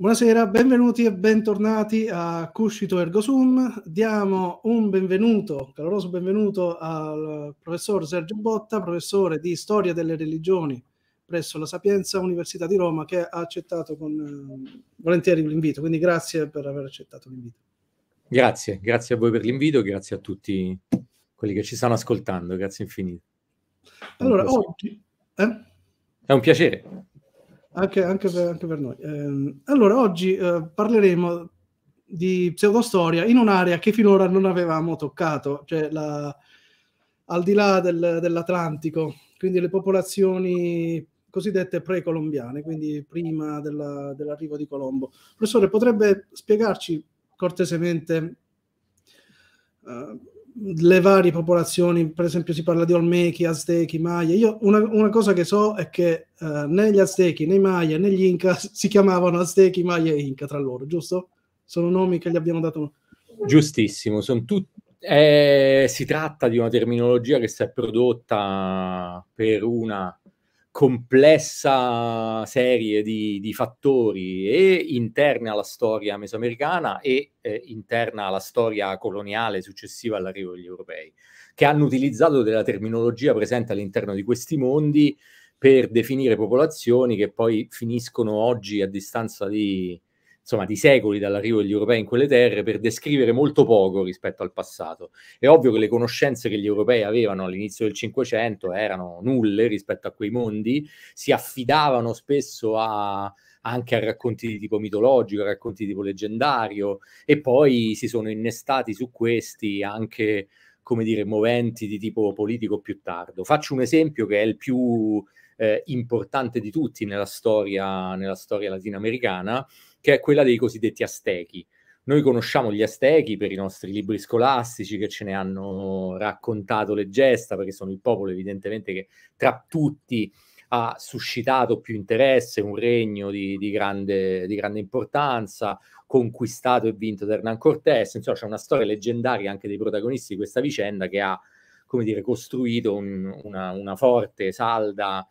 Buonasera, benvenuti e bentornati a Cuscito Ergo Sum. Diamo un benvenuto, caloroso benvenuto al professor Sergio Botta, professore di Storia delle Religioni presso la Sapienza Università di Roma, che ha accettato con, eh, volentieri l'invito. Quindi grazie per aver accettato l'invito. Grazie, grazie a voi per l'invito, grazie a tutti quelli che ci stanno ascoltando, grazie infinite. Allora, oggi... Eh? È un piacere. Anche, anche, per, anche per, noi. Eh, allora, oggi eh, parleremo di pseudostoria in un'area che finora non avevamo toccato, cioè la, al di là del, dell'Atlantico, quindi le popolazioni cosiddette precolombiane, quindi prima della, dell'arrivo di Colombo. Professore, potrebbe spiegarci cortesemente eh, le varie popolazioni, per esempio si parla di Olmechi, Aztechi, Maya. Io una, una cosa che so è che eh, né gli Aztechi, né i Maya, né gli Inca si chiamavano Aztechi, Maya e Inca tra loro, giusto? Sono nomi che gli abbiamo dato. Giustissimo, sono tutti. Eh, si tratta di una terminologia che si è prodotta per una complessa serie di, di, fattori e interne alla storia mesoamericana e eh, interna alla storia coloniale successiva all'arrivo degli europei, che hanno utilizzato della terminologia presente all'interno di questi mondi per definire popolazioni che poi finiscono oggi a distanza di insomma, di secoli dall'arrivo degli europei in quelle terre per descrivere molto poco rispetto al passato. È ovvio che le conoscenze che gli europei avevano all'inizio del Cinquecento erano nulle rispetto a quei mondi, si affidavano spesso a, anche a racconti di tipo mitologico, a racconti di tipo leggendario, e poi si sono innestati su questi anche, come dire, moventi di tipo politico più tardo. Faccio un esempio che è il più eh, importante di tutti nella storia, nella storia latinoamericana, che è quella dei cosiddetti Aztechi. Noi conosciamo gli Aztechi per i nostri libri scolastici che ce ne hanno raccontato le gesta, perché sono il popolo evidentemente che tra tutti ha suscitato più interesse, un regno di, di, grande, di grande, importanza, conquistato e vinto da Hernán Cortés. Insomma, c'è una storia leggendaria anche dei protagonisti di questa vicenda che ha, come dire, costruito un, una, una, forte, salda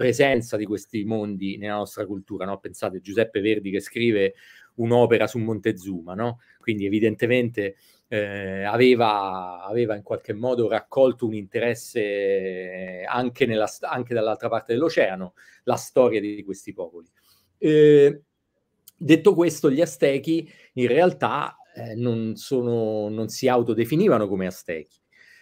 presenza di questi mondi nella nostra cultura. No? Pensate Giuseppe Verdi che scrive un'opera su Montezuma, no? quindi evidentemente eh, aveva, aveva, in qualche modo raccolto un interesse eh, anche, nella, anche dall'altra parte dell'oceano, la storia di questi popoli. Eh, detto questo, gli Aztechi in realtà eh, non, sono, non si autodefinivano come Aztechi.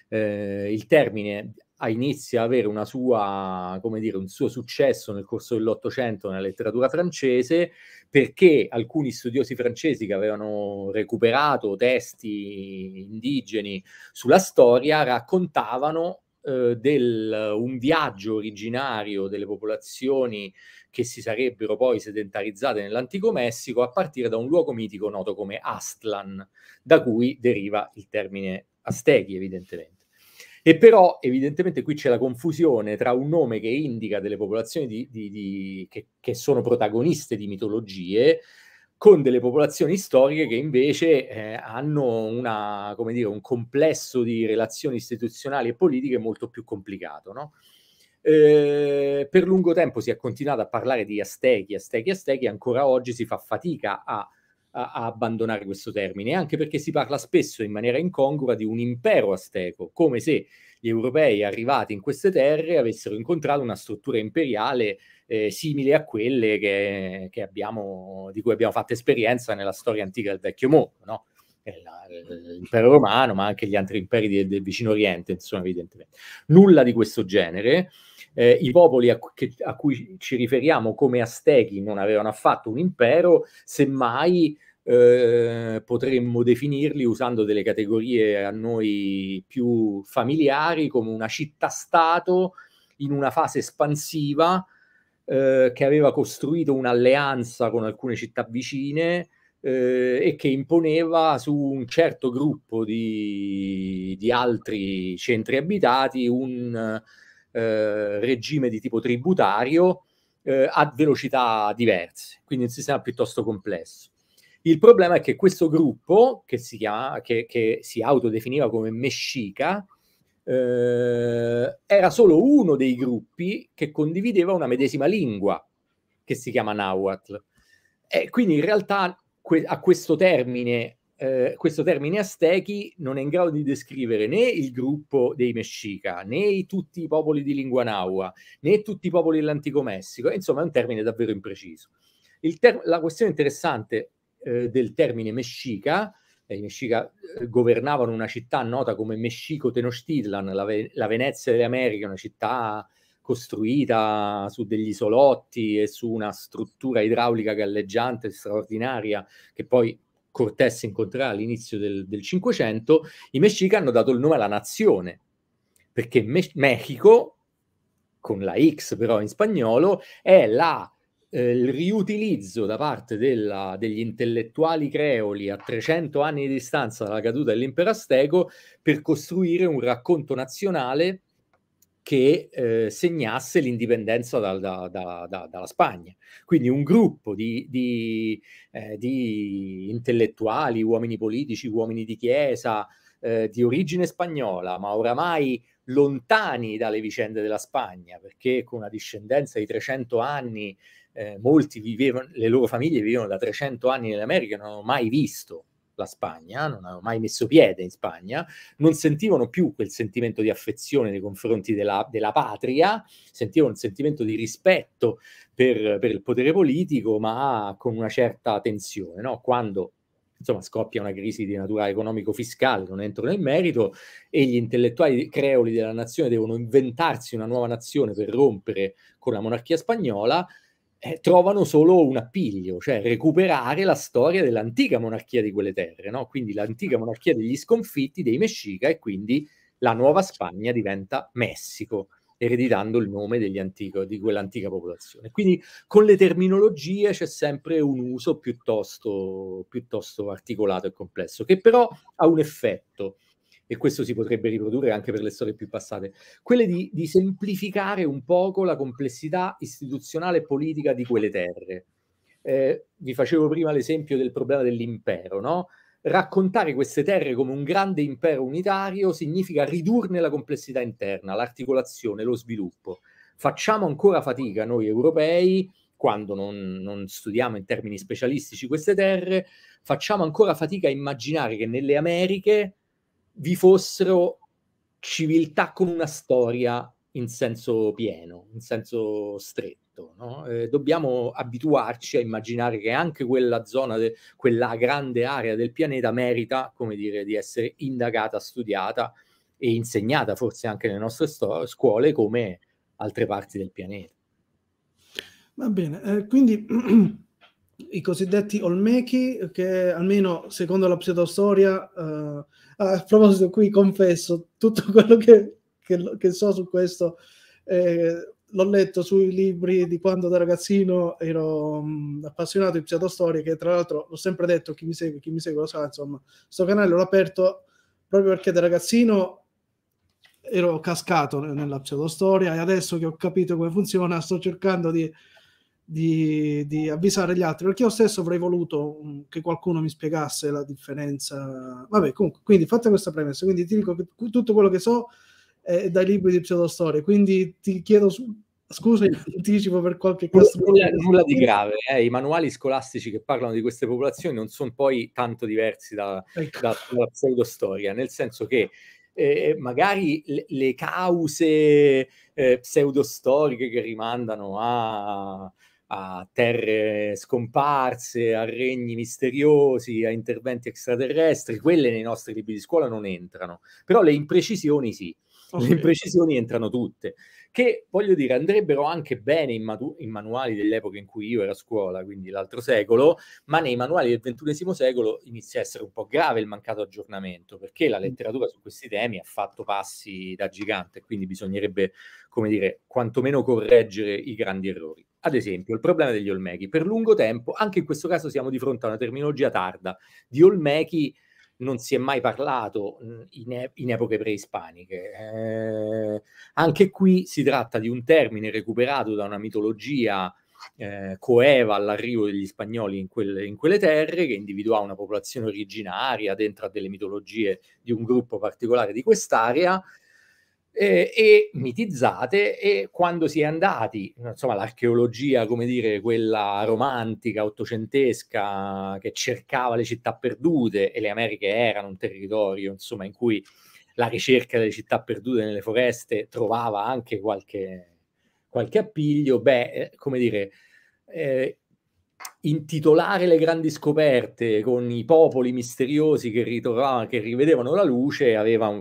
Eh, il termine inizia a avere una sua, come dire, un suo successo nel corso dell'Ottocento nella letteratura francese, perché alcuni studiosi francesi che avevano recuperato testi indigeni sulla storia raccontavano eh, del, un viaggio originario delle popolazioni che si sarebbero poi sedentarizzate nell'antico Messico a partire da un luogo mitico noto come Aztlan, da cui deriva il termine Aztechi evidentemente. E però evidentemente qui c'è la confusione tra un nome che indica delle popolazioni di, di, di, che, che, sono protagoniste di mitologie con delle popolazioni storiche che invece eh, hanno una, dire, un complesso di relazioni istituzionali e politiche molto più complicato. No? Eh, per lungo tempo si è continuato a parlare di Aztechi, Aztechi, Aztechi, ancora oggi si fa fatica a a, a, abbandonare questo termine, anche perché si parla spesso in maniera incongrua di un impero azteco, come se gli europei arrivati in queste terre avessero incontrato una struttura imperiale eh, simile a quelle che, che abbiamo, di cui abbiamo fatto esperienza nella storia antica del vecchio mondo, no? Eh, l'impero romano, ma anche gli altri imperi del, del vicino Oriente, insomma, evidentemente. Nulla di questo genere. Eh, I popoli a, che, a, cui ci riferiamo come Aztechi non avevano affatto un impero, semmai eh, potremmo definirli usando delle categorie a noi più familiari come una città-stato in una fase espansiva eh, che aveva costruito un'alleanza con alcune città vicine eh, e che imponeva su un certo gruppo di, di altri centri abitati un eh, regime di tipo tributario eh, a velocità diverse, quindi un sistema piuttosto complesso. Il problema è che questo gruppo, che si, chiama, che, che si autodefiniva come Mescica, eh, era solo uno dei gruppi che condivideva una medesima lingua, che si chiama Nahuatl. E quindi in realtà que- a questo termine eh, questo termine Aztechi non è in grado di descrivere né il gruppo dei Mescica, né tutti i popoli di lingua Nahua, né tutti i popoli dell'Antico Messico, insomma è un termine davvero impreciso. Ter- la questione interessante eh, del termine mescica, i Mescica eh, governavano una città nota come Mescico Tenochtitlan, la, Ve- la Venezia delle Americhe, una città costruita su degli isolotti e su una struttura idraulica galleggiante straordinaria che poi Cortés incontrerà all'inizio del Cinquecento, i Mescica hanno dato il nome alla nazione, perché Me- Mexico, con la X però in spagnolo, è la eh, il riutilizzo da parte della, degli intellettuali creoli a 300 anni di distanza dalla caduta dell'impero Asteco per costruire un racconto nazionale che eh, segnasse l'indipendenza da, da, da, dalla Spagna. Quindi un gruppo di, di, eh, di, intellettuali, uomini politici, uomini di chiesa, eh, di origine spagnola, ma oramai lontani dalle vicende della Spagna, perché con una discendenza di 300 anni eh, molti vivevano, le loro famiglie vivevano da 300 anni in America, non hanno mai visto la Spagna, non hanno mai messo piede in Spagna, non sentivano più quel sentimento di affezione nei confronti della, della patria, sentivano un sentimento di rispetto per, per, il potere politico, ma con una certa tensione, no? Quando insomma, scoppia una crisi di natura economico-fiscale, non entro nel merito, e gli intellettuali creoli della nazione devono inventarsi una nuova nazione per rompere con la monarchia spagnola, eh, trovano solo un appiglio, cioè recuperare la storia dell'antica monarchia di quelle terre, no? quindi l'antica ah. monarchia degli sconfitti, dei Mescica e quindi la Nuova Spagna diventa Messico, ereditando il nome antico, di quell'antica popolazione. Quindi con le terminologie c'è sempre un uso piuttosto, piuttosto articolato e complesso, che però ha un effetto e questo si potrebbe riprodurre anche per le storie più passate, quelle di, di semplificare un poco la complessità istituzionale e politica di quelle terre. Eh, vi facevo prima l'esempio del problema dell'impero, no? Raccontare queste terre come un grande impero unitario significa ridurne la complessità interna, l'articolazione, lo sviluppo. Facciamo ancora fatica noi europei quando non, non, studiamo in termini specialistici queste terre, facciamo ancora fatica a immaginare che nelle Americhe vi fossero civiltà con una storia in senso pieno, in senso stretto. No? Eh, dobbiamo abituarci a immaginare che anche quella zona, de- quella grande area del pianeta merita, come dire, di essere indagata, studiata e insegnata forse anche nelle nostre sto- scuole come altre parti del pianeta. Va bene, eh, quindi i cosiddetti Olmechi, che almeno secondo la pseudostoria, uh, a proposito qui confesso, tutto quello che, che, che so su questo eh, l'ho letto sui libri di quando da ragazzino ero mh, mm, appassionato di pseudostoria, che tra l'altro l'ho sempre detto, chi mi segue, chi mi segue lo sa, insomma, questo canale l'ho aperto proprio perché da ragazzino ero cascato nella pseudostoria e adesso che ho capito come funziona sto cercando di di, di, avvisare gli altri, perché io stesso avrei voluto mm, che qualcuno mi spiegasse la differenza. Vabbè, comunque, quindi fatta questa premessa, quindi ti dico che tutto quello che so è dai libri di pseudostoria, quindi ti chiedo su, scusa anticipo per qualche cosa. Nulla, nulla, di grave, eh? i manuali scolastici che parlano di queste popolazioni non sono poi tanto diversi dalla ecco. da, da pseudostoria, nel senso che eh, eh, magari le, le cause eh, pseudostoriche che rimandano a a terre scomparse, a regni misteriosi, a interventi extraterrestri, quelle nei nostri libri di scuola non entrano, però le imprecisioni sì, okay. le imprecisioni entrano tutte che voglio dire andrebbero anche bene in, matu- in manuali dell'epoca in cui io ero a scuola, quindi l'altro secolo, ma nei manuali del XXI secolo inizia a essere un po' grave il mancato aggiornamento, perché la mm. letteratura su questi temi ha fatto passi da gigante, quindi bisognerebbe, come dire, quantomeno correggere i grandi errori. Ad esempio, il problema degli Olmechi. Per lungo tempo, anche in questo caso, siamo di fronte a una terminologia tarda di Olmechi non si è mai parlato mhmm, in, e- in epoche preispaniche. Eh, anche qui si tratta di un termine recuperato da una mitologia eh, coeva all'arrivo degli spagnoli in quelle, in quelle terre, che individuava una popolazione originaria dentro a delle mitologie di un gruppo particolare di quest'area, eh, e mitizzate e quando si è andati, insomma l'archeologia, come dire, quella romantica, ottocentesca, che cercava le città perdute e le Americhe erano un territorio, insomma, in cui la ricerca delle città perdute nelle foreste trovava anche qualche, qualche appiglio, beh, eh, come dire... Eh, intitolare le grandi scoperte con i popoli misteriosi che, ritorna, che rivedevano la luce aveva un,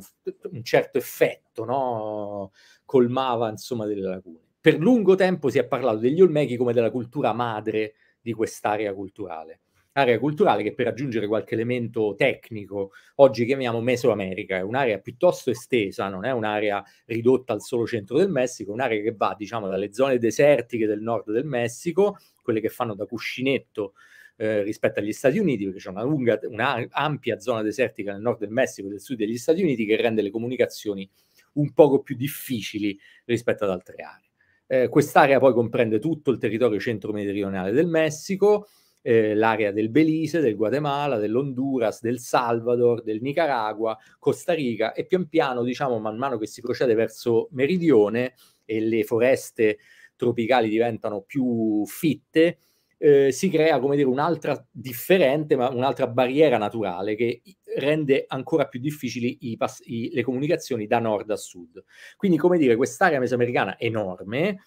un certo effetto, no? colmava insomma delle lacune. Per lungo tempo si è parlato degli Olmechi come della cultura madre di quest'area culturale area culturale che per aggiungere qualche elemento tecnico oggi chiamiamo Mesoamerica, è un'area piuttosto estesa, non è un'area ridotta al solo centro del Messico, è un'area che va diciamo dalle zone desertiche del nord del Messico, quelle che fanno da cuscinetto eh, rispetto agli Stati Uniti, perché c'è una lunga, un'ampia zona desertica nel nord del Messico e del sud degli Stati Uniti che rende le comunicazioni un poco più difficili rispetto ad altre aree. Eh, quest'area poi comprende tutto il territorio centro-meridionale del Messico, eh, l'area del Belize, del Guatemala, dell'Honduras, del Salvador, del Nicaragua, Costa Rica e pian piano, diciamo, man mano che si procede verso meridione e le foreste tropicali diventano più fitte, eh, si crea, come dire, un'altra differente, ma un'altra barriera naturale che rende ancora più difficili i pass- i, le comunicazioni da nord a sud. Quindi, come dire, quest'area mesoamericana enorme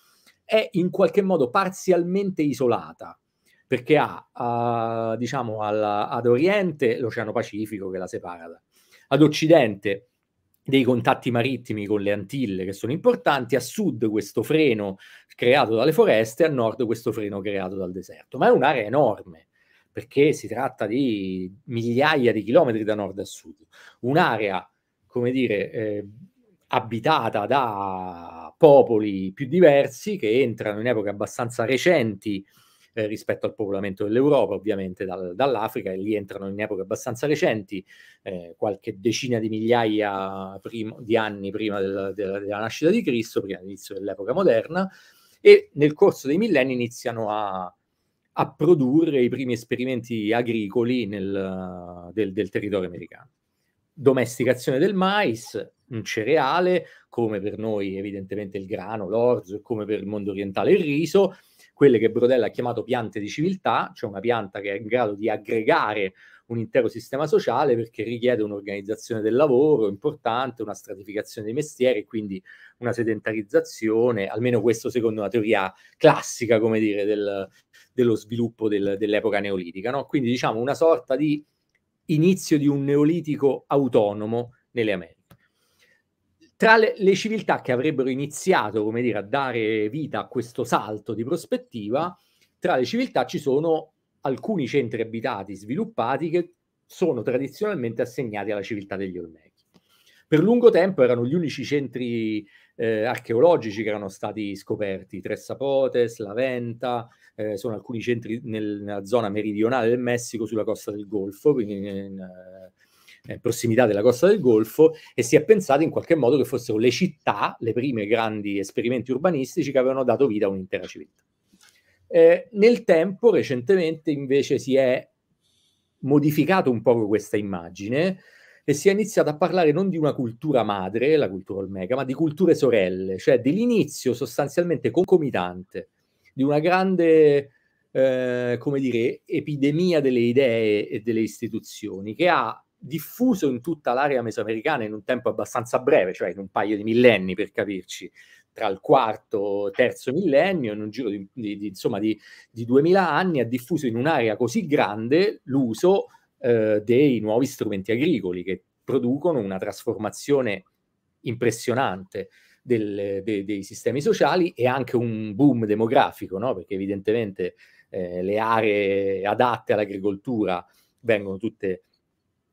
è in qualche modo parzialmente isolata perché ha a, diciamo al, ad oriente l'Oceano Pacifico che la separa, ad occidente dei contatti marittimi con le Antille che sono importanti, a sud questo freno creato dalle foreste, a nord questo freno creato dal deserto. Ma è un'area enorme perché si tratta di migliaia di chilometri da nord a sud, un'area, come dire, eh, abitata da popoli più diversi che entrano in epoche abbastanza recenti eh, rispetto al popolamento dell'Europa, ovviamente dal, dall'Africa, e lì entrano in epoche abbastanza recenti, eh, qualche decina di migliaia prim- di anni prima del, del, della nascita di Cristo, prima dell'inizio dell'epoca moderna, e nel corso dei millenni iniziano a, a produrre i primi esperimenti agricoli nel, del, del territorio americano. Domesticazione del mais, un cereale, come per noi evidentemente il grano, l'orzo, e come per il mondo orientale il riso, quelle che Brodella ha chiamato piante di civiltà, cioè una pianta che è in grado di aggregare un intero sistema sociale perché richiede un'organizzazione del lavoro importante, una stratificazione dei mestieri, e quindi una sedentarizzazione, almeno questo secondo una teoria classica, come dire, del, dello sviluppo del, dell'epoca neolitica. No? Quindi diciamo una sorta di inizio di un neolitico autonomo nelle Americhe. Tra le, le civiltà che avrebbero iniziato, come dire, a dare vita a questo salto di prospettiva, tra le civiltà ci sono alcuni centri abitati sviluppati che sono tradizionalmente assegnati alla civiltà degli Olmechi. Per lungo tempo erano gli unici centri eh, archeologici che erano stati scoperti, Tressapotes, Laventa, eh, sono alcuni centri nel, nella zona meridionale del Messico sulla costa del Golfo, quindi in, in, eh, eh, prossimità della costa del Golfo e si è pensato in qualche modo che fossero le città, le prime grandi esperimenti urbanistici che avevano dato vita a un'intera civiltà. Eh, nel tempo, recentemente, invece si è modificato un po' questa immagine e si è iniziato a parlare non di una cultura madre, la cultura olmeca, ma di culture sorelle, cioè dell'inizio sostanzialmente concomitante di una grande, eh, come dire, epidemia delle idee e delle istituzioni che ha diffuso in tutta l'area mesoamericana in un tempo abbastanza breve, cioè in un paio di millenni per capirci, tra il quarto e terzo millennio, in un giro di, di, di insomma, di, di 2000 anni, ha diffuso in un'area così grande l'uso eh, dei nuovi strumenti agricoli che producono una trasformazione impressionante del, de, dei sistemi sociali e anche un boom demografico, no? perché evidentemente eh, le aree adatte all'agricoltura vengono tutte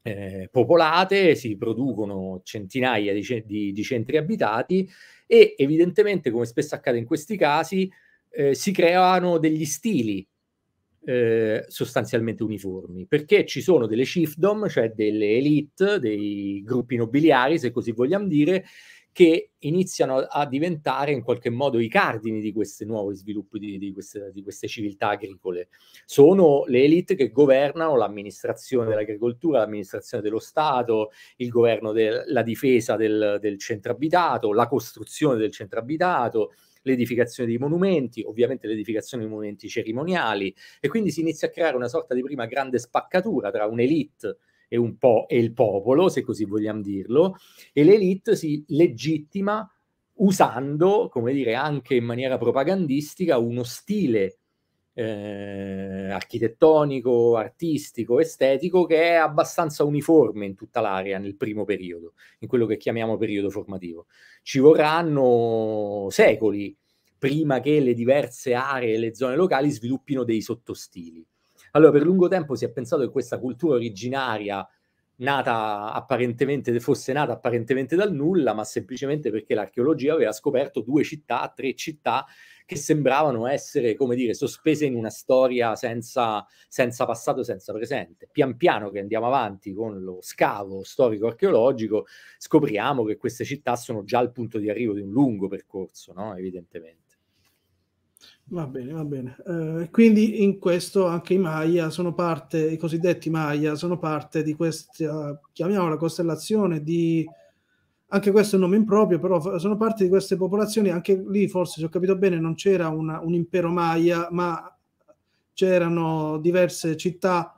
eh, popolate, si producono centinaia di, di, di, centri abitati e evidentemente, come spesso accade in questi casi, eh, si creano degli stili eh, sostanzialmente uniformi, perché ci sono delle chiefdom, cioè delle elite, dei gruppi nobiliari, se così vogliamo dire, che iniziano a diventare in qualche modo i cardini di questi nuovi sviluppi di, di, queste, di queste civiltà agricole. Sono le elite che governano l'amministrazione dell'agricoltura, l'amministrazione dello Stato, il governo della difesa del, del centro abitato, la costruzione del centro abitato, l'edificazione dei monumenti, ovviamente l'edificazione dei monumenti cerimoniali e quindi si inizia a creare una sorta di prima grande spaccatura tra un'elite e un po' è il popolo, se così vogliamo dirlo, e l'elite si legittima usando, come dire, anche in maniera propagandistica uno stile eh, architettonico, artistico, estetico che è abbastanza uniforme in tutta l'area nel primo periodo, in quello che chiamiamo periodo formativo. Ci vorranno secoli prima che le diverse aree e le zone locali sviluppino dei sottostili. Allora, per lungo tempo si è pensato che questa cultura originaria nata apparentemente, fosse nata apparentemente dal nulla, ma semplicemente perché l'archeologia aveva scoperto due città, tre città che sembravano essere, come dire, sospese in una storia senza, senza passato, senza presente. Pian piano che andiamo avanti con lo scavo storico-archeologico, scopriamo che queste città sono già al punto di arrivo di un lungo percorso, no? evidentemente. Va bene, va bene. Eh, quindi in questo anche i Maya sono parte, i cosiddetti Maya sono parte di questa, chiamiamola costellazione di, anche questo è un nome improprio, però sono parte di queste popolazioni, anche lì forse se ho capito bene non c'era una, un impero Maya, ma c'erano diverse città,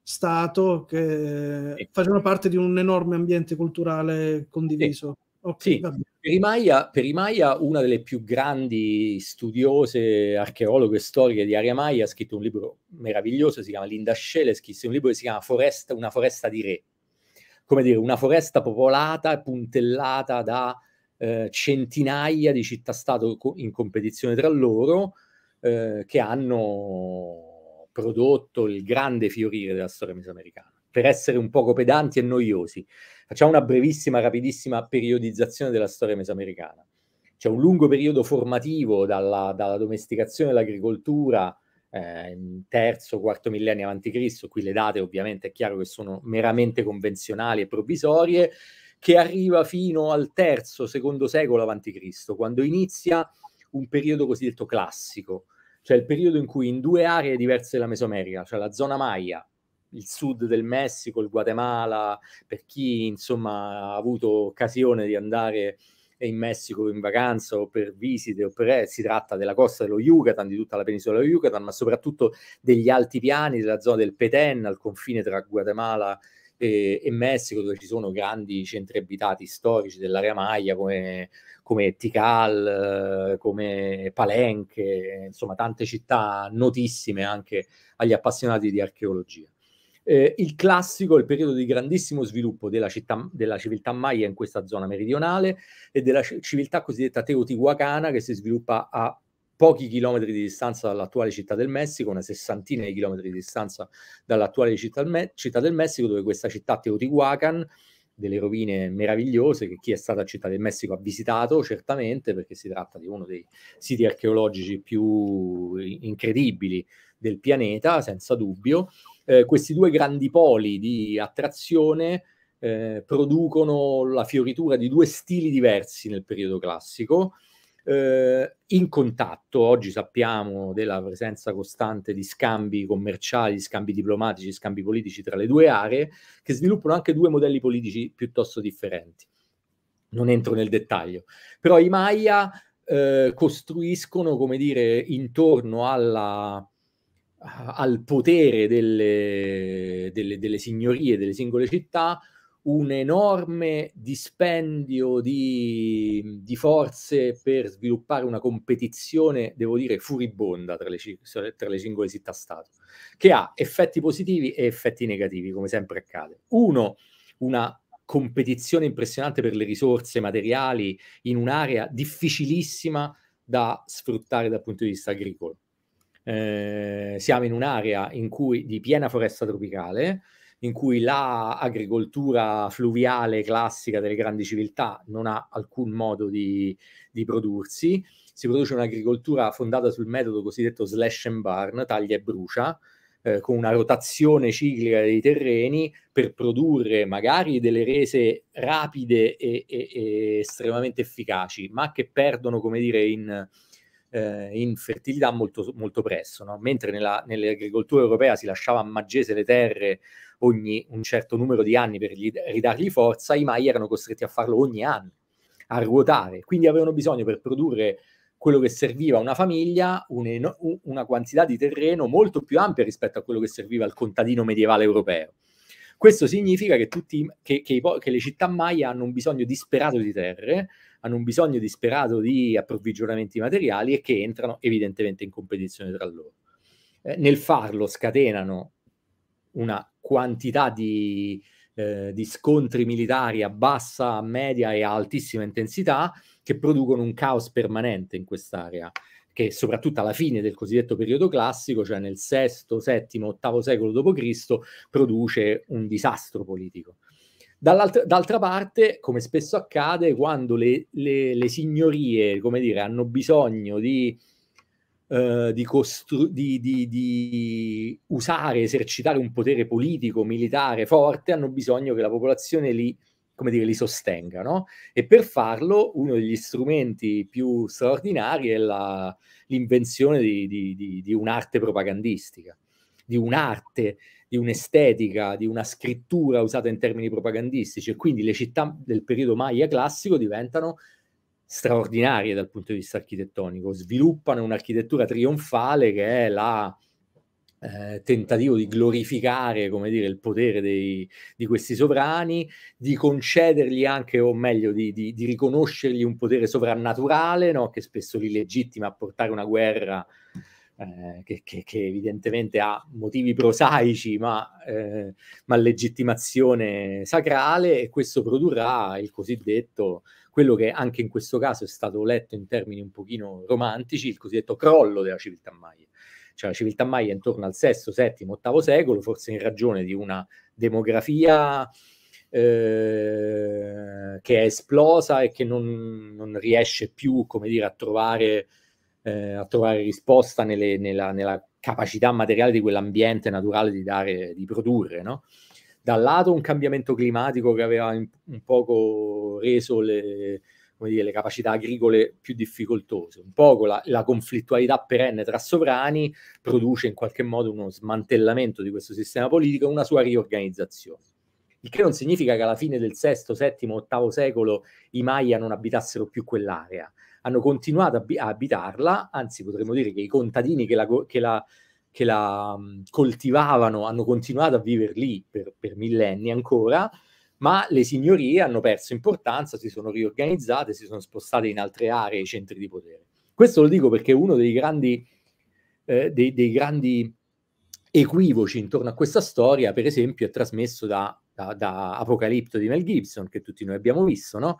stato che facevano parte di un enorme ambiente culturale condiviso. Sì. Okay, sì. Per Imaia, per Imaia, una delle più grandi studiose, archeologhe, storiche di Aria Maia, ha scritto un libro meraviglioso, si chiama Linda Scheleskis, un libro che si chiama foresta, Una foresta di re. Come dire, una foresta popolata e puntellata da eh, centinaia di città-stato in competizione tra loro, eh, che hanno prodotto il grande fiorire della storia mesoamericana per essere un poco pedanti e noiosi. Facciamo una brevissima, rapidissima periodizzazione della storia mesoamericana. C'è un lungo periodo formativo dalla, dalla domesticazione dell'agricoltura eh, terzo, quarto millennio avanti Cristo, qui le date ovviamente è chiaro che sono meramente convenzionali e provvisorie, che arriva fino al terzo, secondo secolo avanti Cristo, quando inizia un periodo cosiddetto classico, cioè il periodo in cui in due aree diverse della Mesoamerica, cioè la zona Maya il sud del Messico, il Guatemala, per chi insomma ha avuto occasione di andare in Messico in vacanza o per visite o per si tratta della costa dello Yucatan, di tutta la penisola dello Yucatan, ma soprattutto degli altipiani della zona del Peten al confine tra Guatemala e, e Messico, dove ci sono grandi centri abitati storici dell'area Maya come, come Tikal, come Palenque, insomma tante città notissime anche agli appassionati di archeologia. Eh, il classico il periodo di grandissimo sviluppo della, città, della civiltà maya in questa zona meridionale e della civiltà cosiddetta teotihuacana che si sviluppa a pochi chilometri di distanza dall'attuale città del Messico, una sessantina di chilometri di distanza dall'attuale città, città del Messico, dove questa città Teotihuacan, delle rovine meravigliose che chi è stato a Città del Messico ha visitato certamente perché si tratta di uno dei siti archeologici più incredibili del pianeta, senza dubbio, eh, questi due grandi poli di attrazione eh, producono la fioritura di due stili diversi nel periodo classico, eh, in contatto, oggi sappiamo della presenza costante di scambi commerciali, scambi diplomatici, scambi politici tra le due aree, che sviluppano anche due modelli politici piuttosto differenti. Non entro nel dettaglio, però i Maya eh, costruiscono, come dire, intorno alla al potere delle, delle, delle signorie delle singole città un enorme dispendio di, di, forze per sviluppare una competizione, devo dire, furibonda tra le, tra le singole città-stato, che ha effetti positivi e effetti negativi, come sempre accade. Uno, una competizione impressionante per le risorse materiali in un'area difficilissima da sfruttare dal punto di vista agricolo eh, siamo in un'area in cui, di piena foresta tropicale, in cui l'agricoltura fluviale classica delle grandi civiltà non ha alcun modo di, di prodursi. Si produce un'agricoltura fondata sul metodo cosiddetto slash and burn, taglia e brucia, eh, con una rotazione ciclica dei terreni per produrre magari delle rese rapide e, e, e estremamente efficaci, ma che perdono, come dire, in eh, in fertilità molto, molto presto, no? mentre nella, nell'agricoltura europea si lasciava a maggese le terre ogni un certo numero di anni per gli, ridargli forza, i mai erano costretti a farlo ogni anno, a ruotare, quindi avevano bisogno per produrre quello che serviva a una famiglia, un, una quantità di terreno molto più ampia rispetto a quello che serviva al contadino medievale europeo. Questo significa che, tutti, che, che, che le città maya hanno un bisogno disperato di terre, hanno un bisogno disperato di approvvigionamenti materiali e che entrano evidentemente in competizione tra loro. Eh, nel farlo scatenano una quantità di, eh, di scontri militari a bassa, media e altissima intensità che producono un caos permanente in quest'area che soprattutto alla fine del cosiddetto periodo classico, cioè nel VI, VII, VIII secolo d.C., produce un disastro politico. Dall'altra, d'altra parte, come spesso accade, quando le, le, le signorie, come dire, hanno bisogno di, eh, di, costru- di, di, usare, esercitare un potere politico, militare forte, hanno bisogno che la popolazione li, dire, li sostenga, no? E per farlo uno degli strumenti più straordinari è la, l'invenzione di un'arte propagandistica, di un'arte di un'estetica, di una scrittura usata in termini propagandistici e quindi le città del periodo Maya classico diventano straordinarie dal punto di vista architettonico, sviluppano un'architettura trionfale che è la eh, tentativo di glorificare, come dire, il potere dei, di questi sovrani, di concedergli anche, o meglio, di, di, di riconoscergli un potere sovrannaturale, no? che spesso li legittima a portare una guerra eh, che, che, che, evidentemente ha motivi prosaici ma, eh, ma, legittimazione sacrale e questo produrrà il cosiddetto, quello che anche in questo caso è stato letto in termini un pochino romantici, il cosiddetto crollo della civiltà maia. Cioè la civiltà maya intorno al VI, VII, VIII secolo, forse in ragione di una demografia eh, che è esplosa e che non, non riesce più, come dire, a trovare eh, a trovare risposta nelle, nella, nella, capacità materiale di quell'ambiente naturale di, dare, di produrre, no? Dal lato un cambiamento climatico che aveva in, un poco reso le, dire, le, capacità agricole più difficoltose, un poco la, la conflittualità perenne tra sovrani produce in qualche modo uno smantellamento di questo sistema politico e una sua riorganizzazione il che non significa che alla fine del VI, VII, VIII secolo i Maya non abitassero più quell'area, hanno continuato a, bi- a abitarla, anzi potremmo dire che i contadini che la, che la, che la mh, mm, coltivavano hanno continuato a vivere lì per, per millenni ancora, ma le signorie hanno perso importanza, si sono riorganizzate, si sono spostate in altre aree, i centri di potere. Questo lo dico perché uno dei grandi, eh, dei, dei grandi equivoci intorno a questa storia, per esempio, è trasmesso da, da, da Apocalipto di Mel Gibson, che tutti noi abbiamo visto, no?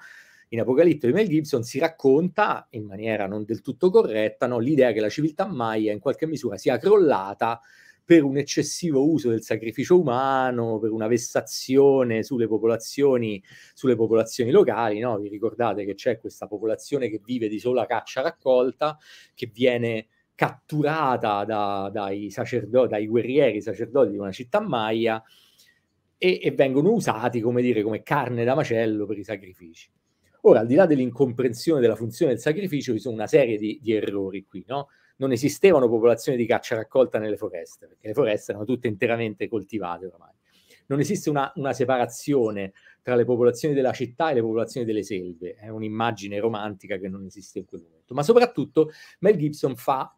in Apocalitto di Mel Gibson si racconta in maniera non del tutto corretta no? l'idea che la civiltà maya in qualche misura sia crollata per un eccessivo uso del sacrificio umano, per una vessazione sulle popolazioni, sulle popolazioni locali. No? Vi ricordate che c'è questa popolazione che vive di sola caccia raccolta, che viene catturata da, dai, sacerdo- dai guerrieri sacerdoti di una città maya e, e vengono usati come, dire, come carne da macello per i sacrifici. Ora, al di là dell'incomprensione della funzione del sacrificio, ci sono una serie di, di errori qui, no? Non esistevano popolazioni di caccia raccolta nelle foreste, perché le foreste erano tutte interamente coltivate ormai. Non esiste una, una separazione tra le popolazioni della città e le popolazioni delle selve, è un'immagine romantica che non esiste in quel momento. Ma soprattutto Mel Gibson fa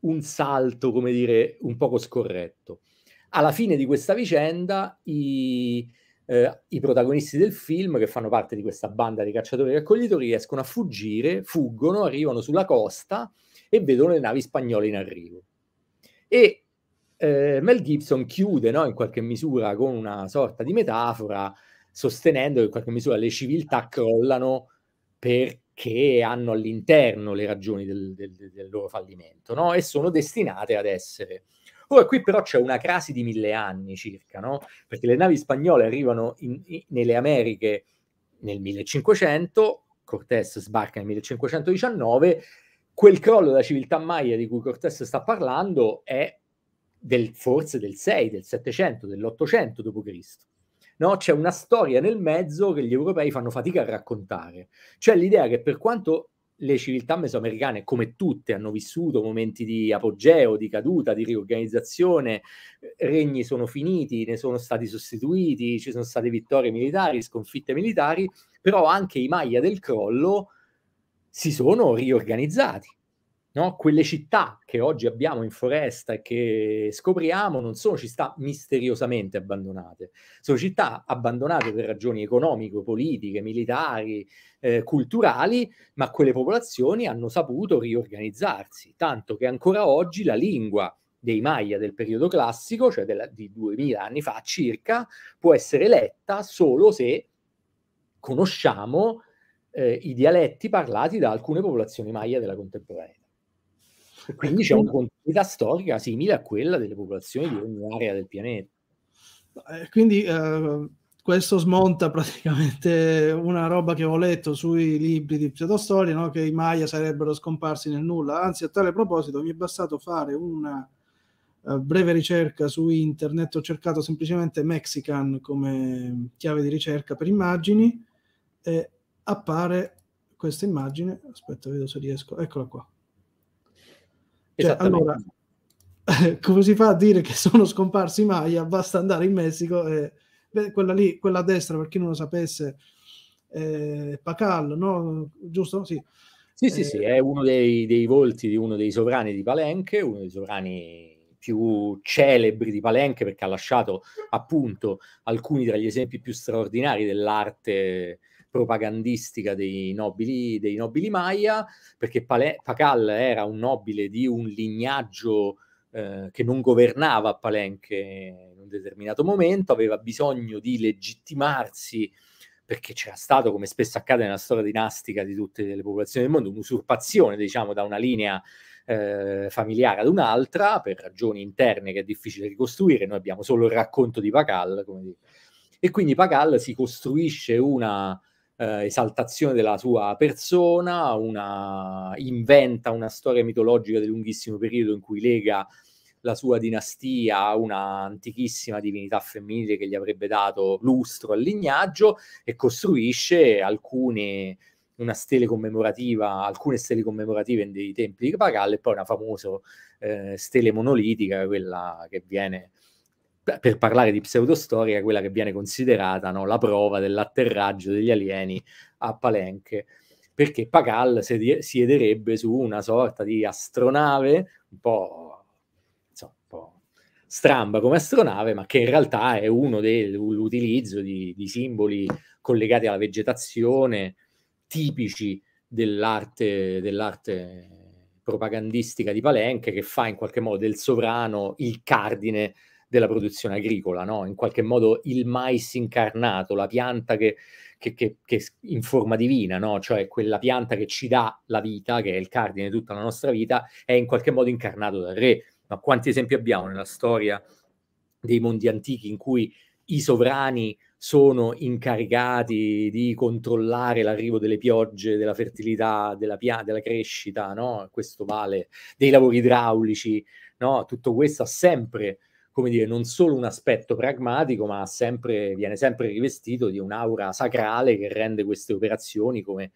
un salto, come dire, un poco scorretto. Alla fine di questa vicenda i, eh, i protagonisti del film, che fanno parte di questa banda di cacciatori e raccoglitori, riescono a fuggire, fuggono, arrivano sulla costa e vedono le navi spagnole in arrivo. E eh, Mel Gibson chiude no, in qualche misura con una sorta di metafora, sostenendo che in qualche misura le civiltà crollano perché hanno all'interno le ragioni del, del, del loro fallimento no? e sono destinate ad essere Ora qui però c'è una crasi di mille anni circa, no? Perché le navi spagnole arrivano in, in, nelle Americhe nel 1500, Cortés sbarca nel 1519, quel crollo della civiltà maya di cui Cortés sta parlando è del, forse del 6, del 700, dell'800 d.C. No? C'è una storia nel mezzo che gli europei fanno fatica a raccontare. C'è l'idea che per quanto le civiltà mesoamericane, come tutte, hanno vissuto momenti di apogeo, di caduta, di riorganizzazione, eh, regni sono finiti, ne sono stati sostituiti, ci sono state vittorie militari, sconfitte militari, però anche i Maya del crollo si sono riorganizzati no? quelle città che oggi abbiamo in foresta e che scopriamo non sono città misteriosamente abbandonate, sono città abbandonate per ragioni economiche, politiche, militari, eh, culturali, ma quelle popolazioni hanno saputo riorganizzarsi, tanto che ancora oggi la lingua dei Maya del periodo classico, cioè della, di 2000 anni fa circa, può essere letta solo se conosciamo eh, i dialetti parlati da alcune popolazioni Maya della contemporanea. Quindi c'è una continuità storica simile a quella delle popolazioni di ogni area del pianeta. Eh, quindi eh, questo smonta praticamente una roba che ho letto sui libri di pseudostoria, no? che i Maya sarebbero scomparsi nel nulla. Anzi, a tale proposito, mi è bastato fare una eh, breve ricerca su internet. Ho cercato semplicemente Mexican come chiave di ricerca per immagini e appare questa immagine. Aspetta, vedo se riesco. Eccola qua. Cioè, allora, come si fa a dire che sono scomparsi Maya? Basta andare in Messico e beh, quella lì, quella a destra, per chi non lo sapesse, è Pacal, no? Giusto? Sì. Sì, sì, eh, sì, è uno dei, dei volti di uno dei sovrani di Palenque, uno dei sovrani più celebri di Palenque perché ha lasciato appunto alcuni tra gli esempi più straordinari dell'arte propagandistica dei nobili, dei nobili Maya, perché Pale- Pacal era un nobile di un lignaggio eh, che non governava a Palenche in un determinato momento, aveva bisogno di legittimarsi perché c'era stato, come spesso accade nella storia dinastica di tutte le popolazioni del mondo, un'usurpazione, diciamo, da una linea eh, familiare ad un'altra, per ragioni interne che è difficile ricostruire, noi abbiamo solo il racconto di Pacal, come dire. e quindi Pacal si costruisce una, eh, esaltazione della sua persona, una, inventa una storia mitologica di lunghissimo periodo in cui lega la sua dinastia a una antichissima divinità femminile che gli avrebbe dato lustro al lignaggio e costruisce alcune, stele alcune stele commemorative dei templi di Pagal e poi una famosa eh, stele monolitica, quella che viene per parlare di pseudostoria, quella che viene considerata no, la prova dell'atterraggio degli alieni a Palenque, perché Pagal siederebbe su una sorta di astronave, un po', insomma, un po stramba come astronave, ma che in realtà è uno dell'utilizzo di, di simboli collegati alla vegetazione, tipici dell'arte, dell'arte propagandistica di Palenque, che fa in qualche modo del sovrano il cardine della produzione agricola, no? in qualche modo il mais incarnato, la pianta che, che, che, che in forma divina, no? cioè quella pianta che ci dà la vita, che è il cardine di tutta la nostra vita, è in qualche modo incarnato dal re. Ma quanti esempi abbiamo nella storia dei mondi antichi in cui i sovrani sono incaricati di controllare l'arrivo delle piogge, della fertilità, della, pia- della crescita, no? questo vale, dei lavori idraulici, no? tutto questo ha sempre come dire, non solo un aspetto pragmatico, ma sempre, viene sempre rivestito di un'aura sacrale che rende queste operazioni come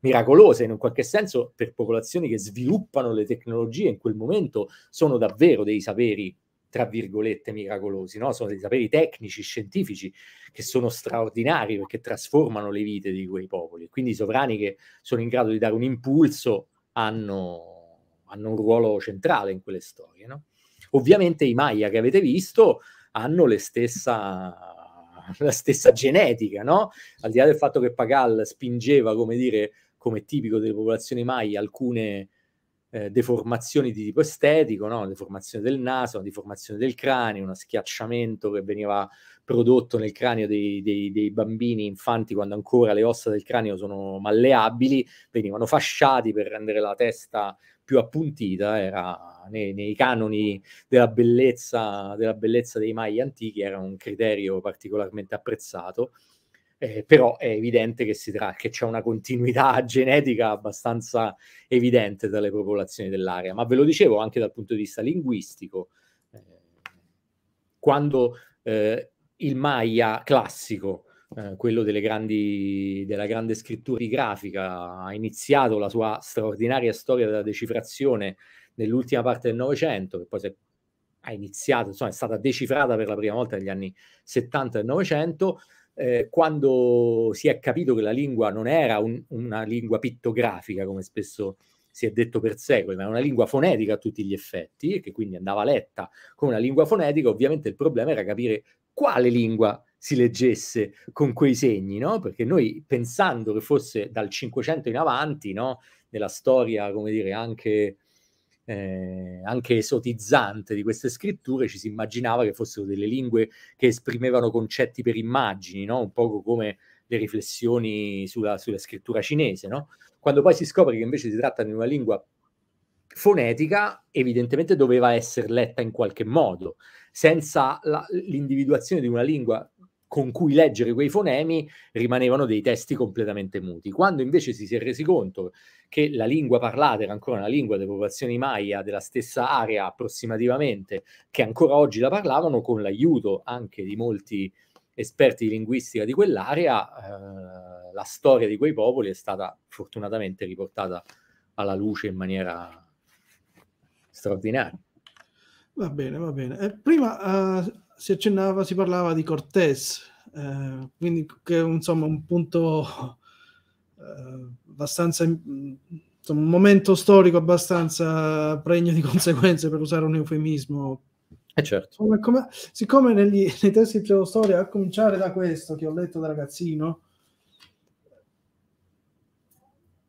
miracolose in un qualche senso per popolazioni che sviluppano le tecnologie in quel momento sono davvero dei saperi tra virgolette miracolosi, no? sono dei saperi tecnici, scientifici che sono straordinari perché trasformano le vite di quei popoli. Quindi i sovrani che sono in grado di dare un impulso hanno, hanno un ruolo centrale in quelle storie. No? Ovviamente i Maya che avete visto hanno le stessa la stessa genetica, no? Al di là del fatto che Pagal spingeva, come dire, come tipico delle popolazioni Maya, alcune eh, deformazioni di tipo estetico, no? Una deformazione del naso, una deformazione del cranio, uno schiacciamento che veniva prodotto nel cranio dei, dei, dei bambini infanti quando ancora le ossa del cranio sono malleabili, venivano fasciati per rendere la testa più appuntita, era nei, nei canoni della bellezza, della bellezza dei mai antichi, era un criterio particolarmente apprezzato. Eh, però è evidente che, si tra- che, c'è una continuità genetica abbastanza evidente tra le popolazioni dell'area, ma ve lo dicevo anche dal punto di vista linguistico. Eh, quando eh, il Maya classico eh, quello grandi, della grande scrittura di grafica, ha iniziato la sua straordinaria storia della decifrazione nell'ultima parte del Novecento, che poi è, ha iniziato, insomma, è stata decifrata per la prima volta negli anni 70 del Novecento, eh, quando si è capito che la lingua non era un, una lingua pittografica, come spesso si è detto per secoli, ma è una lingua fonetica a tutti gli effetti, e che quindi andava letta come una lingua fonetica, ovviamente il problema era capire quale lingua si leggesse con quei segni, no? Perché noi pensando che fosse dal 500 in avanti, no? Nella storia, come dire, anche, eh, anche esotizzante di queste scritture, ci si immaginava che fossero delle lingue che esprimevano concetti per immagini, no? Un poco come le riflessioni sulla, sulla scrittura cinese, no? Quando poi si scopre che invece si tratta di una lingua fonetica evidentemente doveva essere letta in qualche modo, senza la, l'individuazione di una lingua con cui leggere quei fonemi rimanevano dei testi completamente muti. Quando invece si, si è resi conto che la lingua parlata era ancora una lingua delle popolazioni maya della stessa area approssimativamente, che ancora oggi la parlavano, con l'aiuto anche di molti esperti di linguistica di quell'area, eh, la storia di quei popoli è stata fortunatamente riportata alla luce in maniera straordinaria. Va bene, va bene. Eh, prima eh, si accennava, si parlava di Cortés, eh, quindi che insomma un punto eh, abbastanza, mm, insomma, un momento storico abbastanza pregno di conseguenze per usare un eufemismo. Eh certo. Come, come, siccome negli, nei testi di storia, a cominciare da questo che ho letto da ragazzino,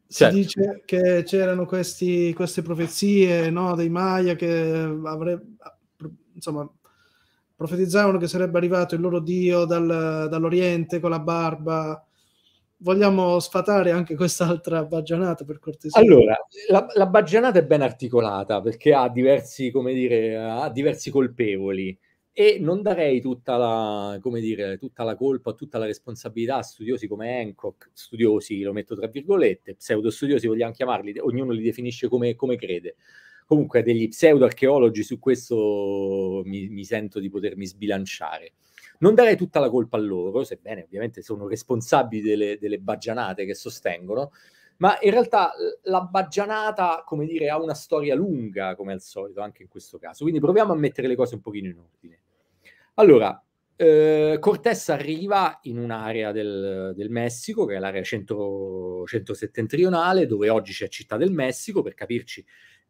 si certo. dice che c'erano questi, queste profezie no, dei Maya che avrebbero insomma, profetizzavano che sarebbe arrivato il loro Dio dal, dall'Oriente con la barba. Vogliamo sfatare anche quest'altra baggianata per cortesia? Allora, la, la baggianata è ben articolata perché ha diversi, come dire, ha diversi colpevoli e non darei tutta la, dire, tutta la, colpa, tutta la responsabilità a studiosi come Hancock, studiosi, lo metto tra virgolette, pseudostudiosi vogliamo chiamarli, ognuno li definisce come, come crede. Comunque degli pseudo-archeologi su questo mi, mi sento di potermi sbilanciare. Non darei tutta la colpa a loro, sebbene ovviamente sono responsabili delle, delle baggianate che sostengono, ma in realtà la bagianata, come dire, ha una storia lunga, come al solito, anche in questo caso. Quindi proviamo a mettere le cose un pochino in ordine. Allora, eh, Cortés arriva in un'area del, del, Messico, che è l'area centro, centro-settentrionale, dove oggi c'è Città del Messico, per capirci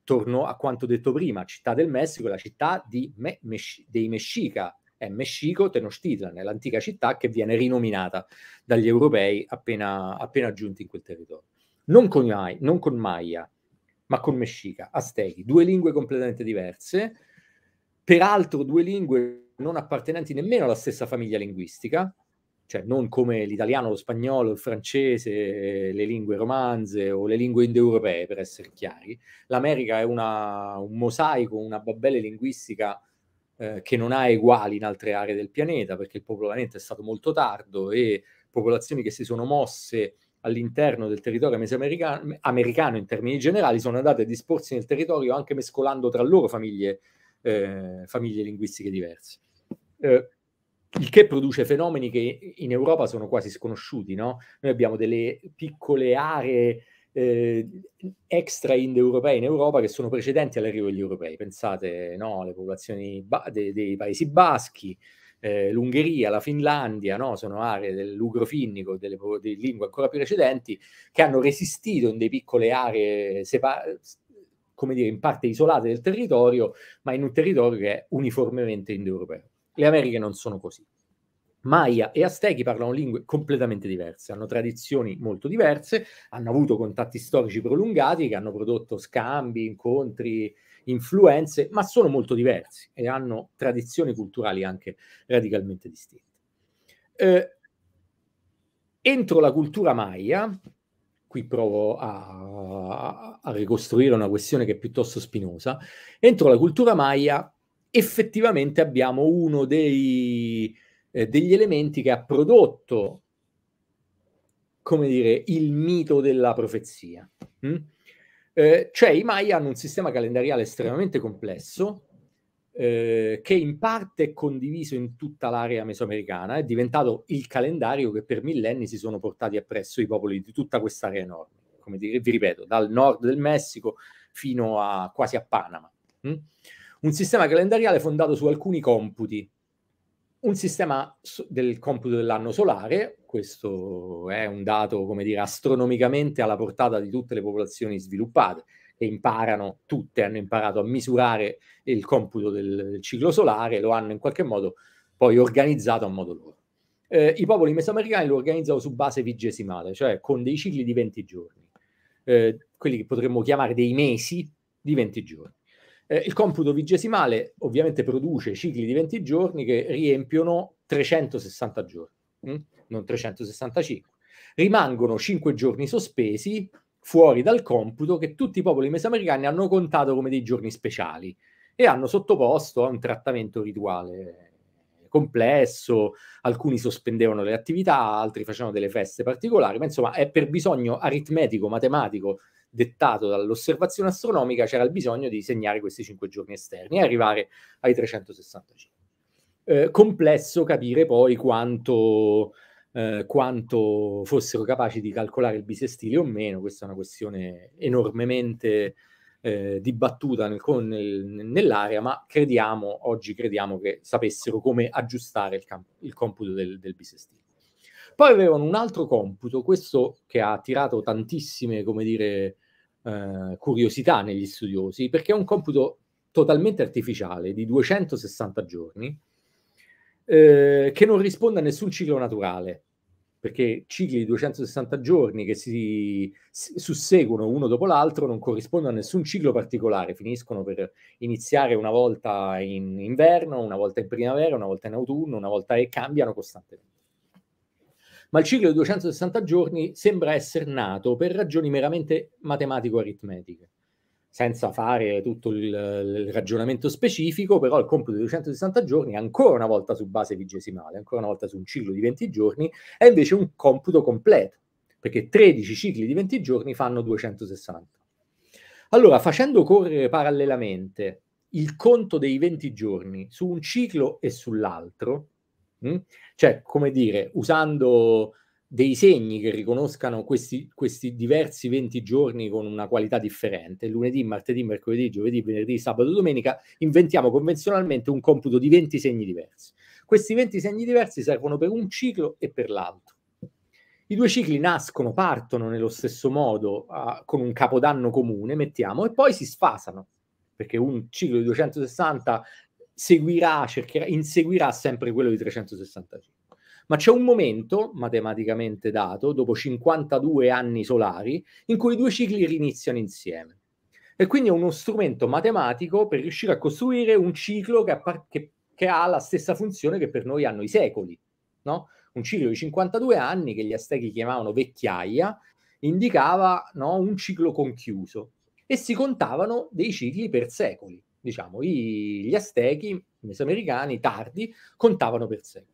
torno a quanto detto prima, Città del Messico la città Me- Mesci- dei Mescica, è Mexico Tenochtitlan, è l'antica città che viene rinominata dagli europei appena, appena giunti in quel territorio. Non con, Mai, non con Maya, ma con Mexica, Aztechi, due lingue completamente diverse, peraltro due lingue non appartenenti nemmeno alla stessa famiglia linguistica, cioè non come l'italiano, lo spagnolo, il francese, le lingue romanze o le lingue indoeuropee, per essere chiari. L'America è una, un mosaico, una babbele linguistica eh, che non ha uguali in altre aree del pianeta, perché il popolamento è stato molto tardo e popolazioni che si sono mosse all'interno del territorio mesoamericano americano in termini generali sono andate a disporsi nel territorio anche mescolando tra loro famiglie, eh, famiglie linguistiche diverse. Eh, il che produce fenomeni che in Europa sono quasi sconosciuti, no? Noi abbiamo delle piccole aree eh, extra indoeuropee in Europa che sono precedenti all'arrivo degli europei. Pensate, no, alle popolazioni ba- de- dei Paesi Baschi, eh, l'Ungheria, la Finlandia, no? sono aree dell'ugro finnico, delle, delle lingue ancora più recedenti, che hanno resistito in delle piccole aree separate come dire, in parte isolate del territorio, ma in un territorio che è uniformemente indoeuropeo. Le Americhe non sono così. Maya e Aztechi parlano lingue completamente diverse, hanno tradizioni molto diverse, hanno avuto contatti storici prolungati che hanno prodotto scambi, incontri, influenze, ma sono molto diversi e hanno tradizioni culturali anche radicalmente distinte. Eh, entro la cultura Maya, qui provo a, a ricostruire una questione che è piuttosto spinosa, entro la cultura Maya effettivamente abbiamo uno dei, eh, degli elementi che ha prodotto, come dire, il mito della profezia. Mm? Eh, cioè i Maya hanno un sistema calendariale estremamente complesso, eh, che in parte è condiviso in tutta l'area mesoamericana, è diventato il calendario che per millenni si sono portati appresso i popoli di tutta quest'area enorme, come dire, vi ripeto, dal nord del Messico fino a quasi a Panama. Mm? un sistema calendariale fondato su alcuni computi. Un sistema del computo dell'anno solare, questo è un dato, come dire, astronomicamente alla portata di tutte le popolazioni sviluppate, che imparano, tutte hanno imparato a misurare il computo del ciclo solare, lo hanno in qualche modo poi organizzato a modo loro. Eh, I popoli mesoamericani lo organizzano su base vigesimale, cioè con dei cicli di 20 giorni, eh, quelli che potremmo chiamare dei mesi di 20 giorni. Eh, il computo vigesimale ovviamente produce cicli di 20 giorni che riempiono 360 giorni, mh? Mm? non 365. Rimangono 5 giorni sospesi fuori dal computo che tutti i popoli mesoamericani hanno contato come dei giorni speciali e hanno sottoposto a un trattamento rituale complesso, alcuni sospendevano le attività, altri facevano delle feste particolari, ma insomma è per bisogno aritmetico, matematico dettato dall'osservazione astronomica, c'era il bisogno di segnare questi 5 giorni esterni e arrivare ai 365. Eh, complesso capire poi quanto, eh, quanto fossero capaci di calcolare il bisestile o meno, questa è una questione enormemente eh, dibattuta nel, nel, nell'area, ma crediamo, oggi crediamo che sapessero come aggiustare il, camp- il computo del, del bisestile. Poi avevano un altro computo, questo che ha attirato tantissime, come dire, eh, curiosità negli studiosi, perché è un computo totalmente artificiale di 260 giorni eh, che non risponde a nessun ciclo naturale, perché cicli di 260 giorni che si susseguono uno dopo l'altro non corrispondono a nessun ciclo particolare, finiscono per iniziare una volta in inverno, una volta in primavera, una volta in autunno, una volta e cambiano costantemente ma il ciclo di 260 giorni sembra essere nato per ragioni meramente matematico-aritmetiche, senza fare tutto il, il, ragionamento specifico, però il computo di 260 giorni, ancora una volta su base vigesimale, ancora una volta su un ciclo di 20 giorni, è invece un computo completo, perché 13 cicli di 20 giorni fanno 260. Allora, facendo correre parallelamente il conto dei 20 giorni su un ciclo e sull'altro, Mm? Cioè, come dire, usando dei segni che riconoscano questi, questi, diversi 20 giorni con una qualità differente, lunedì, martedì, mercoledì, giovedì, venerdì, sabato, domenica, inventiamo convenzionalmente un computo di 20 segni diversi. Questi 20 segni diversi servono per un ciclo e per l'altro. I due cicli nascono, partono nello stesso modo, uh, con un capodanno comune, mettiamo, e poi si sfasano, perché un ciclo di 260 seguirà, cercherà, inseguirà sempre quello di 365. Ma c'è un momento, matematicamente dato, dopo 52 anni solari, in cui i due cicli riniziano insieme. E quindi è uno strumento matematico per riuscire a costruire un ciclo che, appar- che, che ha la stessa funzione che per noi hanno i secoli. No? Un ciclo di 52 anni che gli Aztechi chiamavano vecchiaia, indicava no, un ciclo conchiuso e si contavano dei cicli per secoli diciamo, i, gli Aztechi, i mesoamericani, tardi, contavano per sé.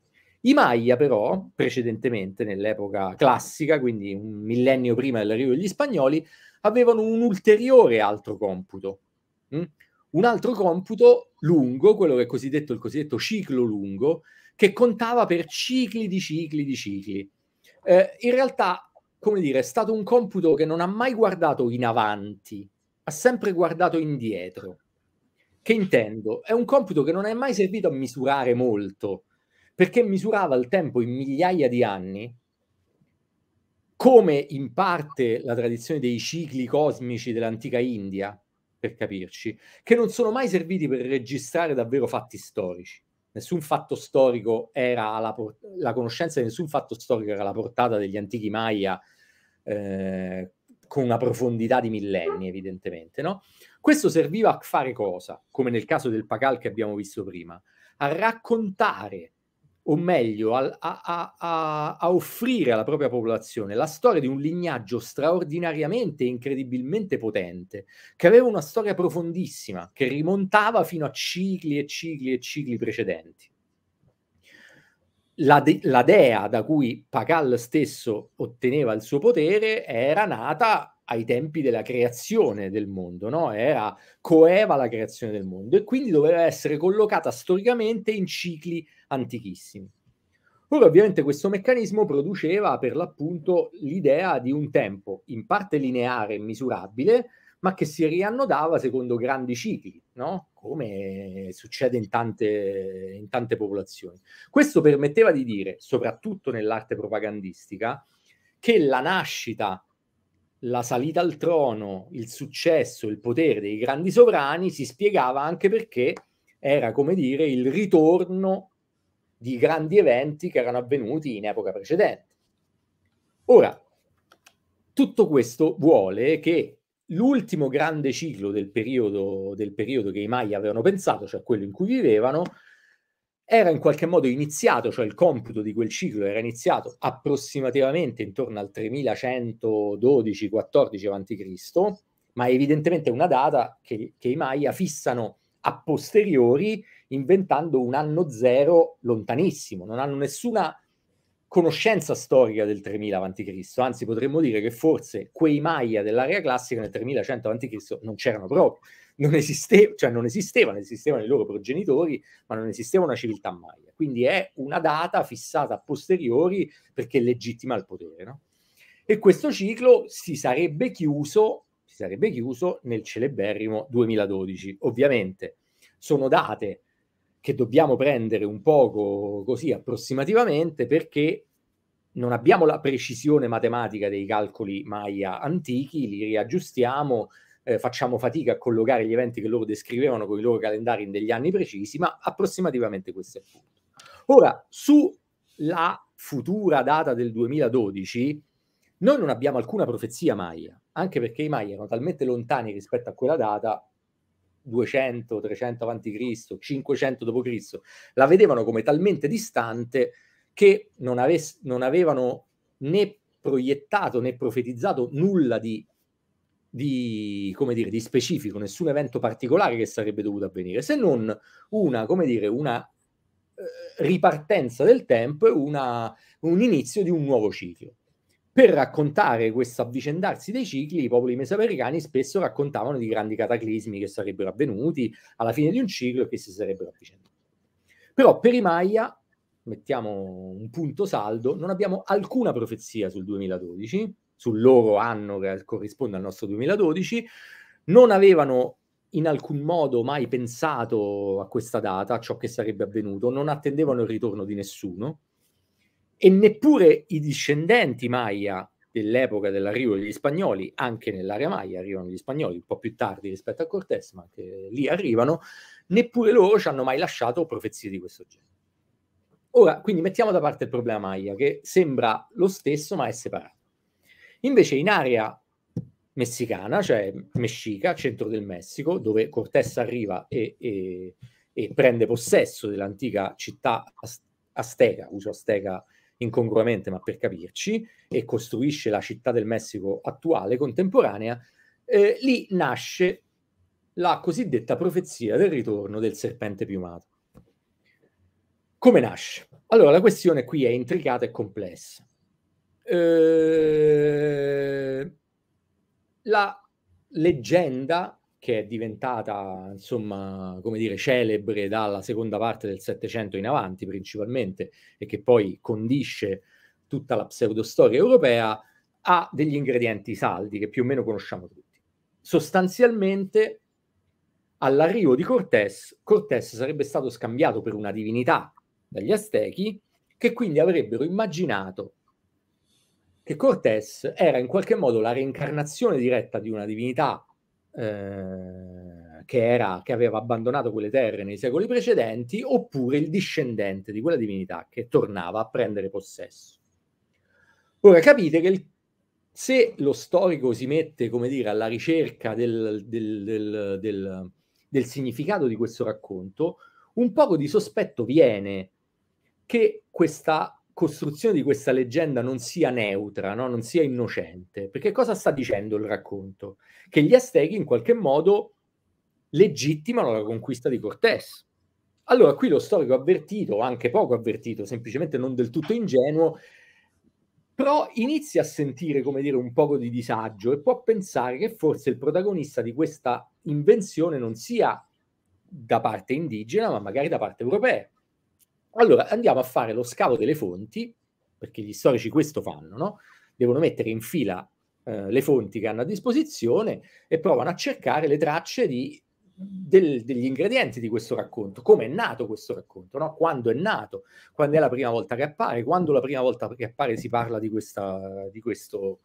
I Maya però, precedentemente nell'epoca classica, quindi un millennio prima dell'arrivo degli spagnoli, avevano un ulteriore altro computo. Mh? Hm? Un altro computo lungo, quello che è cosiddetto il cosiddetto ciclo lungo, che contava per cicli di cicli di cicli. Eh, in realtà, come dire, è stato un computo che non ha mai guardato in avanti, ha sempre guardato indietro. Che intendo? È un compito che non è mai servito a misurare molto, perché misurava il tempo in migliaia di anni, come in parte la tradizione dei cicli cosmici dell'antica India, per capirci, che non sono mai serviti per registrare davvero fatti storici. Nessun fatto storico era alla por- la conoscenza di nessun fatto storico era alla portata degli antichi Maya eh, con una profondità di millenni, evidentemente, no? Questo serviva a fare cosa? Come nel caso del Pagal che abbiamo visto prima, a raccontare, o meglio, a, a, a, a offrire alla propria popolazione la storia di un lignaggio straordinariamente e incredibilmente potente, che aveva una storia profondissima, che rimontava fino a cicli e cicli e cicli precedenti. La, de- la, dea da cui Pagal stesso otteneva il suo potere era nata ai tempi della creazione del mondo, no? era coeva la creazione del mondo e quindi doveva essere collocata storicamente in cicli antichissimi. Ora ovviamente questo meccanismo produceva per l'appunto l'idea di un tempo in parte lineare e misurabile, ma che si riannodava secondo grandi cicli, no? come succede in tante, in tante popolazioni. Questo permetteva di dire, soprattutto nell'arte propagandistica, che la nascita la salita al trono, il successo, il potere dei grandi sovrani si spiegava anche perché era, come dire, il ritorno di grandi eventi che erano avvenuti in epoca precedente. Ora, tutto questo vuole che l'ultimo grande ciclo del periodo, del periodo che i Maya avevano pensato, cioè quello in cui vivevano, era in qualche modo iniziato, cioè il computo di quel ciclo era iniziato approssimativamente intorno al 3112-14 a.C., ma evidentemente è una data che, che i Maya fissano a posteriori inventando un anno zero lontanissimo, non hanno nessuna conoscenza storica del 3000 a.C., anzi potremmo dire che forse quei Maya dell'area classica nel 3100 a.C. non c'erano proprio, non, esisteva, cioè non esistevano, esistevano i loro progenitori, ma non esisteva una civiltà maya. Quindi è una data fissata a posteriori perché legittima il potere. No? E questo ciclo si sarebbe chiuso, si sarebbe chiuso nel celeberrimo 2012. Ovviamente sono date che dobbiamo prendere un poco così approssimativamente perché non abbiamo la precisione matematica dei calcoli Maya antichi, li riaggiustiamo eh, facciamo fatica a collocare gli eventi che loro descrivevano con i loro calendari in degli anni precisi, ma approssimativamente questo è il punto. Ora, sulla futura data del 2012, noi non abbiamo alcuna profezia Maya, anche perché i Maya erano talmente lontani rispetto a quella data 200, 300 avanti Cristo, 500 dopo Cristo, la vedevano come talmente distante che non, ave- non, avevano né proiettato né profetizzato nulla di di, come dire, di specifico, nessun evento particolare che sarebbe dovuto avvenire, se non una, come dire, una eh, ripartenza del tempo e un inizio di un nuovo ciclo. Per raccontare questo avvicendarsi dei cicli, i popoli mesoamericani spesso raccontavano di grandi cataclismi che sarebbero avvenuti alla fine di un ciclo e che si sarebbero avvicendati. Però per i Maya, mettiamo un punto saldo, non abbiamo alcuna profezia sul 2012, sul loro anno che corrisponde al nostro 2012, non avevano in alcun modo mai pensato a questa data, a ciò che sarebbe avvenuto, non attendevano il ritorno di nessuno e neppure i discendenti Maya dell'epoca dell'arrivo degli spagnoli, anche nell'area Maya arrivano gli spagnoli un po' più tardi rispetto a Cortés, ma anche lì arrivano, neppure loro ci hanno mai lasciato profezie di questo genere. Ora, quindi mettiamo da parte il problema Maya, che sembra lo stesso ma è separato. Invece in area messicana, cioè Mescica, centro del Messico, dove Cortés arriva e, e, e prende possesso dell'antica città azteca, uso azteca incongruamente ma per capirci, e costruisce la città del Messico attuale, contemporanea, eh, lì nasce la cosiddetta profezia del ritorno del serpente piumato. Come nasce? Allora, la questione qui è intricata e complessa. Eh, la leggenda che è diventata, insomma, come dire, celebre dalla seconda parte del Settecento in avanti principalmente e che poi condisce tutta la pseudostoria europea, ha degli ingredienti saldi che più o meno conosciamo tutti. Sostanzialmente, all'arrivo di Cortés, Cortés sarebbe stato scambiato per una divinità dagli Aztechi, che quindi avrebbero immaginato che Cortés era in qualche modo la reincarnazione diretta di una divinità eh, che, era, che aveva abbandonato quelle terre nei secoli precedenti, oppure il discendente di quella divinità che tornava a prendere possesso. Ora capite che il se lo storico si mette, come dire, alla ricerca del, del, del, del, significato di questo racconto, un poco di sospetto viene che questa costruzione di questa leggenda non sia neutra, no? non sia innocente. Perché cosa sta dicendo il racconto? Che gli Aztechi in qualche modo legittimano la conquista di Cortés. Allora, qui lo storico avvertito, anche poco avvertito, semplicemente non del tutto ingenuo, però inizia a sentire, come dire, un poco di disagio e può pensare che forse il protagonista di questa invenzione non sia da parte indigena, ma magari da parte europea. Allora andiamo a fare lo scavo delle fonti, perché gli storici questo fanno, no? Devono mettere in fila eh, le fonti che hanno a disposizione e provano a cercare le tracce di, del, degli ingredienti di questo racconto, come è nato questo racconto, no? quando è nato, quando è la prima volta che appare, quando la prima volta che appare si parla di, questa, di, questo,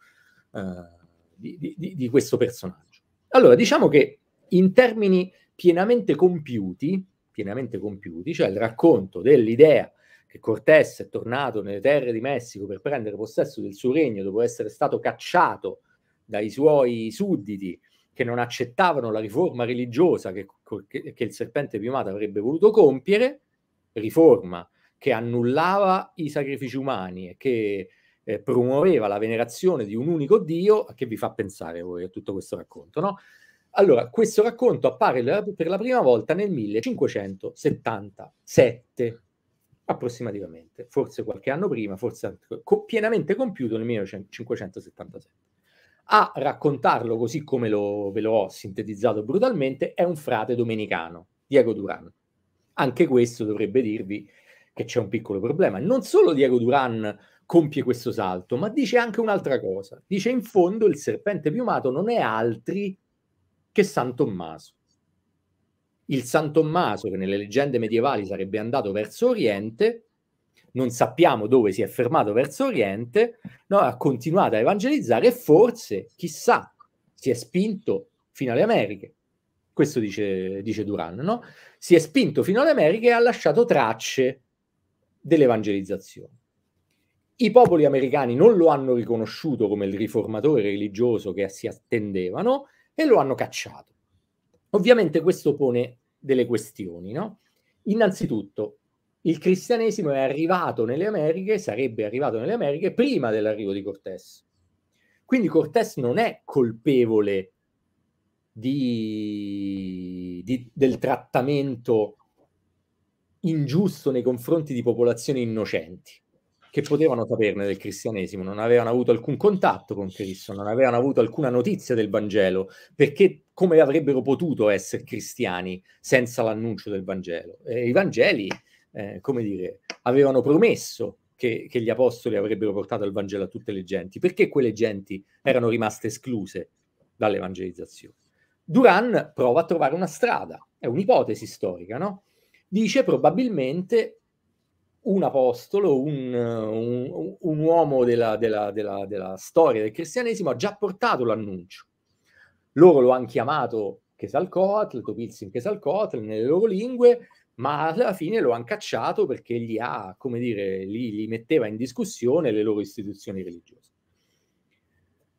eh, di questo personaggio. Allora, diciamo che in termini pienamente compiuti, pienamente compiuti, cioè il racconto dell'idea che Cortés è tornato nelle terre di Messico per prendere possesso del suo regno dopo essere stato cacciato dai suoi sudditi che non accettavano la riforma religiosa che, che, che il serpente piumato avrebbe voluto compiere, riforma che annullava i sacrifici umani e che eh, promuoveva la venerazione di un unico Dio, a che vi fa pensare voi a tutto questo racconto, no? Allora, questo racconto appare per la prima volta nel 1577, approssimativamente, forse qualche anno prima, forse pienamente compiuto nel 1577. A raccontarlo così come lo, ve lo ho sintetizzato brutalmente è un frate domenicano, Diego Duran. Anche questo dovrebbe dirvi che c'è un piccolo problema. Non solo Diego Duran compie questo salto, ma dice anche un'altra cosa. Dice in fondo il serpente piumato non è altri che San Tommaso. Il San Tommaso, che nelle leggende medievali sarebbe andato verso Oriente, non sappiamo dove si è fermato verso Oriente, no? ha continuato a evangelizzare e forse, chissà, si è spinto fino alle Americhe. Questo dice, dice Duran, no? Si è spinto fino alle Americhe e ha lasciato tracce dell'evangelizzazione. I popoli americani non lo hanno riconosciuto come il riformatore religioso che si attendevano e lo hanno cacciato. Ovviamente questo pone delle questioni, no? Innanzitutto, il cristianesimo è arrivato nelle Americhe, sarebbe arrivato nelle Americhe prima dell'arrivo di Cortés. Quindi Cortés non è colpevole di, di, del trattamento ingiusto nei confronti di popolazioni innocenti che potevano saperne del cristianesimo, non avevano avuto alcun contatto con Cristo, non avevano avuto alcuna notizia del Vangelo, perché come avrebbero potuto essere cristiani senza l'annuncio del Vangelo? E I Vangeli, eh, come dire, avevano promesso che, che, gli apostoli avrebbero portato il Vangelo a tutte le genti, perché quelle genti erano rimaste escluse dall'evangelizzazione? Duran prova a trovare una strada, è un'ipotesi storica, no? Dice probabilmente un apostolo, un, un, un uomo della, della, della, della storia del cristianesimo, ha già portato l'annuncio. Loro lo hanno chiamato Chesalcoatl, Topilsim Chesalcoatl, nelle loro lingue, ma alla fine lo hanno cacciato perché gli ha, come dire, li, li, metteva in discussione le loro istituzioni religiose.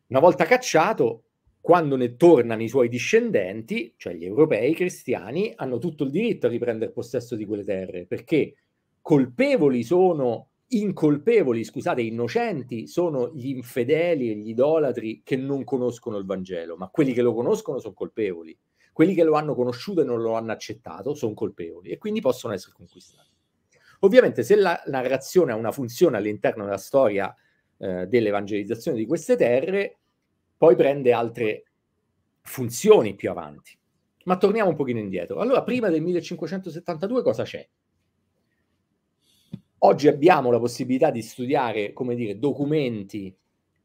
Una volta cacciato, quando ne tornano i suoi discendenti, cioè gli europei i cristiani, hanno tutto il diritto a riprendere possesso di quelle terre, perché colpevoli sono incolpevoli, scusate, innocenti sono gli infedeli e gli idolatri che non conoscono il Vangelo, ma quelli che lo conoscono sono colpevoli. Quelli che lo hanno conosciuto e non lo hanno accettato sono colpevoli e quindi possono essere conquistati. Ovviamente se la narrazione ha una funzione all'interno della storia eh, dell'evangelizzazione di queste terre, poi prende altre funzioni più avanti. Ma torniamo un pochino indietro. Allora, prima del 1572 cosa c'è? Oggi abbiamo la possibilità di studiare, come dire, documenti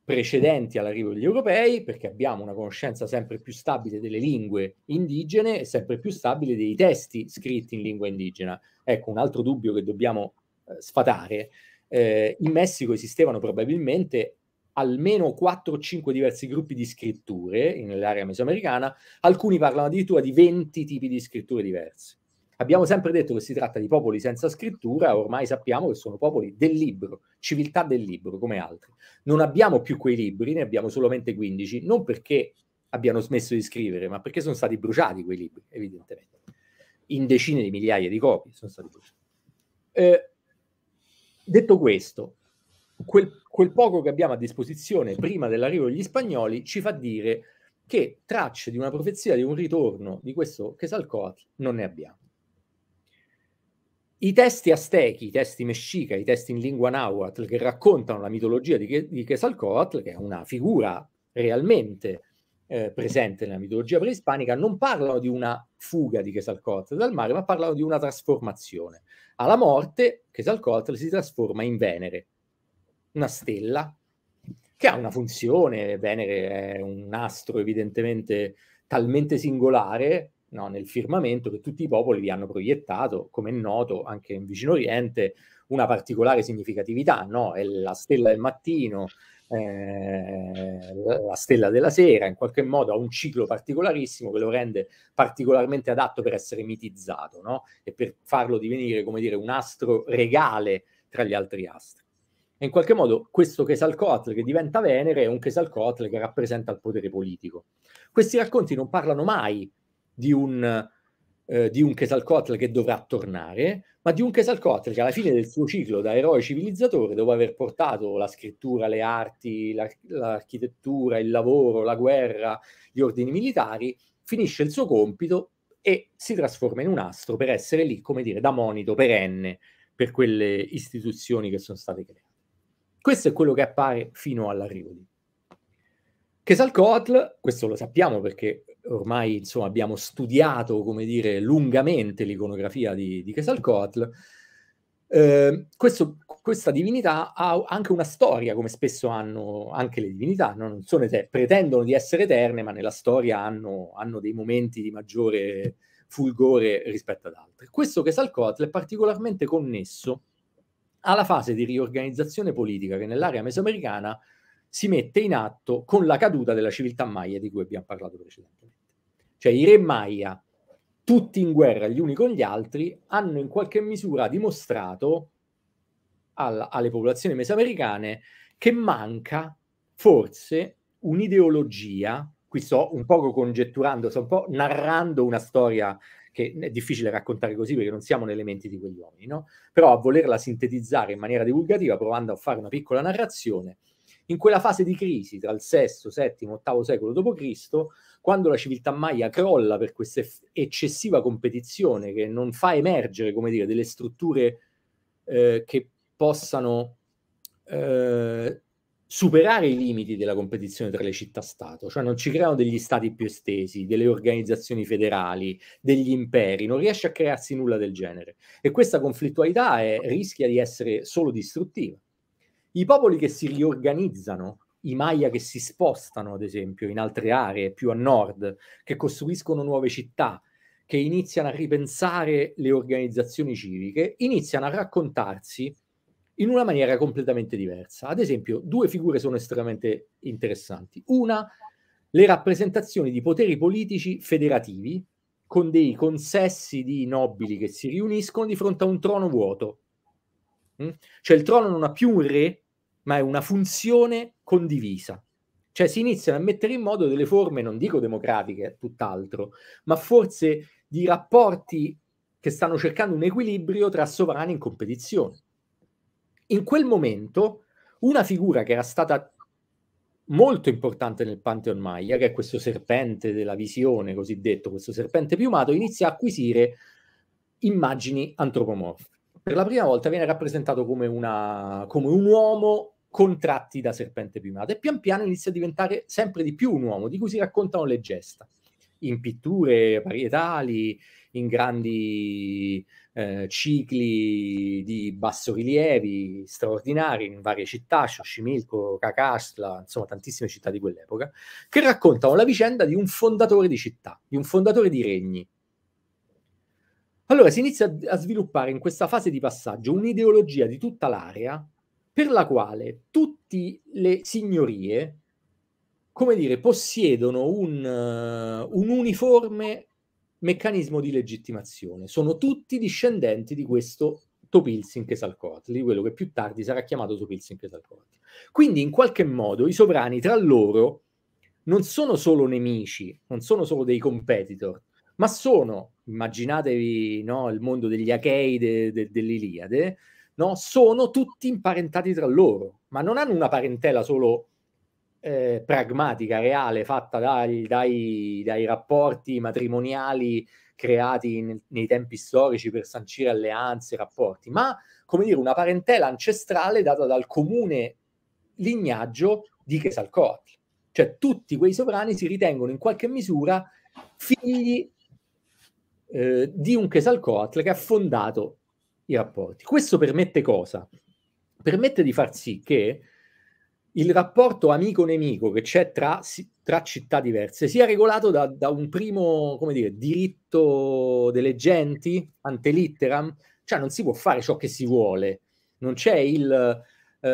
precedenti all'arrivo degli europei, perché abbiamo una conoscenza sempre più stabile delle lingue indigene e sempre più stabile dei testi scritti in lingua indigena. Ecco, un altro dubbio che dobbiamo eh, sfatare. Eh, in Messico esistevano probabilmente almeno 4 o 5 diversi gruppi di scritture nell'area mesoamericana, alcuni parlano addirittura di 20 tipi di scritture diverse. Abbiamo sempre detto che si tratta di popoli senza scrittura, ormai sappiamo che sono popoli del libro, civiltà del libro, come altri. Non abbiamo più quei libri, ne abbiamo solamente 15, non perché abbiano smesso di scrivere, ma perché sono stati bruciati quei libri, evidentemente. In decine di migliaia di copie sono stati bruciati. Eh, detto questo, quel, quel poco che abbiamo a disposizione prima dell'arrivo degli spagnoli ci fa dire che tracce di una profezia di un ritorno di questo Chesalcoatl non ne abbiamo. I testi aztechi, i testi mescica, i testi in lingua nahuatl che raccontano la mitologia di, di Quetzalcoatl, che è una figura realmente eh, presente nella mitologia preispanica, non parlano di una fuga di Quetzalcoatl dal mare, ma parlano di una trasformazione. Alla morte, Quetzalcoatl si trasforma in Venere, una stella che ha una funzione. Venere è un astro evidentemente talmente singolare no, nel firmamento che tutti i popoli vi hanno proiettato, come è noto anche in Vicino Oriente, una particolare significatività, no? È la stella del mattino, eh, la stella della sera, in qualche modo ha un ciclo particolarissimo che lo rende particolarmente adatto per essere mitizzato, no? E per farlo divenire, come dire, un astro regale tra gli altri astri. E in qualche modo questo Chesalcoatl che diventa Venere è un Chesalcoatl che rappresenta il potere politico. Questi racconti non parlano mai di un, eh, di un Chesalcoatl che dovrà tornare, ma di un Chesalcoatl che alla fine del suo ciclo da eroe civilizzatore, dopo aver portato la scrittura, le arti, l'ar- l'architettura, il lavoro, la guerra, gli ordini militari, finisce il suo compito e si trasforma in un astro per essere lì, come dire, da monito perenne per quelle istituzioni che sono state create. Questo è quello che appare fino all'arrivo di Chesalcoatl, questo lo sappiamo perché ormai insomma, abbiamo studiato come dire, lungamente l'iconografia di, di Quetzalcoatl, eh, questo, questa divinità ha anche una storia, come spesso hanno anche le divinità, no? non sono eterne, pretendono di essere eterne, ma nella storia hanno, hanno, dei momenti di maggiore fulgore rispetto ad altri. Questo Quetzalcoatl è particolarmente connesso alla fase di riorganizzazione politica che nell'area mesoamericana si mette in atto con la caduta della civiltà Maya di cui abbiamo parlato precedentemente. Cioè i re Maya, tutti in guerra gli uni con gli altri, hanno in qualche misura dimostrato alla, alle popolazioni mesoamericane che manca forse un'ideologia, qui sto un poco congetturando, sto un po' narrando una storia che è difficile raccontare così perché non siamo nelle menti di quegli uomini, no? però a volerla sintetizzare in maniera divulgativa, provando a fare una piccola narrazione, in quella fase di crisi tra il VI, VII, VIII secolo d.C., quando la civiltà maya crolla per questa eccessiva competizione che non fa emergere, come dire, delle strutture eh, che possano eh, superare i limiti della competizione tra le città-stato, cioè non ci creano degli stati più estesi, delle organizzazioni federali, degli imperi, non riesce a crearsi nulla del genere. E questa conflittualità è, rischia di essere solo distruttiva. I popoli che si riorganizzano, i Maya che si spostano, ad esempio, in altre aree più a nord, che costruiscono nuove città, che iniziano a ripensare le organizzazioni civiche, iniziano a raccontarsi in una maniera completamente diversa. Ad esempio, due figure sono estremamente interessanti. Una, le rappresentazioni di poteri politici federativi con dei consessi di nobili che si riuniscono di fronte a un trono vuoto. Mm? Cioè il trono non ha più un re, ma è una funzione condivisa. Cioè si iniziano a mettere in modo delle forme, non dico democratiche, tutt'altro, ma forse di rapporti che stanno cercando un equilibrio tra sovrani in competizione. In quel momento una figura che era stata molto importante nel Pantheon Maya, che è questo serpente della visione, cosiddetto, questo serpente piumato, inizia a acquisire immagini antropomorfe. Per la prima volta viene rappresentato come, una, come un uomo contratti da serpente primata e pian piano inizia a diventare sempre di più un uomo di cui si raccontano le gesta in pitture parietali, in grandi eh, cicli di bassorilievi straordinari in varie città, Scioscimilco, Cacastla, insomma tantissime città di quell'epoca, che raccontano la vicenda di un fondatore di città, di un fondatore di regni. Allora si inizia a sviluppare in questa fase di passaggio un'ideologia di tutta l'area per la quale tutte le signorie, come dire, possiedono un, uh, un uniforme meccanismo di legittimazione. Sono tutti discendenti di questo Topilsin Kesalcoatl, di quello che più tardi sarà chiamato Topilsin Kesalcoatl. Quindi in qualche modo i sovrani tra loro non sono solo nemici, non sono solo dei competitor, ma sono, immaginatevi no, il mondo degli Achei de, de, dell'Iliade, no? sono tutti imparentati tra loro, ma non hanno una parentela solo eh, pragmatica, reale, fatta dai, dai, dai rapporti matrimoniali creati in, nei tempi storici per sancire alleanze, rapporti, ma come dire una parentela ancestrale data dal comune lignaggio di Chesalcoatl. Cioè tutti quei sovrani si ritengono in qualche misura figli eh, di un Chesalcoatl che ha fondato i rapporti. Questo permette cosa? Permette di far sì che il rapporto amico-nemico che c'è tra, tra città diverse sia regolato da, da un primo dire, diritto delle genti, ante litteram, cioè non si può fare ciò che si vuole, non c'è il, eh,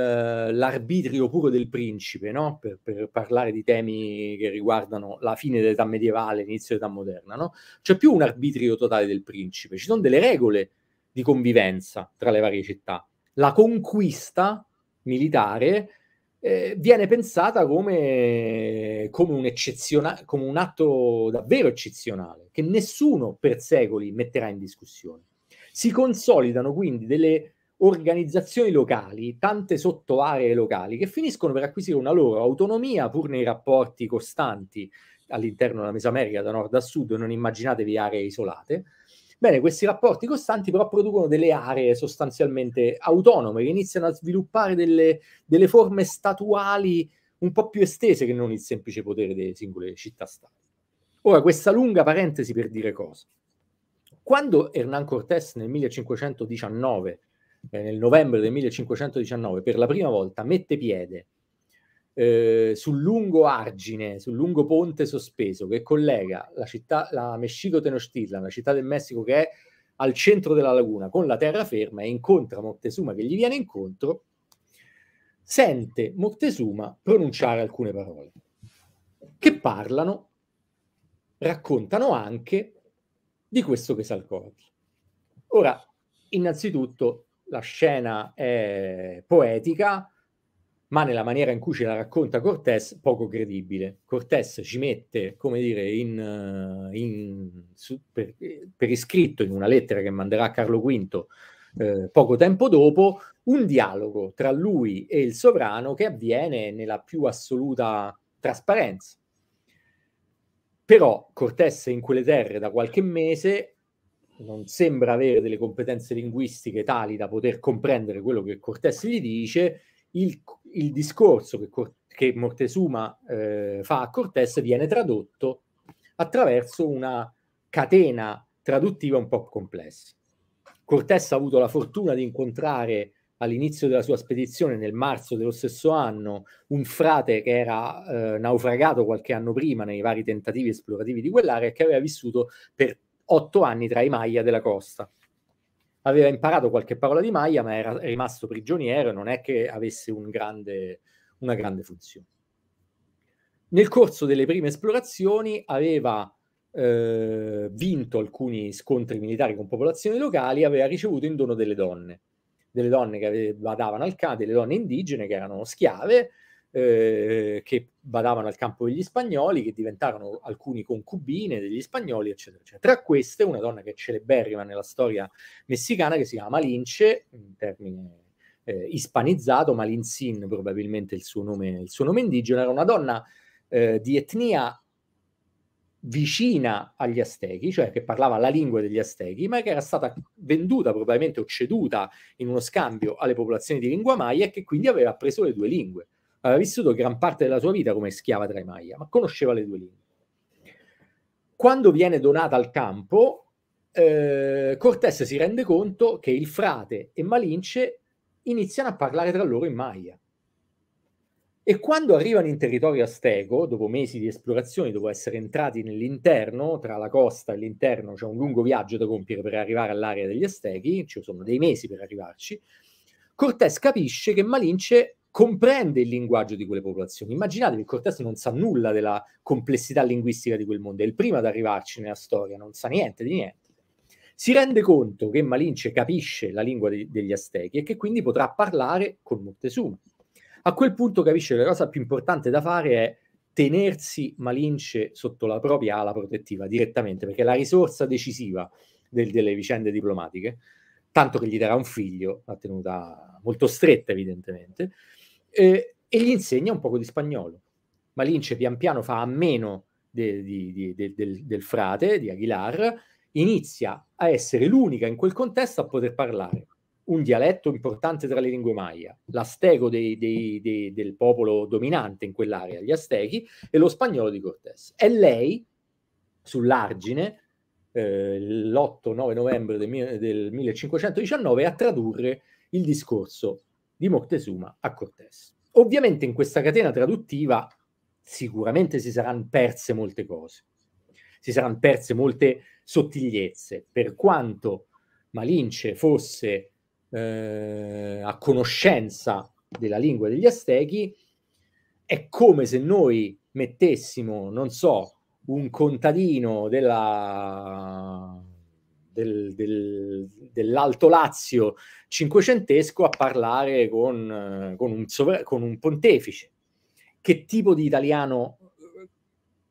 l'arbitrio puro del principe, no? per, per, parlare di temi che riguardano la fine dell'età medievale, l'inizio dell'età moderna, no? c'è più un arbitrio totale del principe, ci sono delle regole di convivenza tra le varie città. La conquista militare eh, viene pensata come, come, un ecceziona- come un atto davvero eccezionale, che nessuno per secoli metterà in discussione. Si consolidano quindi delle organizzazioni locali, tante sotto aree locali, che finiscono per acquisire una loro autonomia pur nei rapporti costanti all'interno della Mesoamerica da nord a sud, non immaginatevi aree isolate, Bene, questi rapporti costanti però producono delle aree sostanzialmente autonome che iniziano a sviluppare delle, delle forme statuali un po' più estese che non il semplice potere delle singole città-stati. Ora, questa lunga parentesi per dire cosa? Quando Hernán Cortés nel 1519, eh, nel novembre del 1519, per la prima volta mette piede eh, sul lungo argine, sul lungo ponte sospeso che collega la città, la Mescico Tenochtitlan, la città del Messico che è al centro della laguna con la terraferma e incontra Montezuma che gli viene incontro, sente Montezuma pronunciare alcune parole che parlano, raccontano anche di questo che Quesalcoatl. Ora, innanzitutto la scena è poetica, ma nella maniera in cui ce la racconta Cortés poco credibile. Cortés ci mette, come dire, in, eh, in, su, per, per, iscritto in una lettera che manderà a Carlo V eh, poco tempo dopo, un dialogo tra lui e il sovrano che avviene nella più assoluta trasparenza. Però Cortés in quelle terre da qualche mese non sembra avere delle competenze linguistiche tali da poter comprendere quello che Cortés gli dice il, il discorso che, che Mortesuma eh, fa a Cortés viene tradotto attraverso una catena traduttiva un po' complessa. Cortés ha avuto la fortuna di incontrare all'inizio della sua spedizione, nel marzo dello stesso anno, un frate che era eh, naufragato qualche anno prima nei vari tentativi esplorativi di quell'area e che aveva vissuto per otto anni tra i Maya della costa aveva imparato qualche parola di Maya, ma era rimasto prigioniero e non è che avesse un grande, una grande funzione. Nel corso delle prime esplorazioni aveva eh, vinto alcuni scontri militari con popolazioni locali, aveva ricevuto in dono delle donne, delle donne che badavano al cane, delle donne indigene che erano schiave, eh, che badavano al campo degli spagnoli, che diventarono alcuni concubine degli spagnoli, eccetera, eccetera. Tra queste una donna che è celeberrima nella storia messicana, che si chiama Malinche, in termine eh, ispanizzato, Malinzin probabilmente il suo, nome, il suo nome indigeno, era una donna eh, di etnia vicina agli Aztechi, cioè che parlava la lingua degli Aztechi, ma che era stata venduta probabilmente o ceduta in uno scambio alle popolazioni di lingua maya e che quindi aveva appreso le due lingue aveva vissuto gran parte della sua vita come schiava tra i Maya, ma conosceva le due lingue. Quando viene donata al campo, eh, Cortés si rende conto che il frate e Malince iniziano a parlare tra loro in Maya. E quando arrivano in territorio azteco, dopo mesi di esplorazioni, dopo essere entrati nell'interno, tra la costa e l'interno c'è un lungo viaggio da compiere per arrivare all'area degli aztechi, ci sono dei mesi per arrivarci, Cortés capisce che Malince comprende il linguaggio di quelle popolazioni. Immaginatevi, Cortese non sa nulla della complessità linguistica di quel mondo, è il primo ad arrivarci nella storia, non sa niente di niente. Si rende conto che Malince capisce la lingua de- degli Aztechi e che quindi potrà parlare con Montezuma. A quel punto capisce che la cosa più importante da fare è tenersi Malince sotto la propria ala protettiva direttamente, perché è la risorsa decisiva del- delle vicende diplomatiche, tanto che gli darà un figlio, la tenuta molto stretta evidentemente, eh, e gli insegna un poco di spagnolo. Ma Lince pian piano fa a meno de, de, de, del, del frate, di Aguilar, inizia a essere l'unica in quel contesto a poter parlare un dialetto importante tra le lingue maya, l'astego dei, dei, dei, del popolo dominante in quell'area, gli astechi, e lo spagnolo di Cortés. E lei, sull'argine, eh, l'8-9 novembre del, del 1519, a tradurre il discorso di Moctezuma a Cortés. Ovviamente in questa catena traduttiva sicuramente si saranno perse molte cose, si saranno perse molte sottigliezze, per quanto Malince fosse eh, a conoscenza della lingua degli Aztechi, è come se noi mettessimo, non so, un contadino della del, del, dell'Alto Lazio cinquecentesco a parlare con, eh, con, un sovra- con un pontefice. Che tipo di italiano eh,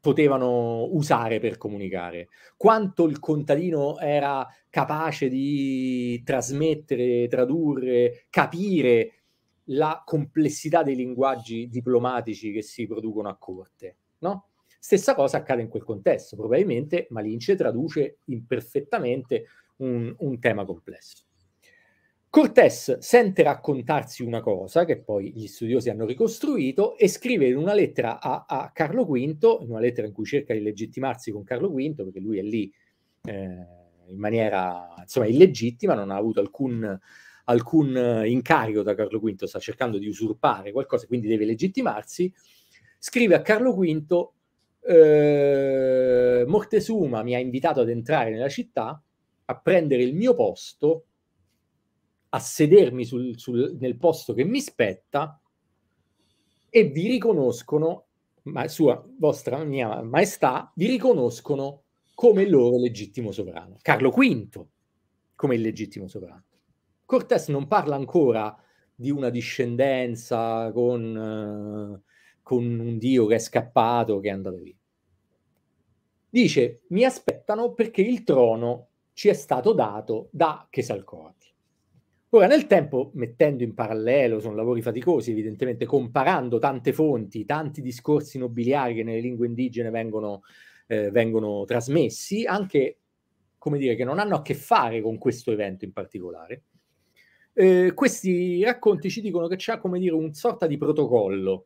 potevano usare per comunicare, quanto il contadino era capace di trasmettere, tradurre, capire la complessità dei linguaggi diplomatici che si producono a corte, no? Stessa cosa accade in quel contesto, probabilmente Malince traduce imperfettamente un, un tema complesso. Cortés sente raccontarsi una cosa che poi gli studiosi hanno ricostruito e scrive in una lettera a, a, Carlo V, in una lettera in cui cerca di legittimarsi con Carlo V, perché lui è lì eh, in maniera insomma illegittima, non ha avuto alcun, alcun eh, incarico da Carlo V, sta cercando di usurpare qualcosa, quindi deve legittimarsi. Scrive a Carlo V eh, Mortesuma mi ha invitato ad entrare nella città, a prendere il mio posto, a sedermi sul, sul, nel posto che mi spetta e vi riconoscono, ma sua vostra mia maestà, vi riconoscono come il loro legittimo sovrano. Carlo V come il legittimo sovrano. Cortés non parla ancora di una discendenza con, eh, con un dio che è scappato, che è andato via. Dice, mi aspettano perché il trono ci è stato dato da Chesalcorti. Ora, nel tempo, mettendo in parallelo, sono lavori faticosi evidentemente, comparando tante fonti, tanti discorsi nobiliari che nelle lingue indigene vengono, eh, vengono trasmessi, anche, come dire, che non hanno a che fare con questo evento in particolare, eh, questi racconti ci dicono che c'è, come dire, un sorta di protocollo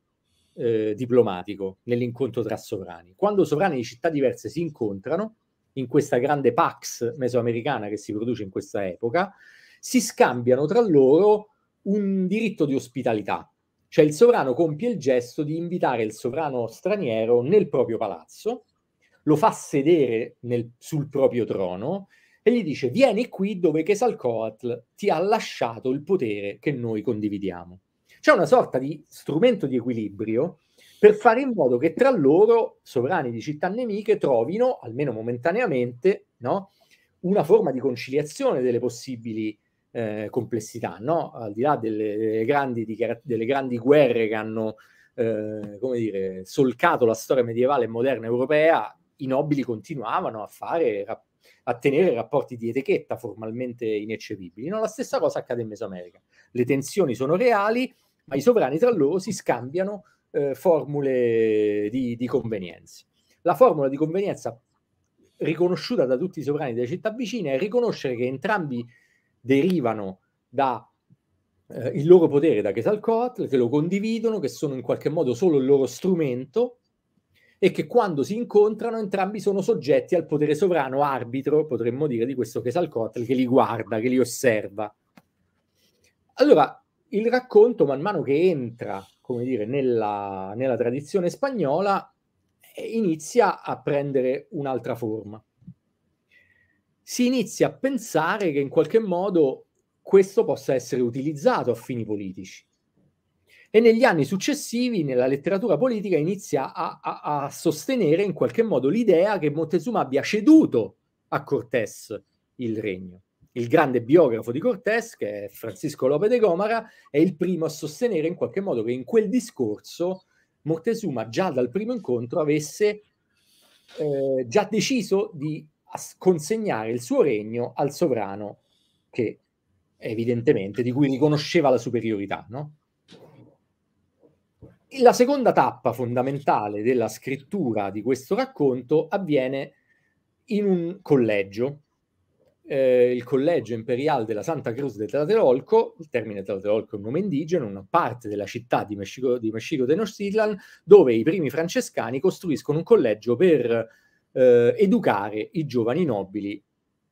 eh, diplomatico nell'incontro tra sovrani. Quando sovrani di città diverse si incontrano, in questa grande pax mesoamericana che si produce in questa epoca, si scambiano tra loro un diritto di ospitalità. Cioè il sovrano compie il gesto di invitare il sovrano straniero nel proprio palazzo, lo fa sedere nel, sul proprio trono e gli dice vieni qui dove Kesalcoatl ti ha lasciato il potere che noi condividiamo. C'è una sorta di strumento di equilibrio per fare in modo che tra loro, sovrani di città nemiche, trovino, almeno momentaneamente, no? una forma di conciliazione delle possibili eh, complessità, no? al di là delle, delle, grandi, delle grandi, guerre che hanno eh, dire, solcato la storia medievale e moderna europea, i nobili continuavano a, fare, a tenere rapporti di etichetta formalmente ineccepibili. No? La stessa cosa accade in Mesoamerica. Le tensioni sono reali, ma i sovrani tra loro si scambiano eh, formule di, di convenienza. La formula di convenienza riconosciuta da tutti i sovrani delle città vicine è riconoscere che entrambi derivano da eh, il loro potere da Quetzalcoatl, che lo condividono, che sono in qualche modo solo il loro strumento e che quando si incontrano entrambi sono soggetti al potere sovrano arbitro, potremmo dire, di questo Quetzalcoatl che li guarda, che li osserva. Allora, il racconto, man mano che entra, come dire, nella, nella tradizione spagnola, eh, inizia a prendere un'altra forma. Si inizia a pensare che in qualche modo questo possa essere utilizzato a fini politici. E negli anni successivi, nella letteratura politica, inizia a, a, a sostenere in qualche modo l'idea che Montezuma abbia ceduto a Cortés il regno il grande biografo di Cortés, che è Francisco Lope de Gomara, è il primo a sostenere in qualche modo che in quel discorso Montezuma già dal primo incontro avesse eh, già deciso di as- consegnare il suo regno al sovrano che evidentemente di cui riconosceva la superiorità, no? La seconda tappa fondamentale della scrittura di questo racconto avviene in un collegio, eh, il collegio imperiale della Santa Cruz de Tlatelolco, il termine Tlatelolco è un nome indigeno, una parte della città di Mexico, di Mexico de Nostitlan, dove i primi francescani costruiscono un collegio per eh, educare i giovani nobili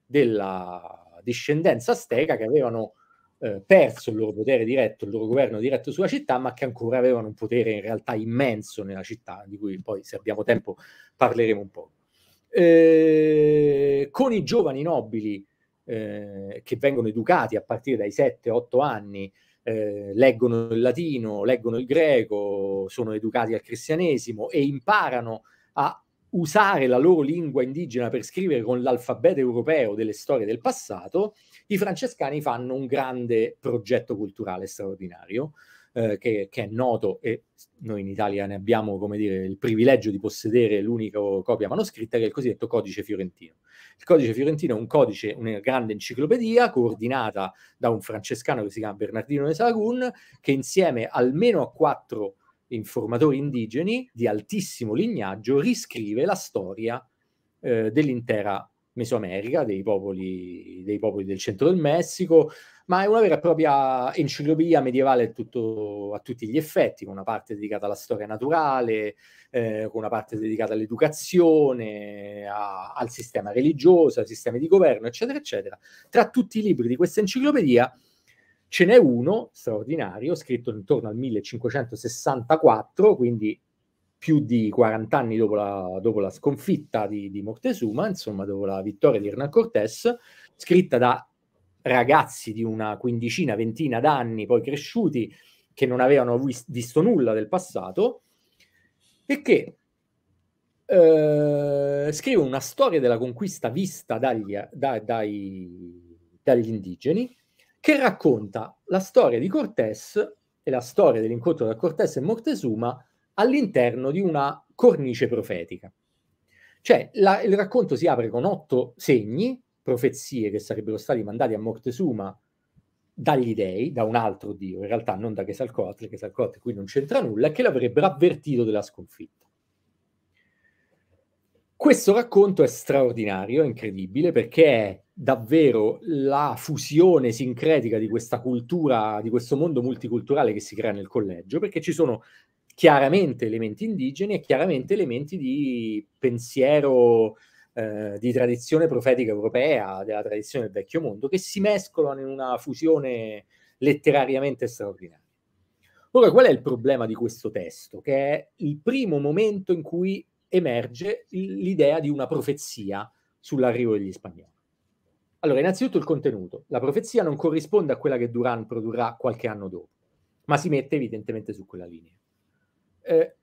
della discendenza azteca che avevano eh, perso il loro potere diretto, il loro governo diretto sulla città, ma che ancora avevano un potere in realtà immenso nella città, di cui poi se abbiamo tempo parleremo un po'. Eh, con i giovani nobili eh, che vengono educati a partire dai 7-8 anni, eh, leggono il latino, leggono il greco, sono educati al cristianesimo e imparano a usare la loro lingua indigena per scrivere con l'alfabeto europeo delle storie del passato, i francescani fanno un grande progetto culturale straordinario. Eh, che, che, è noto e noi in Italia ne abbiamo come dire, il privilegio di possedere l'unica copia manoscritta che è il cosiddetto codice fiorentino il codice fiorentino è un codice, una grande enciclopedia coordinata da un francescano che si chiama Bernardino de Sahagún, che insieme almeno a quattro informatori indigeni di altissimo lignaggio riscrive la storia eh, dell'intera Mesoamerica, dei popoli, dei popoli del centro del Messico, ma è una vera e propria enciclopedia medievale tutto, a tutti gli effetti, con una parte dedicata alla storia naturale, eh, con una parte dedicata all'educazione, a, al sistema religioso, ai sistemi di governo, eccetera, eccetera. Tra tutti i libri di questa enciclopedia ce n'è uno straordinario, scritto intorno al 1564, quindi più di 40 anni dopo la, dopo la sconfitta di, di, Moctezuma, insomma dopo la vittoria di Hernán Cortés, scritta da ragazzi di una quindicina, ventina d'anni, poi cresciuti, che non avevano vis- visto nulla del passato, e che eh, scrive una storia della conquista vista dagli, da, dai, dagli indigeni, che racconta la storia di Cortés e la storia dell'incontro tra Cortés e Moctezuma all'interno di una cornice profetica. Cioè la, il racconto si apre con otto segni, profezie che sarebbero stati mandati a Moctezuma dagli dei, da un altro dio, in realtà non da Chesalcoatl, Chesalcoatl qui non c'entra nulla, e che l'avrebbero avvertito della sconfitta. Questo racconto è straordinario, è incredibile, perché è davvero la fusione sincretica di questa cultura, di questo mondo multiculturale che si crea nel collegio, perché ci sono chiaramente elementi indigeni e chiaramente elementi di pensiero eh, di tradizione profetica europea, della tradizione del vecchio mondo, che si mescolano in una fusione letterariamente straordinaria. Ora, qual è il problema di questo testo? Che è il primo momento in cui emerge l'idea di una profezia sull'arrivo degli spagnoli. Allora, innanzitutto il contenuto. La profezia non corrisponde a quella che Duran produrrà qualche anno dopo, ma si mette evidentemente su quella linea eh,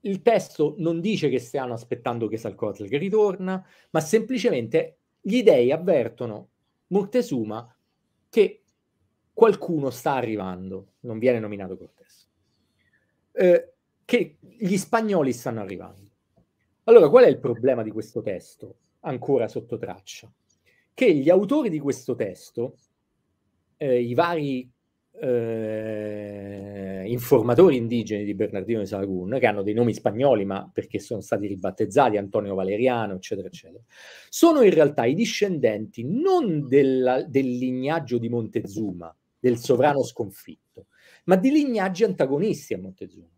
il testo non dice che stiano aspettando che Salcotl che ritorna, ma semplicemente gli dei avvertono Montezuma che qualcuno sta arrivando, non viene nominato Cortés, eh, che gli spagnoli stanno arrivando. Allora, qual è il problema di questo testo, ancora sotto traccia? Che gli autori di questo testo, eh, i vari eh, informatori indigeni di Bernardino di Sahagún, che hanno dei nomi spagnoli, ma perché sono stati ribattezzati, Antonio Valeriano, eccetera, eccetera, sono in realtà i discendenti non della, del lignaggio di Montezuma, del sovrano sconfitto, ma di lignaggi antagonisti a Montezuma,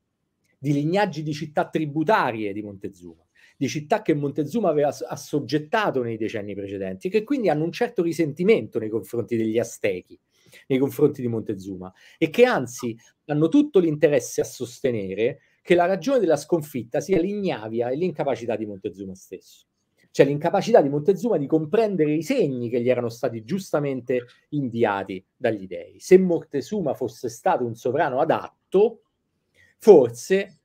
di lignaggi di città tributarie di Montezuma di città che Montezuma aveva assoggettato nei decenni precedenti, che quindi hanno un certo risentimento nei confronti degli Aztechi, nei confronti di Montezuma e che anzi hanno tutto l'interesse a sostenere che la ragione della sconfitta sia l'ignavia e l'incapacità di Montezuma stesso. Cioè l'incapacità di Montezuma di comprendere i segni che gli erano stati giustamente inviati dagli dei. Se Montezuma fosse stato un sovrano adatto, forse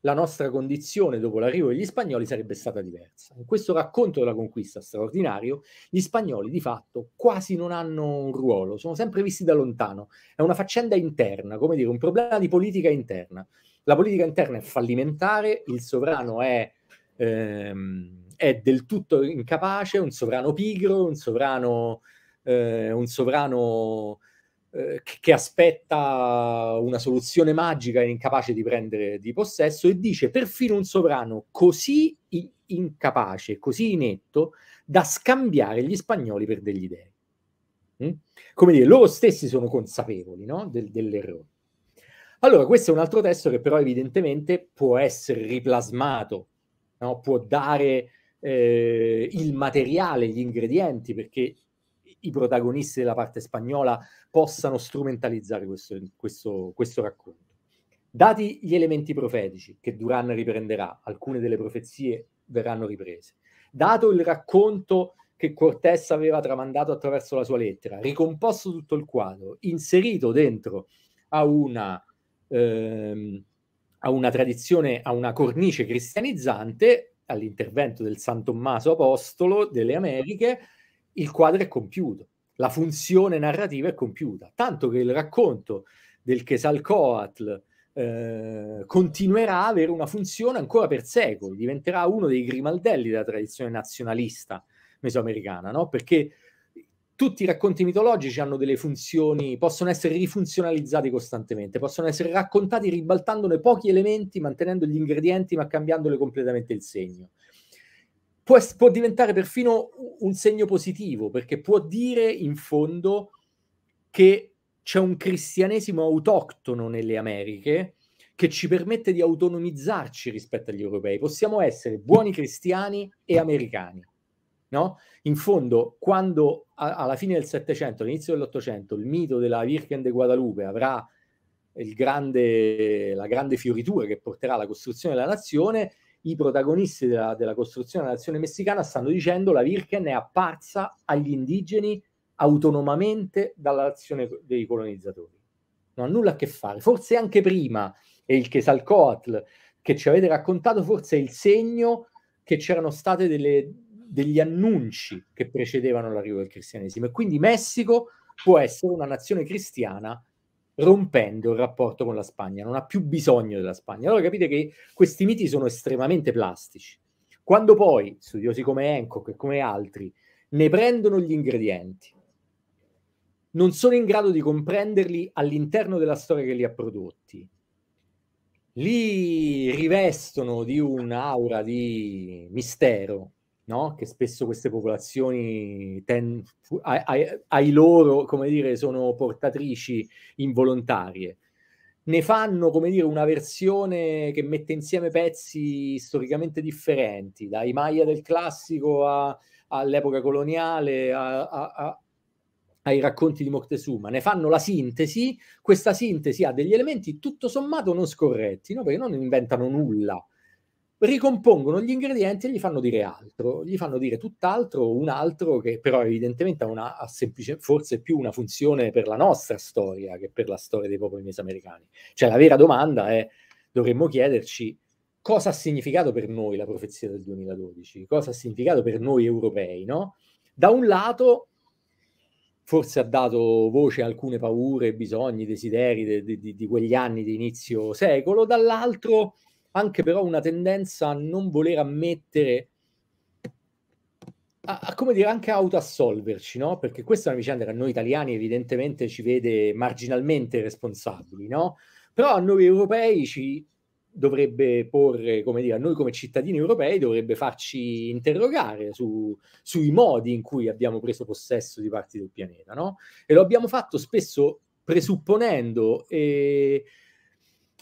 la nostra condizione dopo l'arrivo degli spagnoli sarebbe stata diversa. In questo racconto della conquista straordinario, gli spagnoli di fatto quasi non hanno un ruolo, sono sempre visti da lontano, è una faccenda interna, come dire, un problema di politica interna. La politica interna è fallimentare, il sovrano è, ehm, è del tutto incapace, un sovrano pigro, un sovrano, eh, un sovrano eh, che aspetta una soluzione magica e incapace di prendere di possesso e dice perfino un sovrano così incapace, così inetto, da scambiare gli spagnoli per degli dei. Mm? Come dire, loro stessi sono consapevoli no? Del, dell'errore. Allora, questo è un altro testo che però evidentemente può essere riplasmato, no? può dare eh, il materiale, gli ingredienti, perché i protagonisti della parte spagnola possano strumentalizzare questo, questo, questo racconto. Dati gli elementi profetici che Duran riprenderà, alcune delle profezie verranno riprese, dato il racconto che Cortés aveva tramandato attraverso la sua lettera, ricomposto tutto il quadro, inserito dentro a una, ehm, a una tradizione, a una cornice cristianizzante, all'intervento del San Tommaso Apostolo delle Americhe, il quadro è compiuto, la funzione narrativa è compiuta, tanto che il racconto del Chesalcoatl eh, continuerà a avere una funzione ancora per secoli, diventerà uno dei grimaldelli della tradizione nazionalista mesoamericana, no? perché tutti i racconti mitologici hanno delle funzioni, possono essere rifunzionalizzati costantemente, possono essere raccontati ribaltandone pochi elementi, mantenendo gli ingredienti ma cambiandole completamente il segno può, può diventare perfino un segno positivo, perché può dire in fondo che c'è un cristianesimo autoctono nelle Americhe che ci permette di autonomizzarci rispetto agli europei. Possiamo essere buoni cristiani e americani. No? In fondo, quando a- alla fine del Settecento, all'inizio dell'Ottocento, il mito della Virgen de Guadalupe avrà grande, la grande fioritura che porterà alla costruzione della nazione, i protagonisti della, della costruzione della nazione messicana stanno dicendo la Virgen è apparsa agli indigeni autonomamente dall'azione dei colonizzatori. Non ha nulla a che fare. Forse anche prima, e il Chesalcoatl che ci avete raccontato, forse è il segno che c'erano state delle, degli annunci che precedevano l'arrivo del cristianesimo. E quindi Messico può essere una nazione cristiana rompendo il rapporto con la Spagna, non ha più bisogno della Spagna. Allora capite che questi miti sono estremamente plastici. Quando poi studiosi come Hancock e come altri ne prendono gli ingredienti, non sono in grado di comprenderli all'interno della storia che li ha prodotti, li rivestono di un'aura di mistero no? che spesso queste popolazioni ten, ai, ai, ai, loro, come dire, sono portatrici involontarie. Ne fanno, come dire, una versione che mette insieme pezzi storicamente differenti, dai Maya del classico a, all'epoca coloniale, a, a, ai racconti di Moctezuma, ne fanno la sintesi, questa sintesi ha degli elementi tutto sommato non scorretti, no? perché non inventano nulla, ricompongono gli ingredienti e gli fanno dire altro, gli fanno dire tutt'altro, un altro che però evidentemente ha, una, ha semplice, forse più una funzione per la nostra storia che per la storia dei popoli mesoamericani. Cioè la vera domanda è, dovremmo chiederci cosa ha significato per noi la profezia del 2012, cosa ha significato per noi europei, no? Da un lato forse ha dato voce a alcune paure, bisogni, desideri di de, de, de quegli anni di inizio secolo, dall'altro anche però una tendenza a non voler ammettere, a, a come dire, anche autoassolverci, no? Perché questa è una vicenda che a noi italiani evidentemente ci vede marginalmente responsabili, no? Però a noi europei ci dovrebbe porre, come dire, a noi come cittadini europei dovrebbe farci interrogare su, sui modi in cui abbiamo preso possesso di parti del pianeta, no? E lo abbiamo fatto spesso presupponendo... Eh,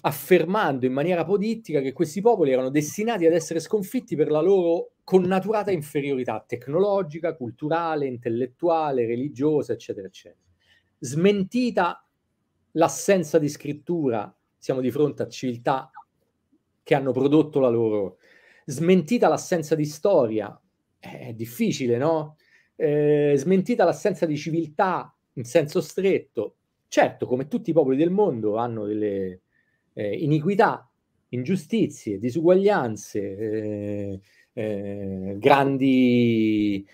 affermando in maniera politica che questi popoli erano destinati ad essere sconfitti per la loro connaturata inferiorità tecnologica, culturale, intellettuale, religiosa, eccetera, eccetera. Smentita l'assenza di scrittura, siamo di fronte a civiltà che hanno prodotto la loro. Smentita l'assenza di storia, è difficile, no? Eh, smentita l'assenza di civiltà in senso stretto. Certo, come tutti i popoli del mondo hanno delle eh, iniquità, ingiustizie, disuguaglianze, eh, eh, grandi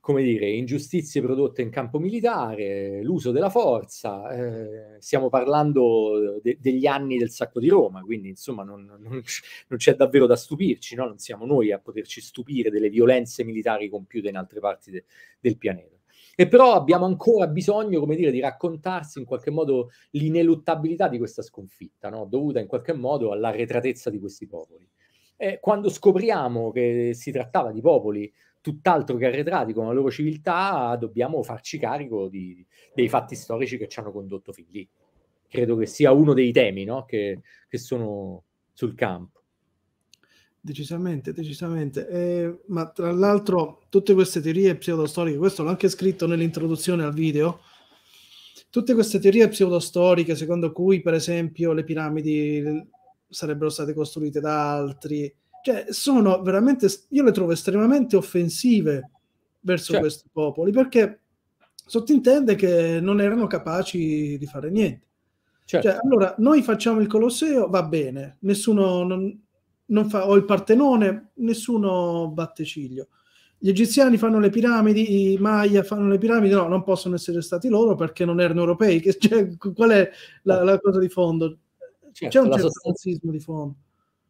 come dire, ingiustizie prodotte in campo militare, l'uso della forza, eh, stiamo parlando de- degli anni del sacco di Roma, quindi insomma non, non, c- non c'è davvero da stupirci, no? non siamo noi a poterci stupire delle violenze militari compiute in altre parti de- del pianeta. E però abbiamo ancora bisogno, come dire, di raccontarsi in qualche modo l'ineluttabilità di questa sconfitta, no? dovuta in qualche modo all'arretratezza di questi popoli. E quando scopriamo che si trattava di popoli tutt'altro che arretrati con la loro civiltà, dobbiamo farci carico di, dei fatti storici che ci hanno condotto fin lì. Credo che sia uno dei temi no? che, che sono sul campo. Decisamente, decisamente. Eh, ma tra l'altro tutte queste teorie pseudostoriche, questo l'ho anche scritto nell'introduzione al video, tutte queste teorie pseudostoriche secondo cui per esempio le piramidi sarebbero state costruite da altri, cioè sono veramente, io le trovo estremamente offensive verso certo. questi popoli perché sottintende che non erano capaci di fare niente. Certo. Cioè, allora, noi facciamo il Colosseo, va bene, nessuno... Non, fa, o il Partenone, nessuno batte ciglio. Gli egiziani fanno le piramidi, i Maya fanno le piramidi, no, non possono essere stati loro perché non erano europei. Che, cioè, qual è la, la, cosa di fondo? Certo, C'è un certo razzismo di fondo.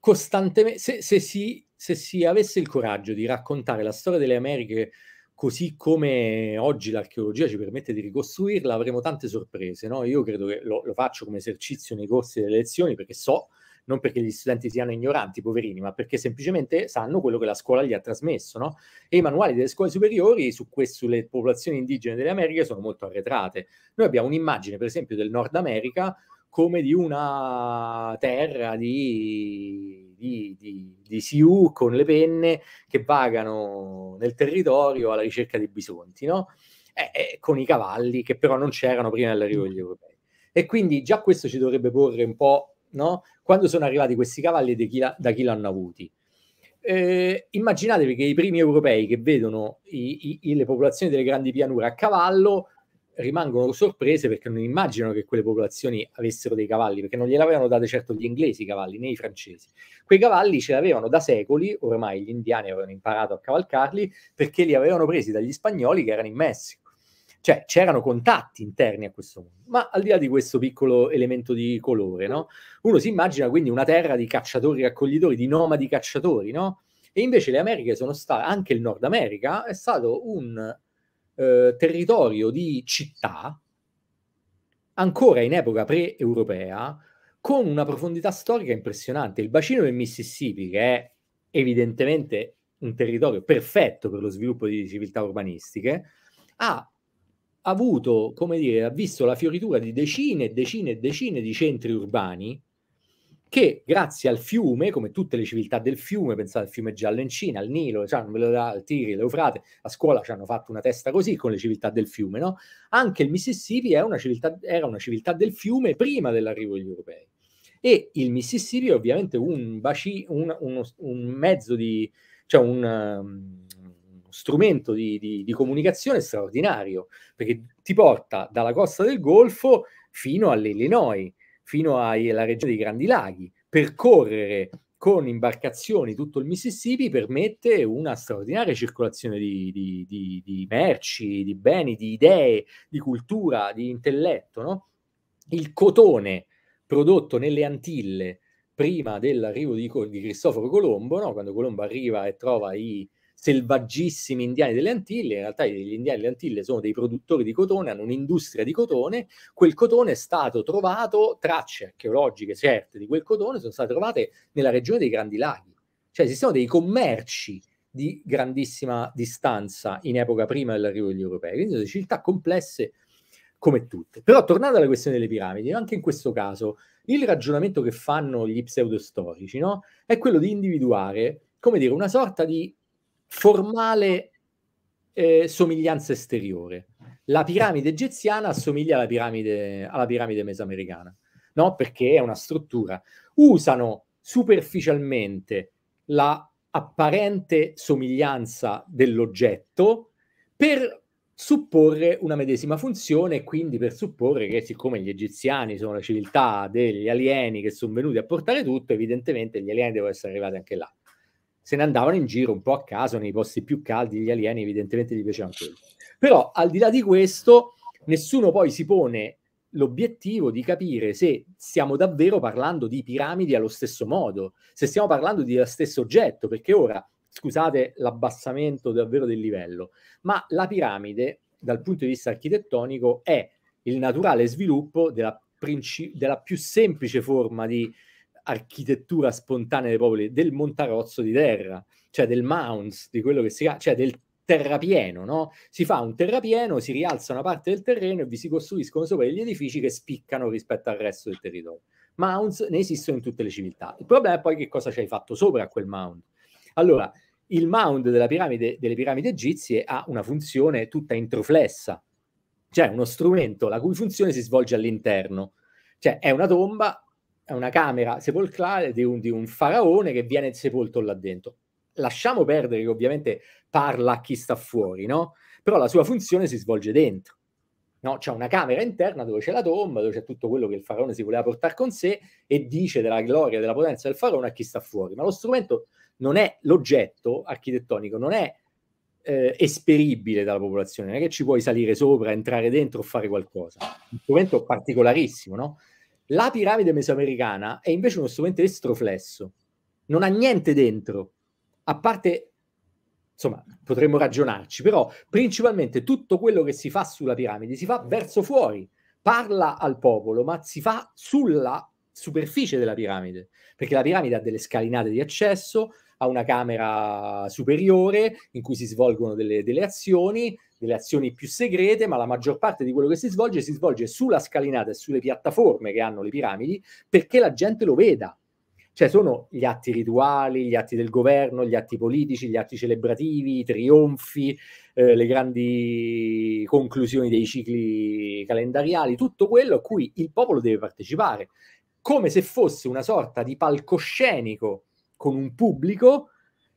Costantemente, se, se, si, se si avesse il coraggio di raccontare la storia delle Americhe così come oggi l'archeologia ci permette di ricostruirla, avremo tante sorprese. No? Io credo che lo, lo, faccio come esercizio nei corsi delle lezioni perché so non perché gli studenti siano ignoranti, poverini, ma perché semplicemente sanno quello che la scuola gli ha trasmesso. No? E i manuali delle scuole superiori su questo, sulle popolazioni indigene delle Americhe sono molto arretrate. Noi abbiamo un'immagine, per esempio, del Nord America come di una terra di, di, di, di Siù con le penne che vagano nel territorio alla ricerca dei bisonti, no? Eh, eh, con i cavalli che però non c'erano prima dell'arrivo degli europei. E quindi già questo ci dovrebbe porre un po' no? quando sono arrivati questi cavalli chi la, da chi l'hanno avuti. Eh, immaginatevi che i primi europei che vedono i, i, le popolazioni delle grandi pianure a cavallo rimangono sorprese perché non immaginano che quelle popolazioni avessero dei cavalli, perché non gliel'avevano date certo gli inglesi i cavalli, né i francesi. Quei cavalli ce l'avevano da secoli, ormai gli indiani avevano imparato a cavalcarli, perché li avevano presi dagli spagnoli che erano in Messico. Cioè, c'erano contatti interni a questo mondo. Ma al di là di questo piccolo elemento di colore, no? Uno si immagina quindi una terra di cacciatori raccoglitori, di nomadi cacciatori, no? E invece le Americhe sono state, anche il Nord America, è stato un eh, territorio di città, ancora in epoca pre-europea, con una profondità storica impressionante. Il bacino del Mississippi, che è evidentemente un territorio perfetto per lo sviluppo di civiltà urbanistiche, ha avuto, come dire, ha visto la fioritura di decine e decine e decine di centri urbani che grazie al fiume, come tutte le civiltà del fiume, pensate al fiume giallo in Cina, al Nilo, cioè, al Tiri, all'Eufrate, a scuola ci hanno fatto una testa così con le civiltà del fiume, no? Anche il Mississippi una civiltà, era una civiltà del fiume prima dell'arrivo degli europei. E il Mississippi è ovviamente un, baci, un, uno, un mezzo di... cioè un... Um, strumento di, di, di comunicazione straordinario, perché ti porta dalla costa del Golfo fino all'Illinois, fino alla regione dei Grandi Laghi. Percorrere con imbarcazioni tutto il Mississippi permette una straordinaria circolazione di, di, di, di, merci, di beni, di idee, di cultura, di intelletto. No? Il cotone prodotto nelle Antille prima dell'arrivo di, Cristoforo Colombo, no? quando Colombo arriva e trova i, selvaggissimi indiani delle Antille, in realtà gli indiani delle Antille sono dei produttori di cotone, hanno un'industria di cotone, quel cotone è stato trovato, tracce archeologiche certe di quel cotone sono state trovate nella regione dei Grandi Laghi, cioè esistono dei commerci di grandissima distanza in epoca prima dell'arrivo degli europei, quindi sono città complesse come tutte. Però tornando alla questione delle piramidi, anche in questo caso il ragionamento che fanno gli pseudostorici no? è quello di individuare, come dire, una sorta di formale eh, somiglianza esteriore. La piramide egiziana assomiglia alla piramide, alla piramide mesoamericana, no? perché è una struttura. Usano superficialmente la apparente somiglianza dell'oggetto per supporre una medesima funzione e quindi per supporre che siccome gli egiziani sono la civiltà degli alieni che sono venuti a portare tutto, evidentemente gli alieni devono essere arrivati anche là se ne andavano in giro un po' a caso nei posti più caldi, gli alieni evidentemente gli piacevano quello. Però al di là di questo, nessuno poi si pone l'obiettivo di capire se stiamo davvero parlando di piramidi allo stesso modo, se stiamo parlando dello stesso oggetto, perché ora, scusate l'abbassamento davvero del livello, ma la piramide dal punto di vista architettonico è il naturale sviluppo della, princi- della più semplice forma di architettura spontanea dei popoli, del montarozzo di terra, cioè del mounds, di quello che si chiama, cioè del terrapieno, no? Si fa un terrapieno, si rialza una parte del terreno e vi si costruiscono sopra degli edifici che spiccano rispetto al resto del territorio. Mounds ne esistono in tutte le civiltà. Il problema è poi che cosa ci hai fatto sopra a quel mound. Allora, il mound piramide, delle piramidi egizie ha una funzione tutta introflessa, cioè uno strumento la cui funzione si svolge all'interno. Cioè è una tomba è una camera sepolcrale di un, di un faraone che viene sepolto là dentro. Lasciamo perdere che ovviamente parla a chi sta fuori, no? Però la sua funzione si svolge dentro. No, c'è una camera interna dove c'è la tomba, dove c'è tutto quello che il faraone si voleva portare con sé e dice della gloria e della potenza del faraone a chi sta fuori. Ma lo strumento non è l'oggetto architettonico, non è eh, esperibile dalla popolazione, non è che ci puoi salire sopra, entrare dentro o fare qualcosa. Un strumento particolarissimo, no? La piramide mesoamericana è invece uno strumento estroflesso, non ha niente dentro, a parte, insomma, potremmo ragionarci, però principalmente tutto quello che si fa sulla piramide si fa verso fuori, parla al popolo, ma si fa sulla superficie della piramide, perché la piramide ha delle scalinate di accesso, ha una camera superiore in cui si svolgono delle, delle azioni, delle azioni più segrete, ma la maggior parte di quello che si svolge si svolge sulla scalinata e sulle piattaforme che hanno le piramidi perché la gente lo veda. Cioè sono gli atti rituali, gli atti del governo, gli atti politici, gli atti celebrativi, i trionfi, eh, le grandi conclusioni dei cicli calendariali, tutto quello a cui il popolo deve partecipare, come se fosse una sorta di palcoscenico con un pubblico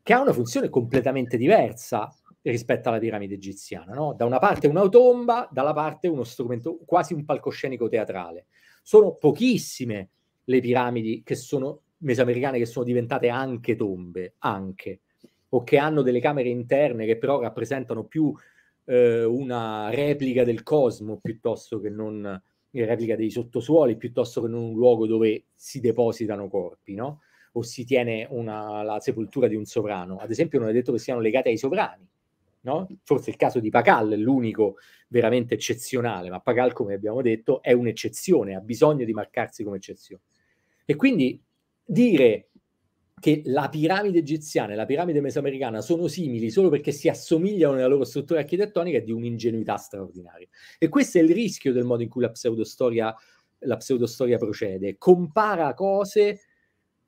che ha una funzione completamente diversa rispetto alla piramide egiziana. No? Da una parte una tomba, dalla parte uno strumento, quasi un palcoscenico teatrale. Sono pochissime le piramidi che sono mesoamericane che sono diventate anche tombe, anche, o che hanno delle camere interne che però rappresentano più eh, una replica del cosmo piuttosto che non una replica dei sottosuoli, piuttosto che non un luogo dove si depositano corpi, no? o si tiene una, la sepoltura di un sovrano. Ad esempio non è detto che siano legate ai sovrani, No? Forse il caso di Pacal è l'unico veramente eccezionale, ma Pacal, come abbiamo detto, è un'eccezione, ha bisogno di marcarsi come eccezione. E quindi dire che la piramide egiziana e la piramide mesoamericana sono simili solo perché si assomigliano nella loro struttura architettonica è di un'ingenuità straordinaria. E questo è il rischio del modo in cui la pseudostoria, la pseudostoria procede. Compara cose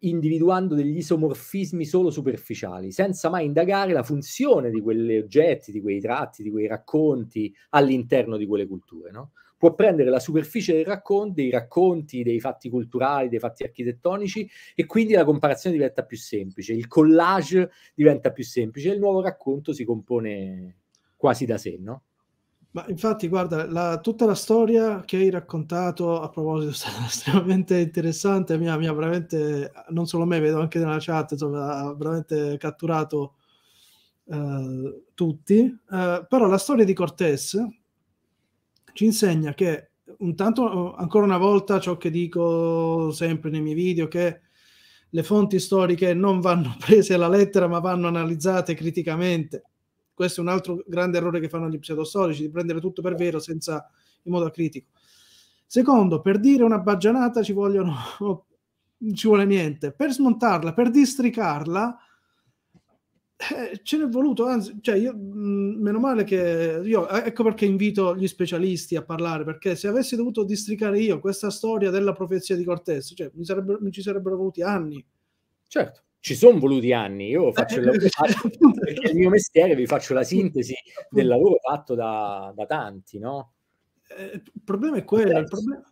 individuando degli isomorfismi solo superficiali, senza mai indagare la funzione di quegli oggetti, di quei tratti, di quei racconti all'interno di quelle culture. No? Può prendere la superficie dei racconti, dei racconti, dei fatti culturali, dei fatti architettonici e quindi la comparazione diventa più semplice, il collage diventa più semplice e il nuovo racconto si compone quasi da sé. No? Ma infatti, guarda, la, tutta la storia che hai raccontato a proposito è stata estremamente interessante, mi ha, veramente, non solo me, vedo anche nella chat, insomma, ha veramente catturato eh, tutti. Eh, però la storia di Cortés ci insegna che, intanto, ancora una volta, ciò che dico sempre nei miei video, che le fonti storiche non vanno prese alla lettera, ma vanno analizzate criticamente questo è un altro grande errore che fanno gli pseudostorici, di prendere tutto per vero senza, in modo critico. Secondo, per dire una baggianata ci vogliono, ci vuole niente. Per smontarla, per districarla, eh, ce n'è voluto, anzi, cioè io, mh, meno male che io, eh, ecco perché invito gli specialisti a parlare, perché se avessi dovuto districare io questa storia della profezia di Cortez, cioè, mi, sarebbe, mi ci sarebbero voluti anni. Certo ci sono voluti anni, io eh, faccio eh, il, eh, perché il mio mestiere, vi faccio la sintesi del lavoro fatto da, da tanti, no? Eh, il problema è quello, il problema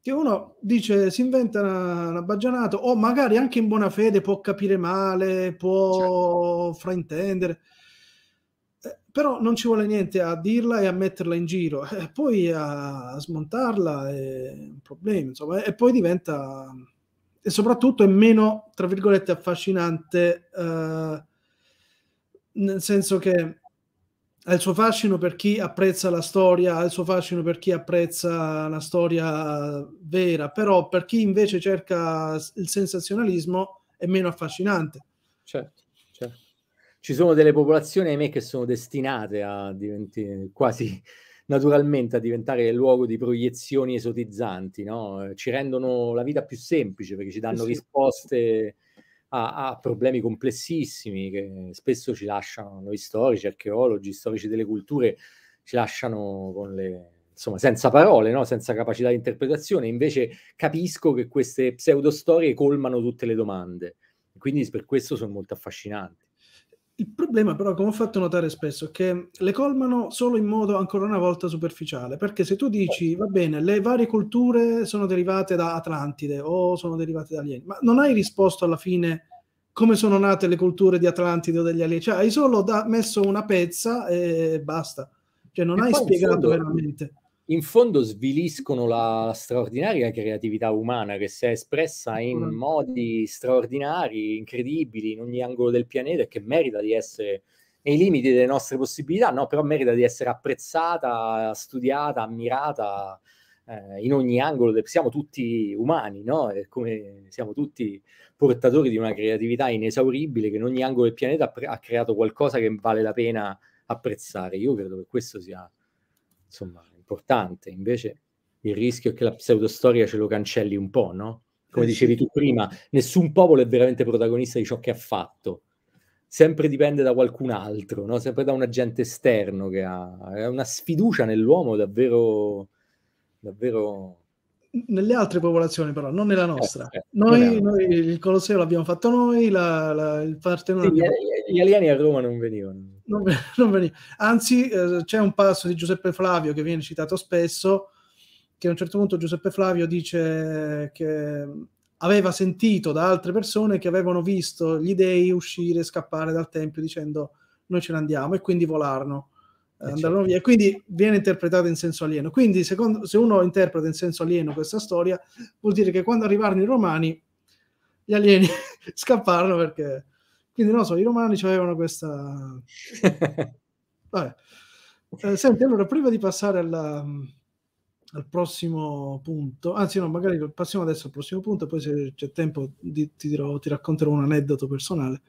che uno dice, si inventa una, una baggianata, o magari anche in buona fede può capire male, può certo. fraintendere, però non ci vuole niente a dirla e a metterla in giro, eh, poi a, a smontarla è un problema, insomma, e poi diventa e soprattutto è meno, tra virgolette, affascinante, eh, nel senso che ha il suo fascino per chi apprezza la storia, ha il suo fascino per chi apprezza la storia vera, però per chi invece cerca il sensazionalismo è meno affascinante. Certo, certo. Ci sono delle popolazioni, ahimè, che sono destinate a diventare quasi naturalmente a diventare luogo di proiezioni esotizzanti, no? Eh, ci rendono la vita più semplice perché ci danno sì. risposte a, a, problemi complessissimi che spesso ci lasciano noi storici, archeologi, storici delle culture, ci lasciano con le, insomma, senza parole, no? senza capacità di interpretazione. Invece capisco che queste pseudostorie colmano tutte le domande, quindi per questo sono molto affascinanti. Il problema però, come ho fatto notare spesso, è che le colmano solo in modo ancora una volta superficiale, perché se tu dici, certo. va bene, le varie culture sono derivate da Atlantide o sono derivate da alieni, ma non hai risposto alla fine come sono nate le culture di Atlantide o degli alieni, cioè hai solo da- messo una pezza e basta, cioè non e hai spiegato fondo, veramente in fondo sviliscono la straordinaria creatività umana che si è espressa in modi straordinari, incredibili, in ogni angolo del pianeta e che merita di essere nei limiti delle nostre possibilità, no? però merita di essere apprezzata, studiata, ammirata eh, in ogni angolo. Del... Siamo tutti umani, no? E come siamo tutti portatori di una creatività inesauribile che in ogni angolo del pianeta ha creato qualcosa che vale la pena apprezzare. Io credo che questo sia, insomma importante, invece il rischio è che la pseudostoria ce lo cancelli un po', no? Come eh, dicevi tu prima, nessun popolo è veramente protagonista di ciò che ha fatto. Sempre dipende da qualcun altro, no? sempre da un agente esterno che ha è una sfiducia nell'uomo davvero, davvero nelle altre popolazioni, però, non nella nostra. Eh, eh, noi, noi, il Colosseo l'abbiamo fatto noi, la, la, il Partenone. Sì, gli alieni a Roma non venivano non, non veniva. Anzi, eh, c'è un passo di Giuseppe Flavio che viene citato spesso, che a un certo punto Giuseppe Flavio dice che aveva sentito da altre persone che avevano visto gli dei uscire, scappare dal tempio dicendo noi ce ne andiamo e quindi volarono, eh, eh, andarono certo. via. Quindi viene interpretata in senso alieno. Quindi secondo, se uno interpreta in senso alieno questa storia, vuol dire che quando arrivarono i romani, gli alieni scapparono perché quindi non so, i romani avevano questa... Vabbè. Eh, senti, allora, prima di passare alla, mm, al prossimo punto, anzi no, magari passiamo adesso al prossimo punto, poi se c'è tempo di, ti, dirò, ti racconterò un aneddoto personale.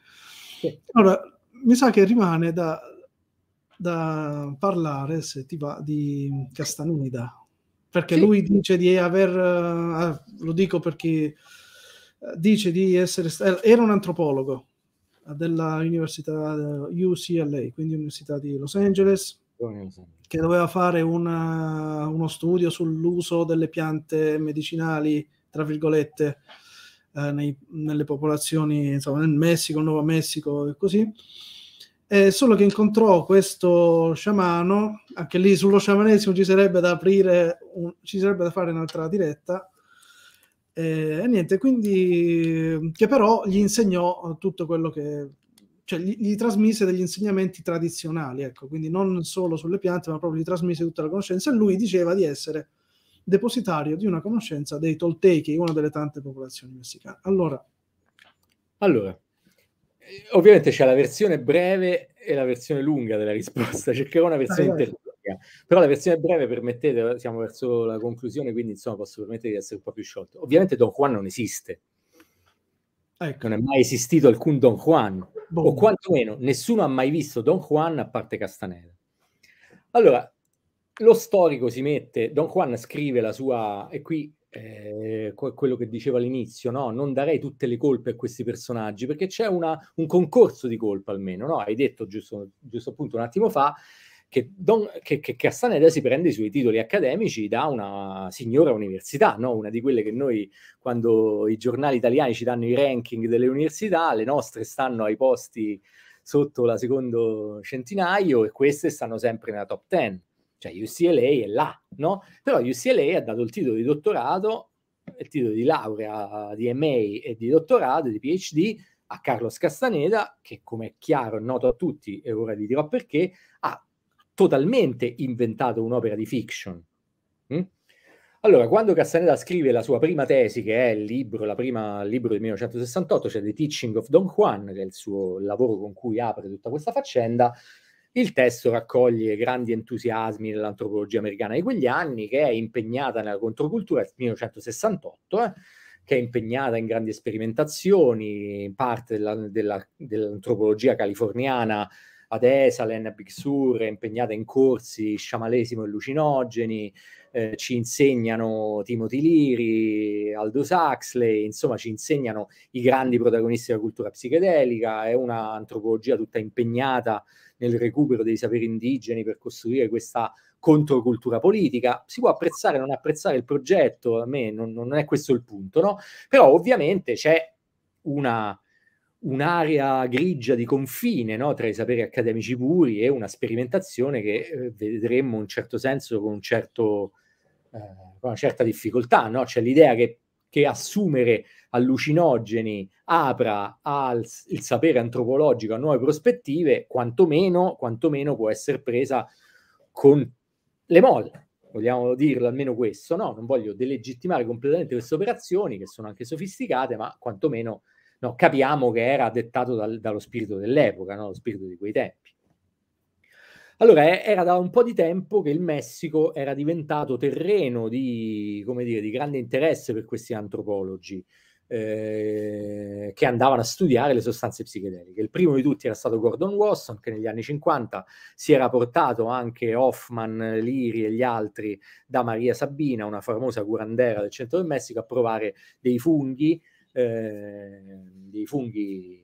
Sì. Allora, mi sa che rimane da, da parlare, se ti va, di Castanida, perché sì. lui dice di aver, uh, lo dico perché eh, dice di essere, era un antropologo, della università eh, UCLA, quindi Università di Los Angeles, che doveva fare una, eh, uno studio sull'uso delle piante medicinali, tra virgolette, eh, nei, nelle popolazioni, insomma, nel Messico, Nuovo Messico e così. Eh, solo che incontrò questo sciamano, anche lì sullo sciamanesimo ci sarebbe da aprire, un, ci sarebbe da fare un'altra diretta, eh, niente, quindi che però gli insegnò eh, tutto quello che cioè gli, gli, trasmise degli insegnamenti tradizionali, ecco, quindi non solo sulle piante, ma proprio gli trasmise tutta la conoscenza e lui diceva di essere depositario di una conoscenza dei Toltechi, una delle tante popolazioni messicane. Allora, allora ovviamente c'è la versione breve e la versione lunga della risposta, cercherò una versione ah, intermedia. Però la versione breve, permettete, siamo verso la conclusione, quindi insomma posso permettere di essere un po' più sciolto. Ovviamente Don Juan non esiste. Ecco. Non è mai esistito alcun Don Juan, Bomba. o boh. quantomeno nessuno ha mai visto Don Juan a parte Castaneda. Allora, lo storico si mette, Don Juan scrive la sua, e qui eh, quello che diceva all'inizio, no? non darei tutte le colpe a questi personaggi perché c'è una, un concorso di colpa almeno, no? hai detto giusto, giusto appunto un attimo fa che, Don, che, che Castaneda si prende i suoi titoli accademici da una signora università, no? una di quelle che noi, quando i giornali italiani ci danno i ranking delle università, le nostre stanno ai posti sotto la secondo centinaio e queste stanno sempre nella top 10. Cioè UCLA è là, no? Però UCLA ha dato il titolo di dottorato, il titolo di laurea, di MA e di dottorato, di PhD a Carlos Castaneda, che come è chiaro e noto a tutti, e ora vi dirò perché, ha totalmente inventato un'opera di fiction. Mm? Allora, quando Castaneda scrive la sua prima tesi, che è il libro, la prima, il libro del 1968, cioè The Teaching of Don Juan, che è il suo lavoro con cui apre tutta questa faccenda, il testo raccoglie grandi entusiasmi dell'antropologia americana di quegli anni, che è impegnata nella controcultura del 1968, eh, che è impegnata in grandi sperimentazioni, parte della, della, dell'antropologia californiana ad Esalen, a Big Sur, è impegnata in corsi sciamalesimo e lucinogeni, eh, ci insegnano Timothy Liri, Aldo Saxley, insomma ci insegnano i grandi protagonisti della cultura psichedelica, è un'antropologia tutta impegnata nel recupero dei saperi indigeni per costruire questa controcultura politica. Si può apprezzare o non apprezzare il progetto, a me non, non, è questo il punto, no? Però ovviamente c'è una un'area grigia di confine no? tra i saperi accademici puri e una sperimentazione che eh, vedremmo in certo senso con, un certo, eh, con una certa difficoltà. No? Cioè l'idea che, che, assumere allucinogeni apra al il sapere antropologico a nuove prospettive, quantomeno, quantomeno può essere presa con le molle. Vogliamo dirlo almeno questo, no? Non voglio delegittimare completamente queste operazioni, che sono anche sofisticate, ma quantomeno no, capiamo che era dettato dal, dallo spirito dell'epoca, no? lo spirito di quei tempi. Allora, era da un po' di tempo che il Messico era diventato terreno di, dire, di grande interesse per questi antropologi eh, che andavano a studiare le sostanze psichedeliche. Il primo di tutti era stato Gordon Watson, che negli anni 50 si era portato anche Hoffman, Liri e gli altri da Maria Sabina, una famosa curandera del centro del Messico, a provare dei funghi Ehm, di funghi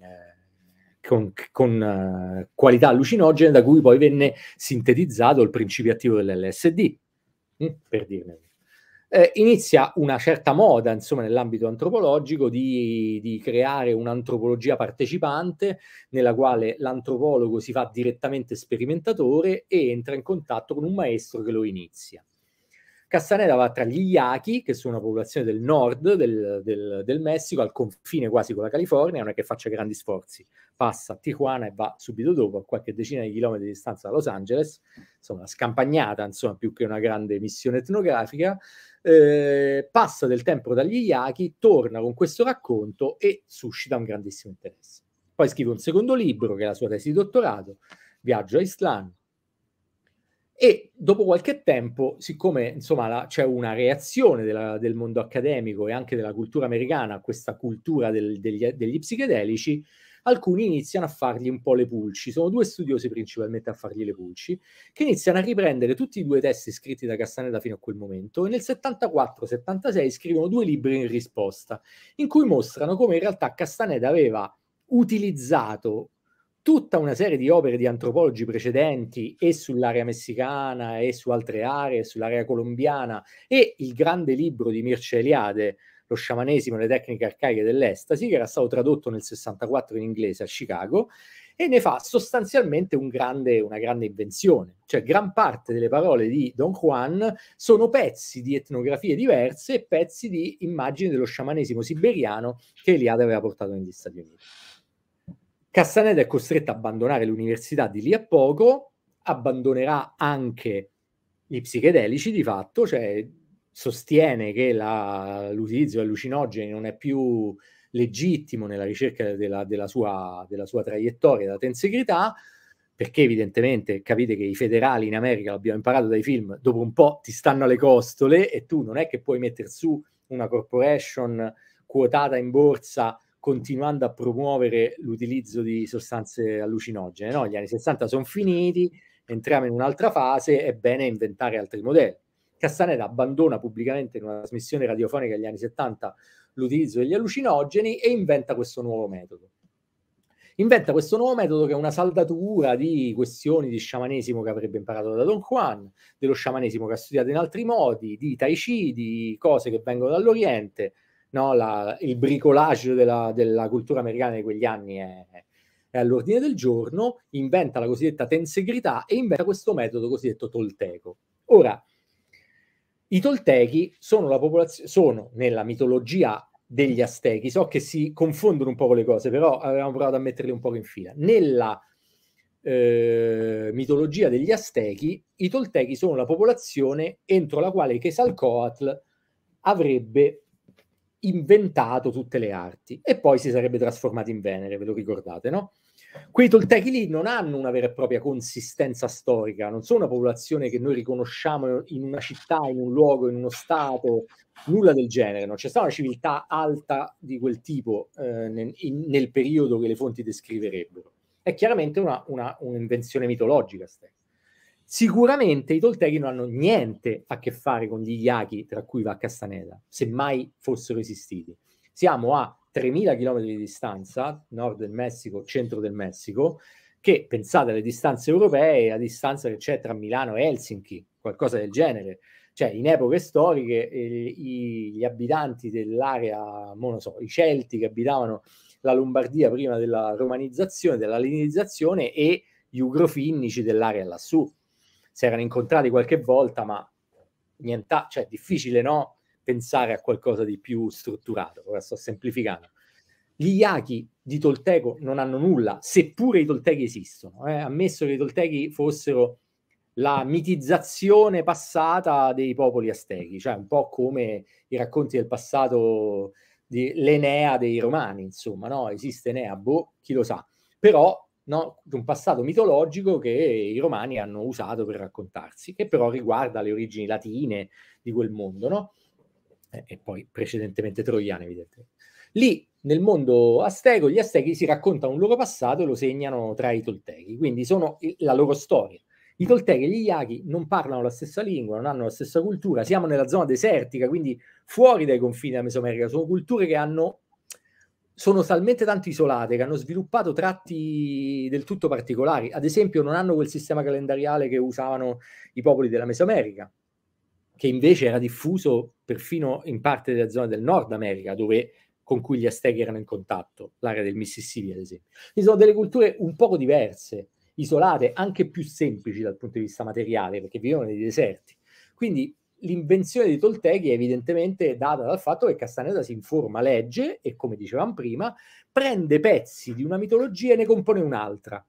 eh, con, con eh, qualità allucinogene da cui poi venne sintetizzato il principio attivo dell'LSD, mm, per dirne eh, inizia una certa moda, insomma, nell'ambito antropologico di, di, creare un'antropologia partecipante nella quale l'antropologo si fa direttamente sperimentatore e entra in contatto con un maestro che lo inizia. Castaneda va tra gli Yaqui, che sono una popolazione del nord del, del, del, Messico, al confine quasi con la California, non è che faccia grandi sforzi, passa a Tijuana e va subito dopo, a qualche decina di chilometri di distanza da Los Angeles, insomma una scampagnata, insomma, più che una grande missione etnografica, eh, passa del tempo dagli Yaqui, torna con questo racconto e suscita un grandissimo interesse. Poi scrive un secondo libro, che è la sua tesi di dottorato, Viaggio a Islam, e dopo qualche tempo, siccome insomma, la, c'è una reazione della, del mondo accademico e anche della cultura americana a questa cultura del, degli, degli, psichedelici, alcuni iniziano a fargli un po' le pulci. Sono due studiosi principalmente a fargli le pulci, che iniziano a riprendere tutti i due testi scritti da Castaneda fino a quel momento e nel 74-76 scrivono due libri in risposta, in cui mostrano come in realtà Castaneda aveva utilizzato tutta una serie di opere di antropologi precedenti e sull'area messicana e su altre aree, sull'area colombiana e il grande libro di Mircea Eliade, Lo sciamanesimo e le tecniche arcaiche dell'estasi, che era stato tradotto nel 64 in inglese a Chicago, e ne fa sostanzialmente un grande, una grande invenzione. Cioè, gran parte delle parole di Don Juan sono pezzi di etnografie diverse e pezzi di immagini dello sciamanesimo siberiano che Eliade aveva portato negli Stati Uniti. Castaneda è costretto a abbandonare l'università di lì a poco, abbandonerà anche gli psichedelici di fatto, cioè sostiene che la, l'utilizzo allucinogeni non è più legittimo nella ricerca della, della, sua, della sua, traiettoria, della tensegrità, perché evidentemente capite che i federali in America, l'abbiamo imparato dai film, dopo un po' ti stanno alle costole e tu non è che puoi mettere su una corporation quotata in borsa continuando a promuovere l'utilizzo di sostanze allucinogene. No? Gli anni 60 sono finiti, entriamo in un'altra fase, è bene inventare altri modelli. Castaneda abbandona pubblicamente in una trasmissione radiofonica degli anni 70 l'utilizzo degli allucinogeni e inventa questo nuovo metodo. Inventa questo nuovo metodo che è una saldatura di questioni di sciamanesimo che avrebbe imparato da Don Juan, dello sciamanesimo che ha studiato in altri modi, di tai chi, di cose che vengono dall'Oriente, no, la, il bricolage della, della, cultura americana di quegli anni è, è, all'ordine del giorno, inventa la cosiddetta tensegrità e inventa questo metodo cosiddetto tolteco. Ora, i toltechi sono, popolaz- sono nella mitologia degli Aztechi. So che si confondono un po' le cose, però avevamo provato a metterle un po' in fila. Nella eh, mitologia degli Aztechi, i Toltechi sono la popolazione entro la quale Quesalcoatl avrebbe inventato tutte le arti e poi si sarebbe trasformato in Venere, ve lo ricordate, no? Quei Toltechi lì non hanno una vera e propria consistenza storica, non sono una popolazione che noi riconosciamo in una città, in un luogo, in uno stato, nulla del genere. Non c'è stata una civiltà alta di quel tipo eh, nel, in, nel, periodo che le fonti descriverebbero. È chiaramente una, una, un'invenzione mitologica. Stefano. Sicuramente i Toltechi non hanno niente a che fare con gli Iachi, tra cui va Castanella, se mai fossero esistiti. Siamo a 3.000 km di distanza, nord del Messico, centro del Messico, che pensate alle distanze europee, la distanza che c'è tra Milano e Helsinki, qualcosa del genere. Cioè, in epoche storiche eh, i, gli abitanti dell'area, non lo so, i Celti che abitavano la Lombardia prima della romanizzazione, della linizzazione, e gli ugrofinnici dell'area lassù si erano incontrati qualche volta, ma niente, cioè è difficile no? pensare a qualcosa di più strutturato. Ora sto semplificando. Gli Iachi di Tolteco non hanno nulla, seppure i Toltechi esistono. Eh? Ammesso che i Toltechi fossero la mitizzazione passata dei popoli aztechi, cioè un po' come i racconti del passato di l'Enea dei Romani, insomma, no? Esiste Enea, boh, chi lo sa. Però no? un passato mitologico che i romani hanno usato per raccontarsi, che però riguarda le origini latine di quel mondo, no? e, poi precedentemente troiane, evidentemente. Lì, nel mondo azteco, gli aztechi si raccontano un loro passato e lo segnano tra i toltechi, quindi sono la loro storia. I toltechi e gli iachi non parlano la stessa lingua, non hanno la stessa cultura, siamo nella zona desertica, quindi fuori dai confini della Mesoamerica, sono culture che hanno sono talmente tanto isolate che hanno sviluppato tratti del tutto particolari. Ad esempio, non hanno quel sistema calendariale che usavano i popoli della Mesoamerica, che invece era diffuso perfino in parte della zona del Nord America, dove, con cui gli Aztechi erano in contatto, l'area del Mississippi, ad esempio. Ci sono delle culture un poco diverse, isolate, anche più semplici dal punto di vista materiale, perché vivono nei deserti. Quindi l'invenzione di Toltechi è evidentemente data dal fatto che Castaneda si informa, legge e, come dicevamo prima, prende pezzi di una mitologia e ne compone un'altra.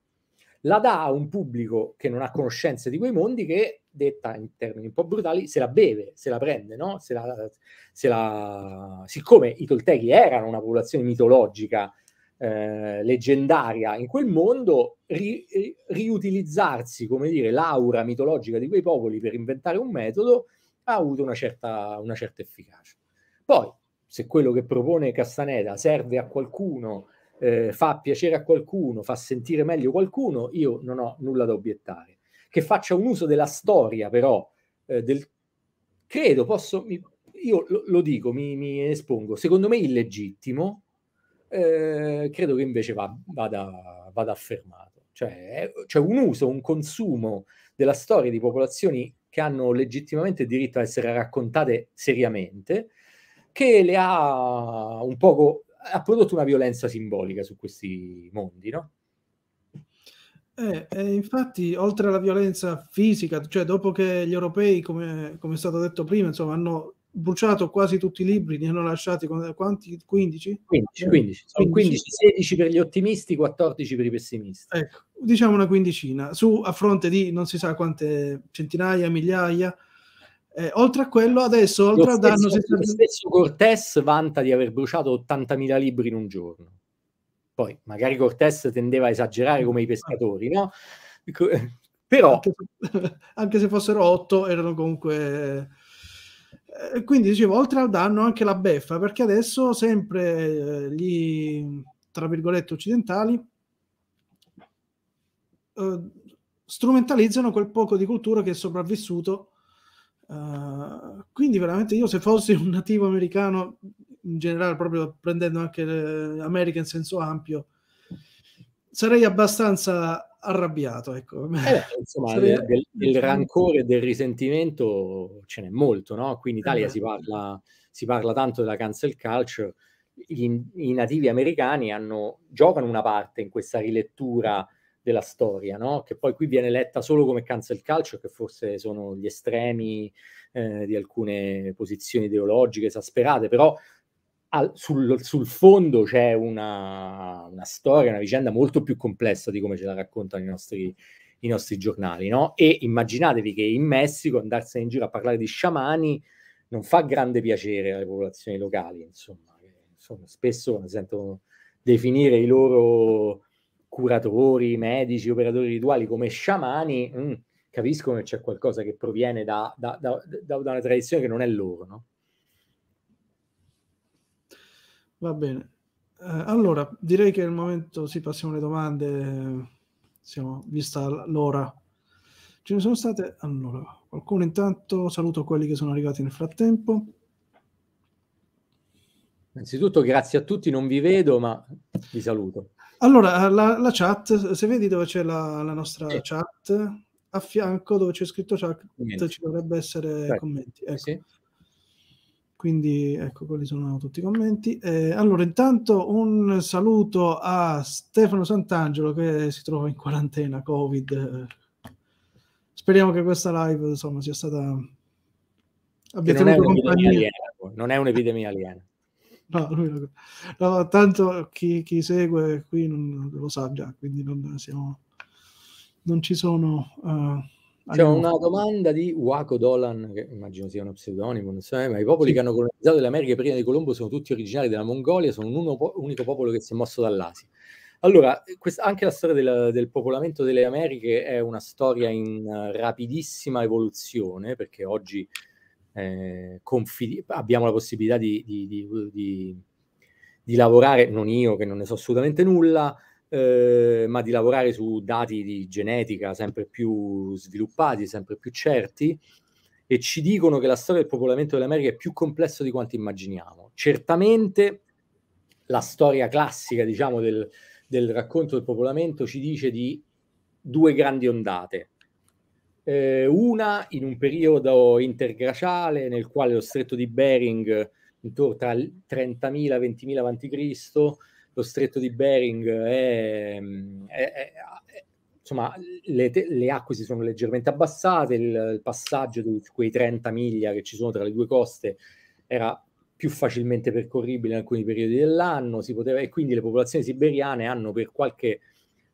La dà a un pubblico che non ha conoscenze di quei mondi che, detta in termini un po' brutali, se la beve, se la prende, no? se la, se la... Siccome i Toltechi erano una popolazione mitologica, eh, leggendaria in quel mondo, ri, ri, riutilizzarsi, come dire, l'aura mitologica di quei popoli per inventare un metodo ha avuto una certa, una certa efficacia. Poi, se quello che propone Castaneda serve a qualcuno, eh, fa piacere a qualcuno, fa sentire meglio qualcuno, io non ho nulla da obiettare. Che faccia un uso della storia, però, eh, del... credo, posso, mi... io lo, lo dico, mi, mi, espongo, secondo me illegittimo, eh, credo che invece va, vada, vada affermato. Cioè, c'è cioè un uso, un consumo della storia di popolazioni che hanno legittimamente diritto a essere raccontate seriamente, che le ha un poco ha prodotto una violenza simbolica su questi mondi, no? Eh, eh, infatti, oltre alla violenza fisica, cioè dopo che gli europei, come, come, è stato detto prima, insomma, hanno bruciato quasi tutti i libri, ne hanno lasciati quanti? 15? 15, 15. Sono 15, 16 per gli ottimisti, 14 per i pessimisti. Ecco, diciamo una quindicina, su, a fronte di non si sa quante centinaia, migliaia. Eh, oltre a quello, adesso, oltre lo a danno... Stesso, lo stesso Cortés vanta di aver bruciato 80.000 libri in un giorno. Poi, magari Cortés tendeva a esagerare come i pescatori, no? Ecco, eh, però... Anche, anche se fossero 8, erano comunque eh, quindi dicevo, oltre al danno anche la beffa, perché adesso sempre eh, gli, tra virgolette, occidentali eh, strumentalizzano quel poco di cultura che è sopravvissuto. Uh, quindi veramente io se fossi un nativo americano, in generale proprio prendendo anche l'America in senso ampio, sarei abbastanza arrabbiato. Ecco. Eh, insomma, Sarei... del, del, rancore, del risentimento ce n'è molto, no? Qui in eh Italia eh. si, parla, si, parla, tanto della cancel culture, I, i nativi americani hanno, giocano una parte in questa rilettura della storia, no? che poi qui viene letta solo come cancel culture, che forse sono gli estremi eh, di alcune posizioni ideologiche esasperate, però al, sul, sul, fondo c'è una, una, storia, una vicenda molto più complessa di come ce la raccontano i nostri, i nostri giornali, no? E immaginatevi che in Messico andarsene in giro a parlare di sciamani non fa grande piacere alle popolazioni locali, insomma, insomma spesso sentono definire i loro curatori, medici, operatori rituali come sciamani, mm, capiscono che c'è qualcosa che proviene da, da, da, da una tradizione che non è loro, no? Va bene. Eh, allora, direi che è il momento, sì, passiamo alle domande, siamo, vista l'ora. Ce ne sono state, allora, qualcuno intanto, saluto quelli che sono arrivati nel frattempo. Innanzitutto grazie a tutti, non vi vedo, ma vi saluto. Allora, eh, la, la chat, se vedi dove c'è la, la nostra eh. chat, a fianco dove c'è scritto chat Niente. ci dovrebbe essere Beh, commenti. Ecco. Sì quindi ecco quelli sono tutti i commenti. Eh, allora, intanto un saluto a Stefano Sant'Angelo che si trova in quarantena, Covid. Speriamo che questa live insomma sia stata... Abbia non tenuto Aliena, non è un'epidemia aliena. No, lo... no, tanto chi, chi, segue qui non lo sa già, quindi non, siamo... non ci sono... Uh c'è una domanda di Waco Dolan, che immagino sia uno pseudonimo, non so, eh, ma i popoli sì. che hanno colonizzato le Americhe prima di Colombo sono tutti originari della Mongolia, sono un unico popolo che si è mosso dall'Asia. Allora, eh, questa, anche la storia del, del, popolamento delle Americhe è una storia in eh, rapidissima evoluzione, perché oggi eh, confidi- abbiamo la possibilità di, di, di, di lavorare, non io che non ne so assolutamente nulla, Ehm, ma di lavorare su dati di genetica sempre più sviluppati, sempre più certi, e ci dicono che la storia del popolamento dell'America è più complessa di quanto immaginiamo. Certamente la storia classica, diciamo, del, del racconto del popolamento ci dice di due grandi ondate. Eh, una in un periodo interglaciale nel quale lo stretto di Bering, intorno tra 30.000 e 20.000 a.C., lo stretto di Bering è, mm, è, è, è insomma, le, le, acque si sono leggermente abbassate, il, il, passaggio di quei 30 miglia che ci sono tra le due coste era più facilmente percorribile in alcuni periodi dell'anno, si poteva, e quindi le popolazioni siberiane hanno per qualche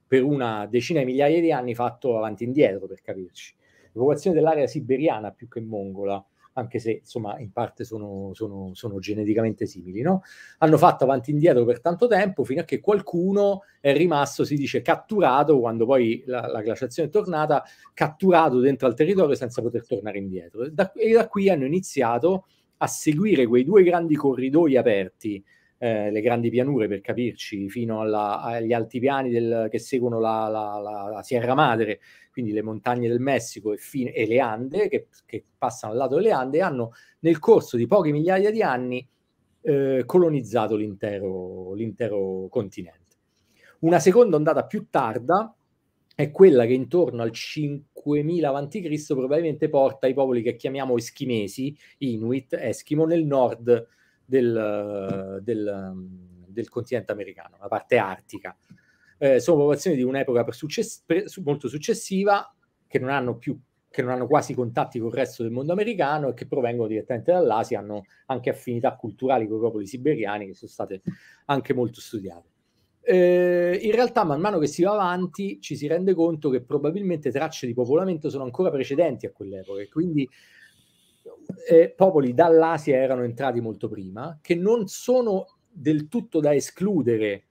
per una decina di migliaia di anni fatto avanti e indietro, per capirci. La popolazione dell'area siberiana più che mongola anche se insomma in parte sono, sono, sono geneticamente simili, no? Hanno fatto avanti e indietro per tanto tempo fino a che qualcuno è rimasto, si dice, catturato, quando poi la, la glaciazione è tornata, catturato dentro al territorio senza poter tornare indietro. Da, e da qui hanno iniziato a seguire quei due grandi corridoi aperti eh, le grandi pianure per capirci, fino alla, agli altipiani del, che seguono la, la, la, la, Sierra Madre, quindi le montagne del Messico e, fin- e le Ande, che, che, passano al lato delle Ande, hanno nel corso di poche migliaia di anni eh, colonizzato l'intero, l'intero continente. Una seconda ondata più tarda, è quella che intorno al 5000 a.C. probabilmente porta i popoli che chiamiamo eschimesi, Inuit, Eschimo, nel nord del, del, del continente americano, la parte artica. Eh, sono popolazioni di un'epoca success- pre- molto successiva che non hanno più che non hanno quasi contatti con il resto del mondo americano e che provengono direttamente dall'Asia, hanno anche affinità culturali con i popoli siberiani che sono state anche molto studiate. Eh, in realtà, man mano che si va avanti, ci si rende conto che probabilmente tracce di popolamento sono ancora precedenti a quell'epoca, e quindi eh, popoli dall'Asia erano entrati molto prima, che non sono del tutto da escludere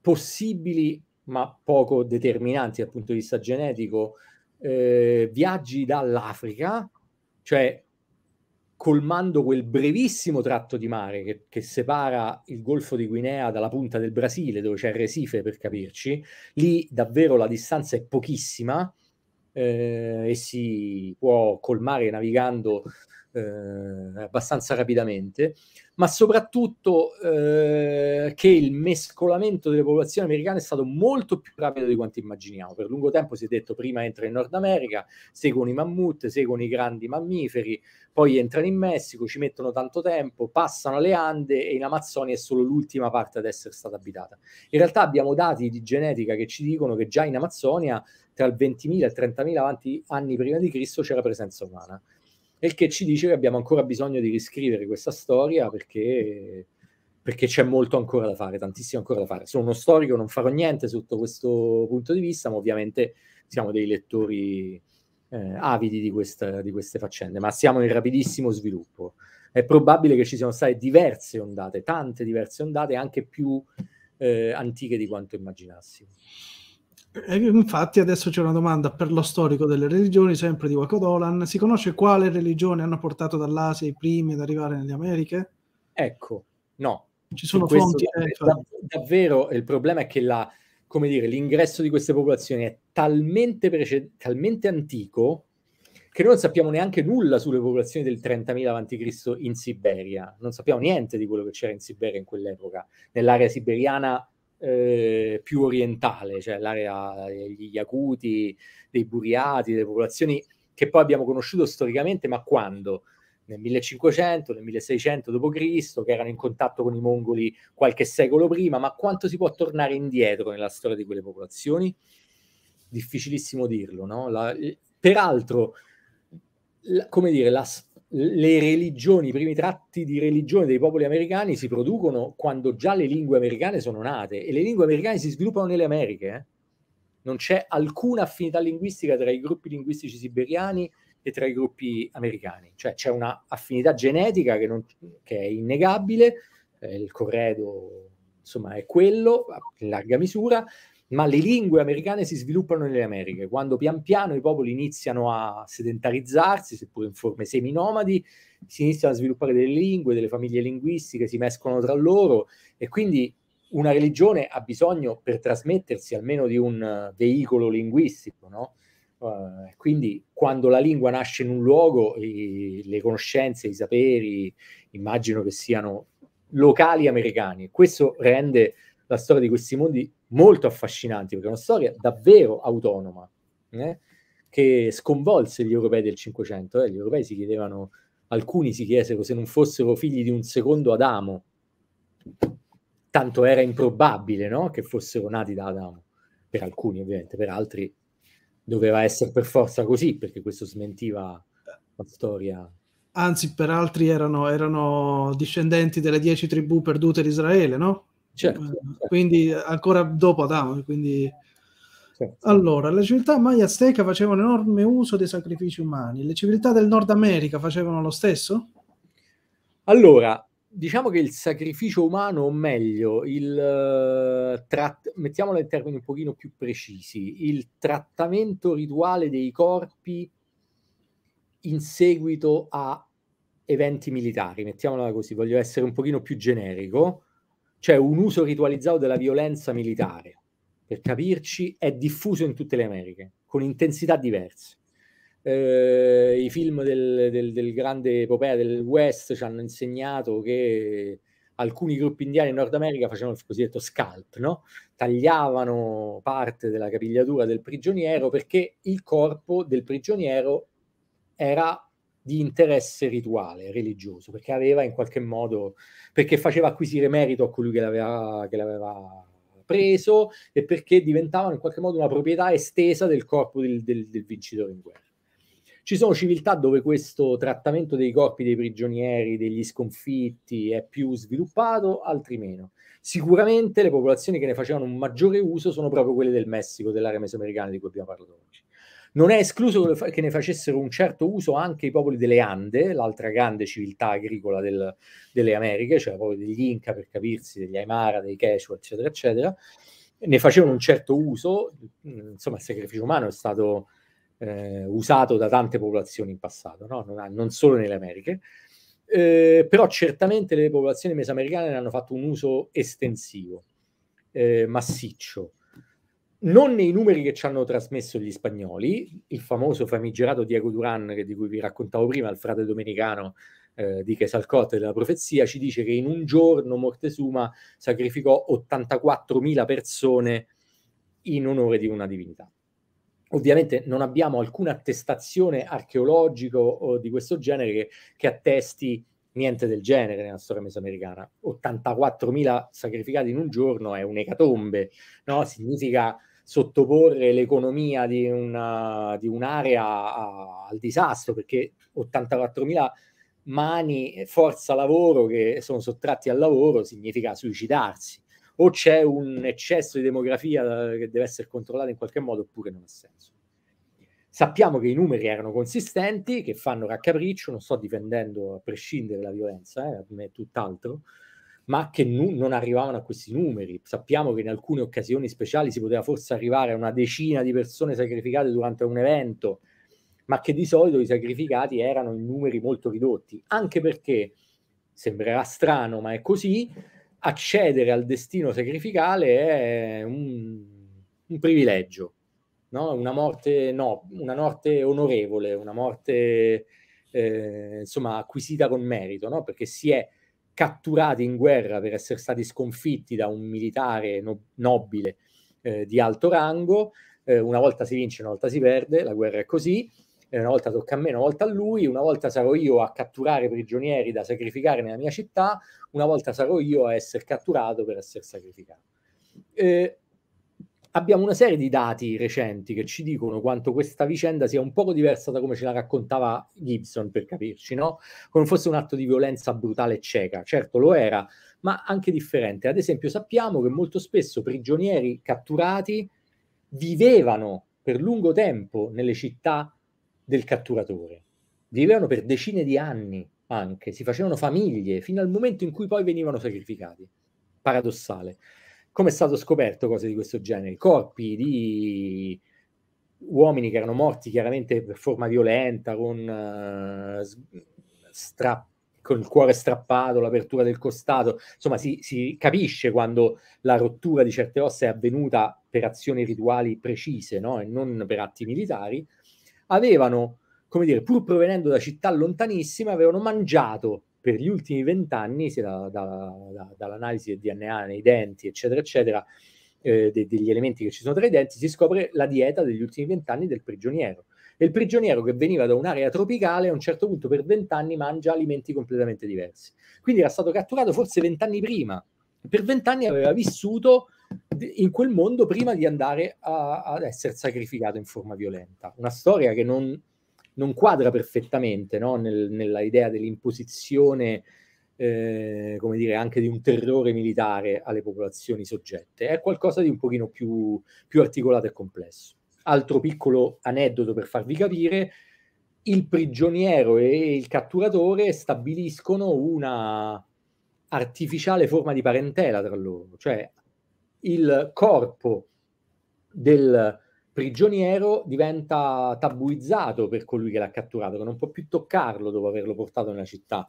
possibili, ma poco determinanti dal punto di vista genetico, eh, viaggi dall'Africa, cioè colmando quel brevissimo tratto di mare che, che, separa il Golfo di Guinea dalla punta del Brasile, dove c'è il Recife per capirci, lì davvero la distanza è pochissima, eh, e si può colmare navigando eh, abbastanza rapidamente, ma soprattutto eh, che il mescolamento delle popolazioni americane è stato molto più rapido di quanto immaginiamo. Per lungo tempo si è detto prima entra in Nord America, seguono i mammut, seguono i grandi mammiferi, poi entrano in Messico, ci mettono tanto tempo, passano alle Ande e in Amazzonia è solo l'ultima parte ad essere stata abitata. In realtà abbiamo dati di genetica che ci dicono che già in Amazzonia tra il 20.000 e il 30.000 anni prima di Cristo c'era presenza umana e il che ci dice che abbiamo ancora bisogno di riscrivere questa storia perché, perché c'è molto ancora da fare, tantissimo ancora da fare. Sono uno storico, non farò niente sotto questo punto di vista, ma ovviamente siamo dei lettori eh, avidi di, questa, di queste faccende, ma siamo in rapidissimo sviluppo. È probabile che ci siano state diverse ondate, tante diverse ondate, anche più eh, antiche di quanto immaginassimo. E infatti adesso c'è una domanda per lo storico delle religioni, sempre di Wakodolan. Si conosce quale religione hanno portato dall'Asia i primi ad arrivare nelle Americhe? Ecco, no. Ci sono fonti... Eh, cioè. Davvero, davvero, il problema è che la, dire, l'ingresso di queste popolazioni è talmente, preced- talmente antico che non sappiamo neanche nulla sulle popolazioni del 30.000 a.C. in Siberia. Non sappiamo niente di quello che c'era in Siberia in quell'epoca, nell'area siberiana eh, più orientale, cioè l'area degli Yakuti, dei Buriati, delle popolazioni che poi abbiamo conosciuto storicamente, ma quando? Nel 1500, nel 1600 d.C., che erano in contatto con i mongoli qualche secolo prima, ma quanto si può tornare indietro nella storia di quelle popolazioni? Difficilissimo dirlo, no? La, peraltro, la, come dire, la, le religioni, i primi tratti di religione dei popoli americani si producono quando già le lingue americane sono nate e le lingue americane si sviluppano nelle Americhe. Eh? Non c'è alcuna affinità linguistica tra i gruppi linguistici siberiani e tra i gruppi americani, cioè c'è una affinità genetica che, non, che è innegabile, eh, il corredo insomma è quello in larga misura, ma le lingue americane si sviluppano nelle Americhe, quando pian piano i popoli iniziano a sedentarizzarsi, seppur in forme seminomadi, si iniziano a sviluppare delle lingue, delle famiglie linguistiche, si mescolano tra loro e quindi una religione ha bisogno per trasmettersi almeno di un eh, veicolo linguistico, no? Uh, quindi quando la lingua nasce in un luogo, i, le conoscenze, i saperi immagino che siano locali americani. Questo rende la storia di questi mondi molto affascinanti, perché è una storia davvero autonoma, eh? che sconvolse gli europei del Cinquecento. Eh? Gli europei si chiedevano, alcuni si chiesero se non fossero figli di un secondo Adamo, tanto era improbabile no? che fossero nati da Adamo, per alcuni ovviamente, per altri doveva essere per forza così, perché questo smentiva la storia anzi per altri erano, erano, discendenti delle dieci tribù perdute di Israele, no? Certo, eh, certo, Quindi ancora dopo Adamo. Quindi... Certo. Allora, le civiltà maya azteca facevano enorme uso dei sacrifici umani. Le civiltà del Nord America facevano lo stesso? Allora, diciamo che il sacrificio umano, o meglio, il, eh, trat- mettiamolo in termini un pochino più precisi, il trattamento rituale dei corpi in seguito a eventi militari, mettiamola così, voglio essere un pochino più generico, cioè un uso ritualizzato della violenza militare, per capirci, è diffuso in tutte le Americhe, con intensità diverse. Eh, I film del, del, del, grande epopea del West ci hanno insegnato che alcuni gruppi indiani in Nord America facevano il cosiddetto scalp, no? tagliavano parte della capigliatura del prigioniero perché il corpo del prigioniero era di interesse rituale, religioso, perché aveva in qualche modo, perché faceva acquisire merito a colui che l'aveva, che l'aveva preso e perché diventava in qualche modo una proprietà estesa del corpo del, del, del vincitore in guerra. Ci sono civiltà dove questo trattamento dei corpi dei prigionieri, degli sconfitti è più sviluppato, altri meno. Sicuramente le popolazioni che ne facevano un maggiore uso sono proprio quelle del Messico, dell'area mesoamericana di cui abbiamo parlato oggi. Non è escluso che ne facessero un certo uso anche i popoli delle Ande, l'altra grande civiltà agricola del, delle Americhe, cioè proprio degli Inca per capirsi, degli Aymara, dei Quechua, eccetera, eccetera. Ne facevano un certo uso, insomma il sacrificio umano è stato eh, usato da tante popolazioni in passato, no? non, non, solo nelle Americhe. Eh, però certamente le popolazioni mesoamericane ne hanno fatto un uso estensivo, eh, massiccio non nei numeri che ci hanno trasmesso gli spagnoli, il famoso famigerato Diego Duran di cui vi raccontavo prima, il frate domenicano eh, di Quesalcote della profezia, ci dice che in un giorno Mortesuma sacrificò 84.000 persone in onore di una divinità. Ovviamente non abbiamo alcuna attestazione archeologica o di questo genere che, che attesti niente del genere nella storia mesoamericana. 84.000 sacrificati in un giorno è un'ecatombe, no? Significa sottoporre l'economia di, una, di un'area a, al disastro, perché 84.000 mani, eh, forza lavoro che sono sottratti al lavoro significa suicidarsi. O c'è un eccesso di demografia eh, che deve essere controllato in qualche modo oppure non ha senso. Sappiamo che i numeri erano consistenti, che fanno raccapriccio, non sto difendendo a prescindere la violenza, eh, tutt'altro, ma che nu- non arrivavano a questi numeri. Sappiamo che in alcune occasioni speciali si poteva forse arrivare a una decina di persone sacrificate durante un evento, ma che di solito i sacrificati erano in numeri molto ridotti, anche perché sembrerà strano, ma è così, accedere al destino sacrificale è un, un privilegio, no? una morte no, una morte onorevole, una morte eh, insomma acquisita con merito, no? perché si è catturati in guerra per essere stati sconfitti da un militare no- nobile eh, di alto rango. Eh, una volta si vince, una volta si perde, la guerra è così. Eh, una volta tocca a me, una volta a lui, una volta sarò io a catturare prigionieri da sacrificare nella mia città, una volta sarò io a essere catturato per essere sacrificato. Eh, abbiamo una serie di dati recenti che ci dicono quanto questa vicenda sia un poco diversa da come ce la raccontava Gibson, per capirci, no? Come fosse un atto di violenza brutale e cieca. Certo lo era, ma anche differente. Ad esempio sappiamo che molto spesso prigionieri catturati vivevano per lungo tempo nelle città del catturatore. Vivevano per decine di anni anche, si facevano famiglie fino al momento in cui poi venivano sacrificati. Paradossale come è stato scoperto cose di questo genere? Corpi di uomini che erano morti chiaramente per forma violenta, con, uh, stra- con il cuore strappato, l'apertura del costato, insomma si, si, capisce quando la rottura di certe ossa è avvenuta per azioni rituali precise no? e non per atti militari, avevano, come dire, pur provenendo da città lontanissime, avevano mangiato per gli ultimi vent'anni, sia da, da, da, dall'analisi del DNA nei denti, eccetera, eccetera, eh, de, degli elementi che ci sono tra i denti, si scopre la dieta degli ultimi vent'anni del prigioniero. E il prigioniero che veniva da un'area tropicale a un certo punto per vent'anni mangia alimenti completamente diversi. Quindi era stato catturato forse vent'anni prima. Per vent'anni aveva vissuto in quel mondo prima di andare a, ad essere sacrificato in forma violenta. Una storia che non, non quadra perfettamente no? Nel, nell'idea dell'imposizione, eh, come dire, anche di un terrore militare alle popolazioni soggette. È qualcosa di un pochino più, più articolato e complesso. Altro piccolo aneddoto per farvi capire, il prigioniero e il catturatore stabiliscono una artificiale forma di parentela tra loro, cioè il corpo del prigioniero diventa tabuizzato per colui che l'ha catturato, che non può più toccarlo dopo averlo portato nella città.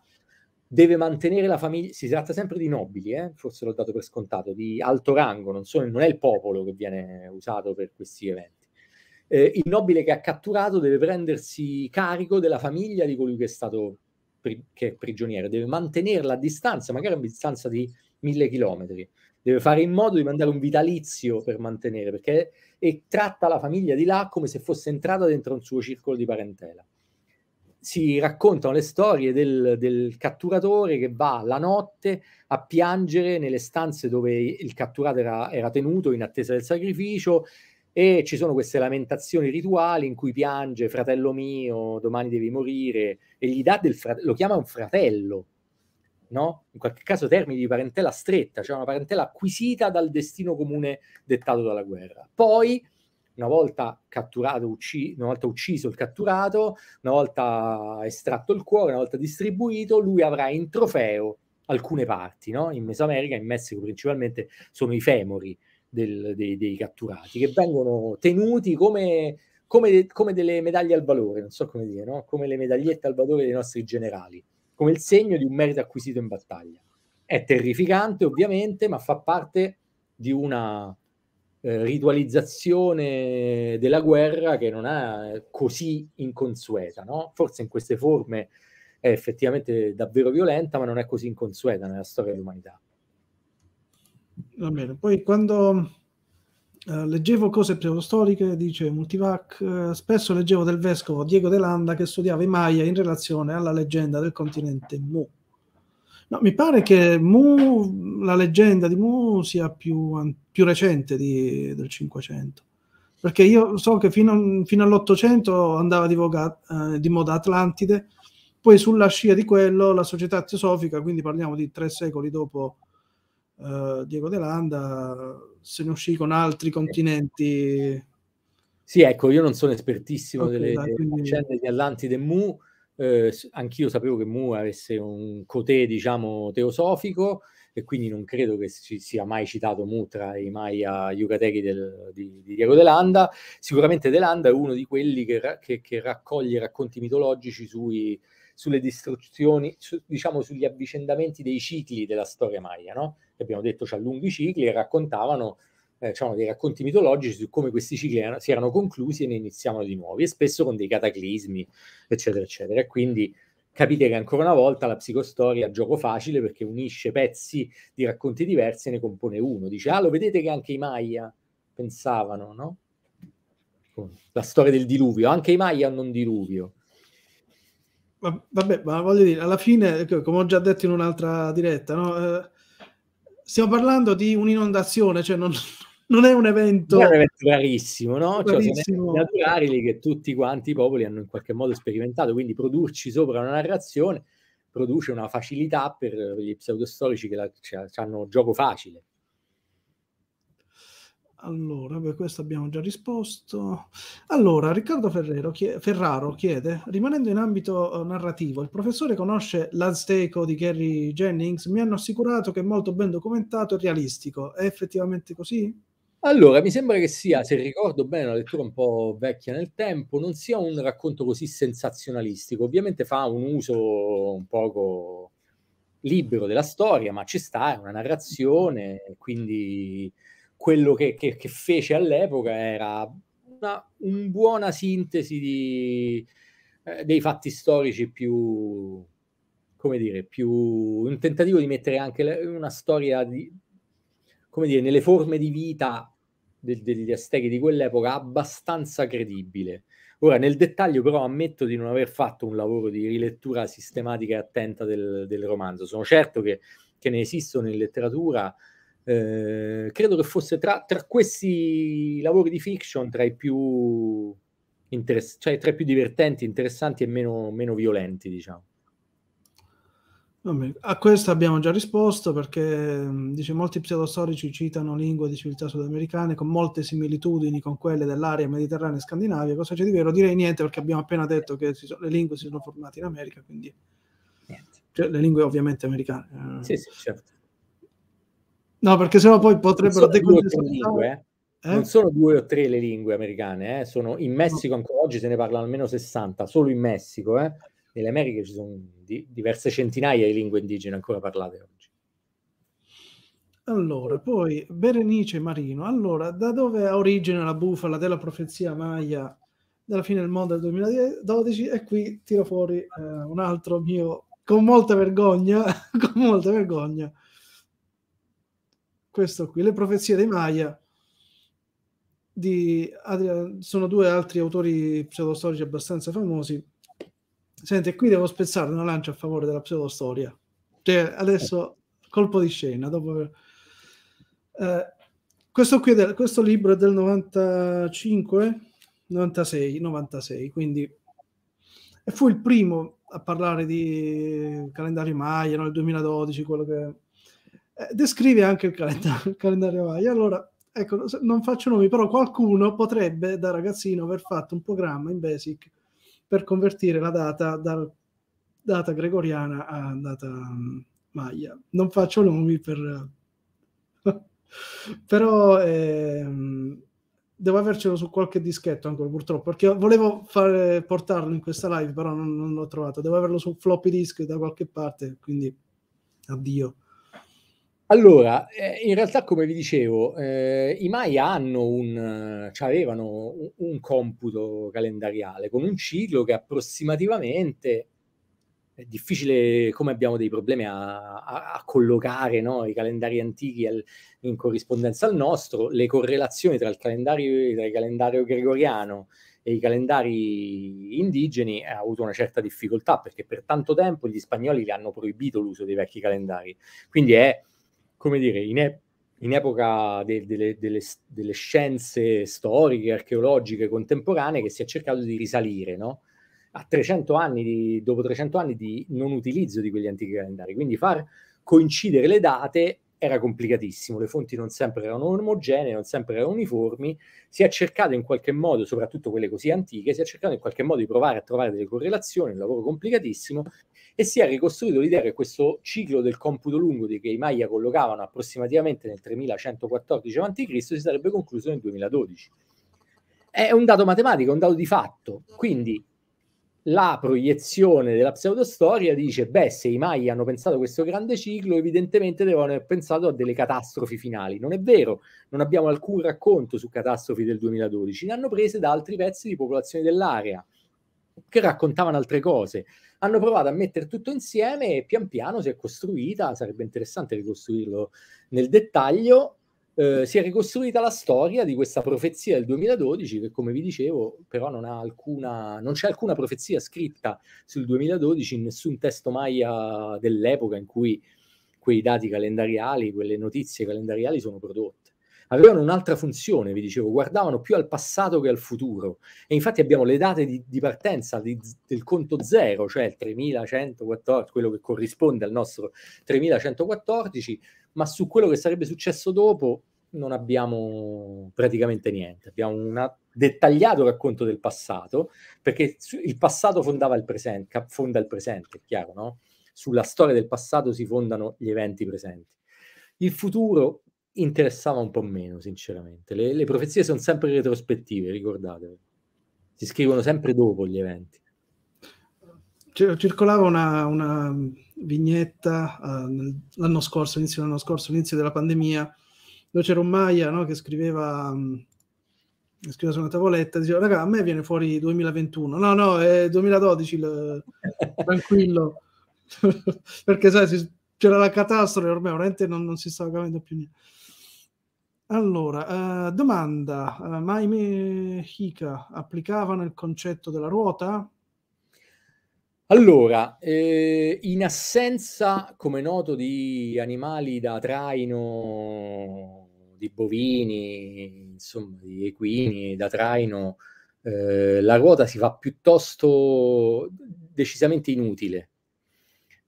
Deve mantenere la famiglia, si tratta sempre di nobili, eh? forse l'ho dato per scontato, di alto rango, non, sono, non, è il popolo che viene usato per questi eventi. Eh, il nobile che ha catturato deve prendersi carico della famiglia di colui che è stato pri- che è prigioniero, deve mantenerla a distanza, magari a distanza di mille chilometri deve fare in modo di mandare un vitalizio per mantenere, perché e tratta la famiglia di là come se fosse entrata dentro un suo circolo di parentela. Si raccontano le storie del, del catturatore che va la notte a piangere nelle stanze dove il catturato era, era tenuto in attesa del sacrificio e ci sono queste lamentazioni rituali in cui piange fratello mio, domani devi morire e gli dà del fratello, lo chiama un fratello no? in qualche caso termini di parentela stretta, cioè una parentela acquisita dal destino comune dettato dalla guerra. Poi, una volta catturato, ucciso, una volta ucciso il catturato, una volta estratto il cuore, una volta distribuito, lui avrà in trofeo alcune parti, no? In Mesoamerica, in Messico principalmente, sono i femori del, dei, dei, catturati che vengono tenuti come, come, come, delle medaglie al valore, non so come dire, no? Come le medagliette al valore dei nostri generali come il segno di un merito acquisito in battaglia. È terrificante ovviamente, ma fa parte di una eh, ritualizzazione della guerra che non è così inconsueta, no? Forse in queste forme è effettivamente davvero violenta, ma non è così inconsueta nella storia dell'umanità. Va bene, poi quando eh, leggevo cose pseudostoriche, dice Multivac, uh, spesso leggevo del vescovo Diego De Landa che studiava i Maya in relazione alla leggenda del continente Mu. No, mi pare che Mu, la leggenda di Mu sia più, più recente di, del 500, perché io so che fino, fino all'Ottocento andava di, voga- uh, di moda Atlantide, poi sulla scia di quello la società teosofica, quindi parliamo di tre secoli dopo Diego De Landa se ne uscì con altri continenti. Sì, ecco, io non sono espertissimo okay, delle dai, quindi... di Atlantide e Mu, eh, anch'io sapevo che Mu avesse un cotè, diciamo, teosofico e quindi non credo che ci sia mai citato Mu tra i Maya Yucatechi del, di, di, Diego Landa. Sicuramente De Landa è uno di quelli che, che, che raccoglie racconti mitologici sui, sulle distruzioni, su, diciamo sugli avvicendamenti dei cicli della storia Maya, no? abbiamo detto ha lunghi cicli, e raccontavano, eh, diciamo, dei racconti mitologici su come questi cicli erano, si erano conclusi e ne iniziavano di nuovi, e spesso con dei cataclismi, eccetera, eccetera. E quindi capite che ancora una volta la psicostoria è gioco facile perché unisce pezzi di racconti diversi e ne compone uno. Dice, ah, lo vedete che anche i Maya pensavano, no? La storia del diluvio, anche i Maya hanno un diluvio. Vabbè, ma voglio dire, alla fine, ecco, come ho già detto in un'altra diretta, no? Eh stiamo parlando di un'inondazione, cioè non, non è un evento... È un evento rarissimo, no? Cioè, rarissimo. Cioè, naturali che tutti quanti i popoli hanno in qualche modo sperimentato, quindi produrci sopra una narrazione produce una facilità per gli pseudostorici che la, cioè, hanno gioco facile. Allora, per questo abbiamo già risposto. Allora, Riccardo chie- Ferraro chiede, rimanendo in ambito eh, narrativo, il professore conosce l'Azteco di Gary Jennings? Mi hanno assicurato che è molto ben documentato e realistico. È effettivamente così? Allora, mi sembra che sia, se ricordo bene, una lettura un po' vecchia nel tempo, non sia un racconto così sensazionalistico. Ovviamente fa un uso un poco libero della storia, ma ci sta, è una narrazione, quindi quello che, che, che fece all'epoca era una, una buona sintesi di, eh, dei fatti storici più, come dire, più un tentativo di mettere anche le, una storia di, come dire, nelle forme di vita del, degli Aztechi di quell'epoca abbastanza credibile. Ora, nel dettaglio, però, ammetto di non aver fatto un lavoro di rilettura sistematica e attenta del, del romanzo. Sono certo che, che ne esistono in letteratura eh, credo che fosse tra, tra, questi lavori di fiction tra i più, interess- cioè, tra i più divertenti, interessanti e meno, meno violenti, diciamo. a questo abbiamo già risposto perché mm, dice, molti pseudostorici citano lingue di civiltà sudamericane con molte similitudini con quelle dell'area mediterranea e scandinavia. Cosa c'è di vero? Direi niente perché abbiamo appena detto che sono, le lingue si sono formate in America, quindi cioè, le lingue ovviamente americane. Eh. Sì, sì, certo. No, perché sennò poi potrebbero decontestualizzare. Eh? Non eh? sono due o tre le lingue americane, eh? sono in Messico ancora oggi se ne parlano almeno 60, solo in Messico. Eh? Nelle Americhe ci sono di, diverse centinaia di lingue indigene ancora parlate oggi. Allora, poi Berenice Marino. Allora, da dove ha origine la bufala della profezia Maya della fine del mondo del 2012? E qui tiro fuori eh, un altro mio, con molta vergogna, con molta vergogna, questo qui, Le profezie dei Maya di Adrian, sono due altri autori pseudostorici abbastanza famosi. Senti, qui devo spezzare una lancia a favore della pseudostoria. Cioè, adesso colpo di scena, dopo... Eh, questo, qui del, questo libro è del 95, 96, 96, quindi e fu il primo a parlare di calendario Maya nel no? 2012, quello che eh, descrive anche il calendario, il calendario Maya. Allora, ecco, non faccio nomi, però qualcuno potrebbe da ragazzino aver fatto un programma in Basic per convertire la data da data gregoriana a data mm, Maya. Non faccio nomi per... però... Eh, devo avercelo su qualche dischetto ancora purtroppo perché volevo fare, portarlo in questa live però non, non, l'ho trovato devo averlo su floppy disk da qualche parte quindi addio allora, eh, in realtà, come vi dicevo, eh, i Maya hanno un, eh, cioè avevano un, un, computo calendariale con un ciclo che approssimativamente è difficile, come abbiamo dei problemi a, a, a collocare no, i calendari antichi al, in corrispondenza al nostro, le correlazioni tra il calendario, tra il calendario gregoriano e i calendari indigeni ha avuto una certa difficoltà perché per tanto tempo gli spagnoli le hanno proibito l'uso dei vecchi calendari. Quindi è come dire, in, e- in epoca de- delle, delle, delle, scienze storiche, archeologiche, contemporanee, che si è cercato di risalire, no? A 300 anni di, dopo 300 anni di non utilizzo di quegli antichi calendari. Quindi far coincidere le date era complicatissimo, le fonti non sempre erano omogenee, non sempre erano uniformi, si è cercato in qualche modo, soprattutto quelle così antiche, si è cercato in qualche modo di provare a trovare delle correlazioni, un lavoro complicatissimo, e si è ricostruito l'idea che questo ciclo del computo lungo di che i Maya collocavano approssimativamente nel 3114 a.C. si sarebbe concluso nel 2012. È un dato matematico, è un dato di fatto. Quindi la proiezione della pseudostoria dice, beh, se i Maya hanno pensato a questo grande ciclo, evidentemente devono aver pensato a delle catastrofi finali. Non è vero, non abbiamo alcun racconto su catastrofi del 2012, ne hanno prese da altri pezzi di popolazione dell'area che raccontavano altre cose hanno provato a mettere tutto insieme e pian piano si è costruita, sarebbe interessante ricostruirlo nel dettaglio, eh, si è ricostruita la storia di questa profezia del 2012 che come vi dicevo però non, alcuna, non c'è alcuna profezia scritta sul 2012 in nessun testo maya ah, dell'epoca in cui quei dati calendariali, quelle notizie calendariali sono prodotte avevano un'altra funzione, vi dicevo, guardavano più al passato che al futuro. E infatti abbiamo le date di, di partenza di, del conto zero, cioè il 3114, quello che corrisponde al nostro 3114, ma su quello che sarebbe successo dopo non abbiamo praticamente niente. Abbiamo un dettagliato racconto del passato, perché il passato fondava il presente, fonda il presente, è chiaro, no? Sulla storia del passato si fondano gli eventi presenti. Il futuro interessava un po' meno, sinceramente. Le, le profezie sono sempre retrospettive, ricordatevi. Si scrivono sempre dopo gli eventi. Cioè, circolava una, una vignetta uh, l'anno scorso, inizio dell'anno scorso, inizio della pandemia, dove c'era un Maia no, che scriveva um, scriveva su una tavoletta, diceva, raga, a me viene fuori 2021. No, no, è 2012, il... tranquillo. Perché sai, si... c'era la catastrofe, ormai veramente non, non si stava capendo più niente. Allora, eh, domanda, eh, Maime Hika applicavano il concetto della ruota? Allora, eh, in assenza, come noto, di animali da traino, di bovini, insomma, di equini da traino, eh, la ruota si fa piuttosto decisamente inutile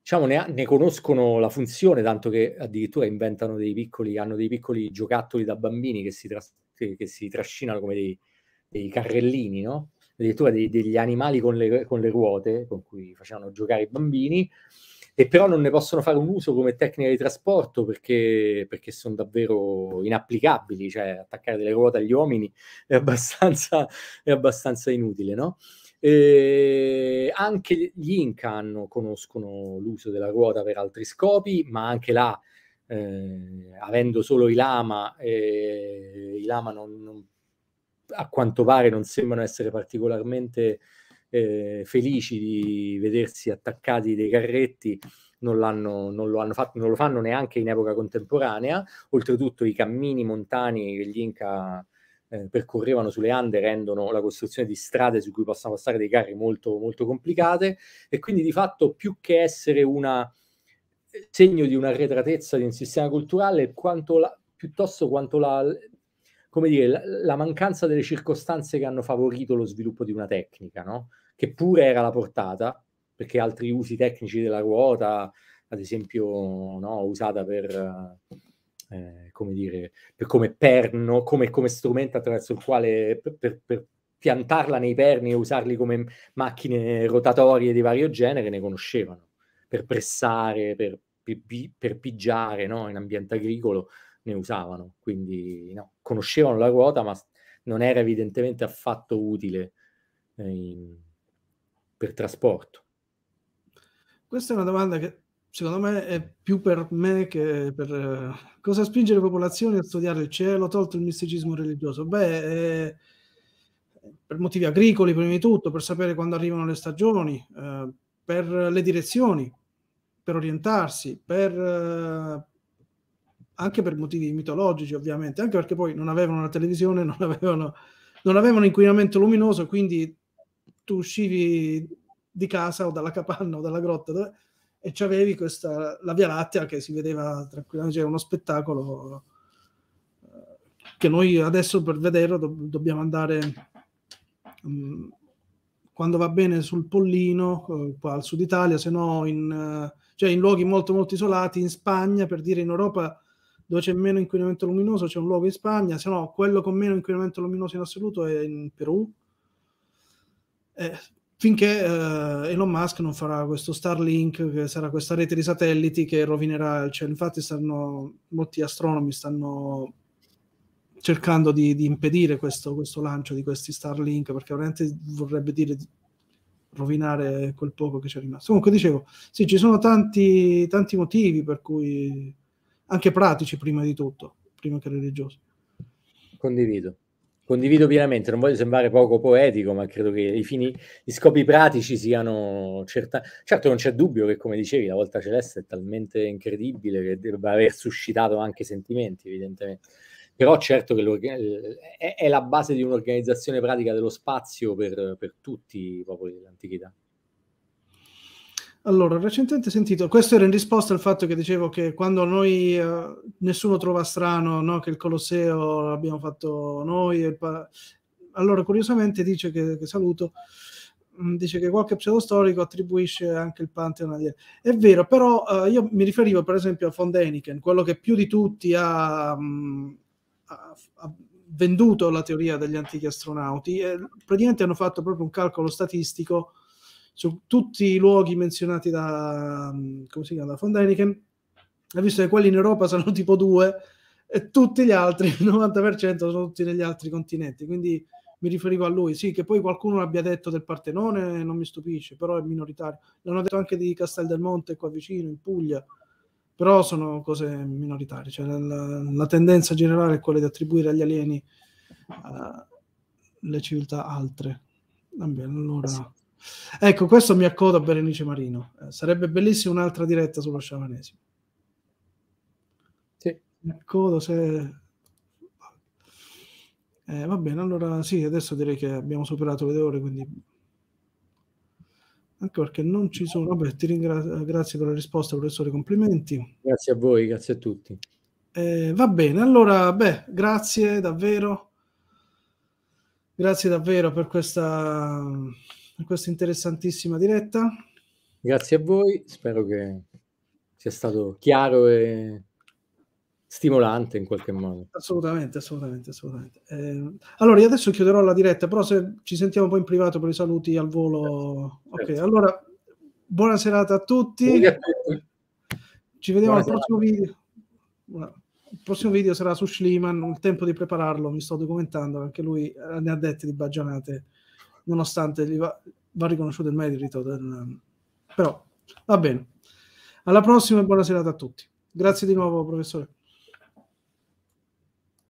diciamo, ne, ne, conoscono la funzione, tanto che addirittura inventano dei piccoli, hanno dei piccoli giocattoli da bambini che si, tras- che si trascinano come dei, dei carrellini, no? addirittura dei, degli animali con le, con le, ruote con cui facevano giocare i bambini, e però non ne possono fare un uso come tecnica di trasporto perché, perché sono davvero inapplicabili, cioè attaccare delle ruote agli uomini è abbastanza, è abbastanza inutile, no? Eh, anche gli Incan conoscono l'uso della ruota per altri scopi, ma anche là, eh, avendo solo i Lama, eh, i Lama non, non, a quanto pare non sembrano essere particolarmente ehm, felici di vedersi attaccati dei carretti. Non, non, lo fatto, non lo fanno neanche in epoca contemporanea. Oltretutto, i cammini montani che gli Inca eh, percorrevano sulle ande rendono la costruzione di strade su cui possono passare dei carri molto, molto complicate e quindi di fatto più che essere un eh, segno di un'arretratezza di un sistema culturale, quanto la, piuttosto quanto la, come dire, la, la, mancanza delle circostanze che hanno favorito lo sviluppo di una tecnica, no? che pure era la portata, perché altri usi tecnici della ruota, ad esempio no, usata per eh, come dire, per, come perno, come, come, strumento attraverso il quale per, per, per piantarla nei perni e usarli come macchine rotatorie di vario genere, ne conoscevano, per pressare, per, per pigiare no? in ambiente agricolo, ne usavano, quindi no, conoscevano la ruota, ma non era evidentemente affatto utile eh, in, per trasporto. Questa è una domanda che secondo me è più per me che per eh, cosa spinge le popolazioni a studiare il cielo, tolto il misticismo religioso? Beh, eh, per motivi agricoli prima di tutto, per sapere quando arrivano le stagioni, eh, per le direzioni, per orientarsi, per, eh, anche per motivi mitologici ovviamente, anche perché poi non avevano la televisione, non avevano, non avevano inquinamento luminoso, quindi tu uscivi di casa o dalla capanna o dalla grotta e c'avevi questa, la Via Lattea che si vedeva tranquillamente, cioè uno spettacolo eh, che noi adesso per vederlo do- dobbiamo andare um, quando va bene sul Pollino, eh, qua al sud Italia, se no in, eh, cioè in luoghi molto molto isolati, in Spagna, per dire in Europa dove c'è meno inquinamento luminoso c'è un luogo in Spagna, se no quello con meno inquinamento luminoso in assoluto è in Perù. Eh, finché eh, Elon Musk non farà questo Starlink, che sarà questa rete di satelliti che rovinerà il cielo. Infatti, stanno, molti astronomi stanno cercando di, di impedire questo, questo, lancio di questi Starlink, perché veramente vorrebbe dire rovinare quel poco che c'è rimasto. Comunque, dicevo, sì, ci sono tanti, tanti motivi per cui, anche pratici prima di tutto, prima che religiosi. Condivido condivido pienamente, non voglio sembrare poco poetico, ma credo che i, fini, gli scopi pratici siano certa... Certo non c'è dubbio che, come dicevi, la volta celeste è talmente incredibile che debba aver suscitato anche sentimenti, evidentemente. Però certo che è, è la base di un'organizzazione pratica dello spazio per, per tutti i popoli dell'antichità. Allora, recentemente sentito, questo era in risposta al fatto che dicevo che quando noi, eh, nessuno trova strano no, che il Colosseo l'abbiamo fatto noi, pa- allora curiosamente dice che, che saluto, mm, dice che qualche pseudostorico attribuisce anche il Pantheon a Diego. È vero, però eh, io mi riferivo per esempio a von Däniken, quello che più di tutti ha, mm, ha, ha venduto la teoria degli antichi astronauti. E praticamente hanno fatto proprio un calcolo statistico su tutti i luoghi menzionati da, mm, come si chiama, da von Däniken, ha visto che quelli in Europa sono tipo due e tutti gli altri, il 90% sono tutti negli altri continenti, quindi mi riferivo a lui, sì, che poi qualcuno abbia detto del Partenone non mi stupisce, però è minoritario, l'hanno detto anche di Castel del Monte qua vicino, in Puglia, però sono cose minoritarie, cioè la, la, la tendenza generale è quella di attribuire agli alieni uh, le civiltà altre. Vabbè, allora... Ecco, questo mi accoda a Berenice Marino. Eh, sarebbe bellissima un'altra diretta sulla sciamanesimo. Sì. Mi accodo se... Eh, va bene, allora sì, adesso direi che abbiamo superato le due ore, quindi... Anche perché non ci sono... Vabbè, ti ringrazio, eh, grazie per la risposta, professore, complimenti. Grazie a voi, grazie a tutti. Eh, va bene, allora, beh, grazie davvero. Grazie davvero per questa per questa interessantissima diretta. Grazie a voi, spero che sia stato chiaro e stimolante in qualche modo. Assolutamente, assolutamente, assolutamente. Eh, allora, io adesso chiuderò la diretta, però se ci sentiamo poi in privato per i saluti al volo. Certo. Ok, certo. allora, buona serata a tutti. A tutti. Ci vediamo buona al serata. video. Una il prossimo video sarà su Schliemann, ho il tempo di prepararlo, mi sto documentando, anche lui eh, ne ha dette di bagionate nonostante va, va, riconosciuto il merito. Del, però va bene. Alla prossima e buona serata a tutti. Grazie di nuovo, professore.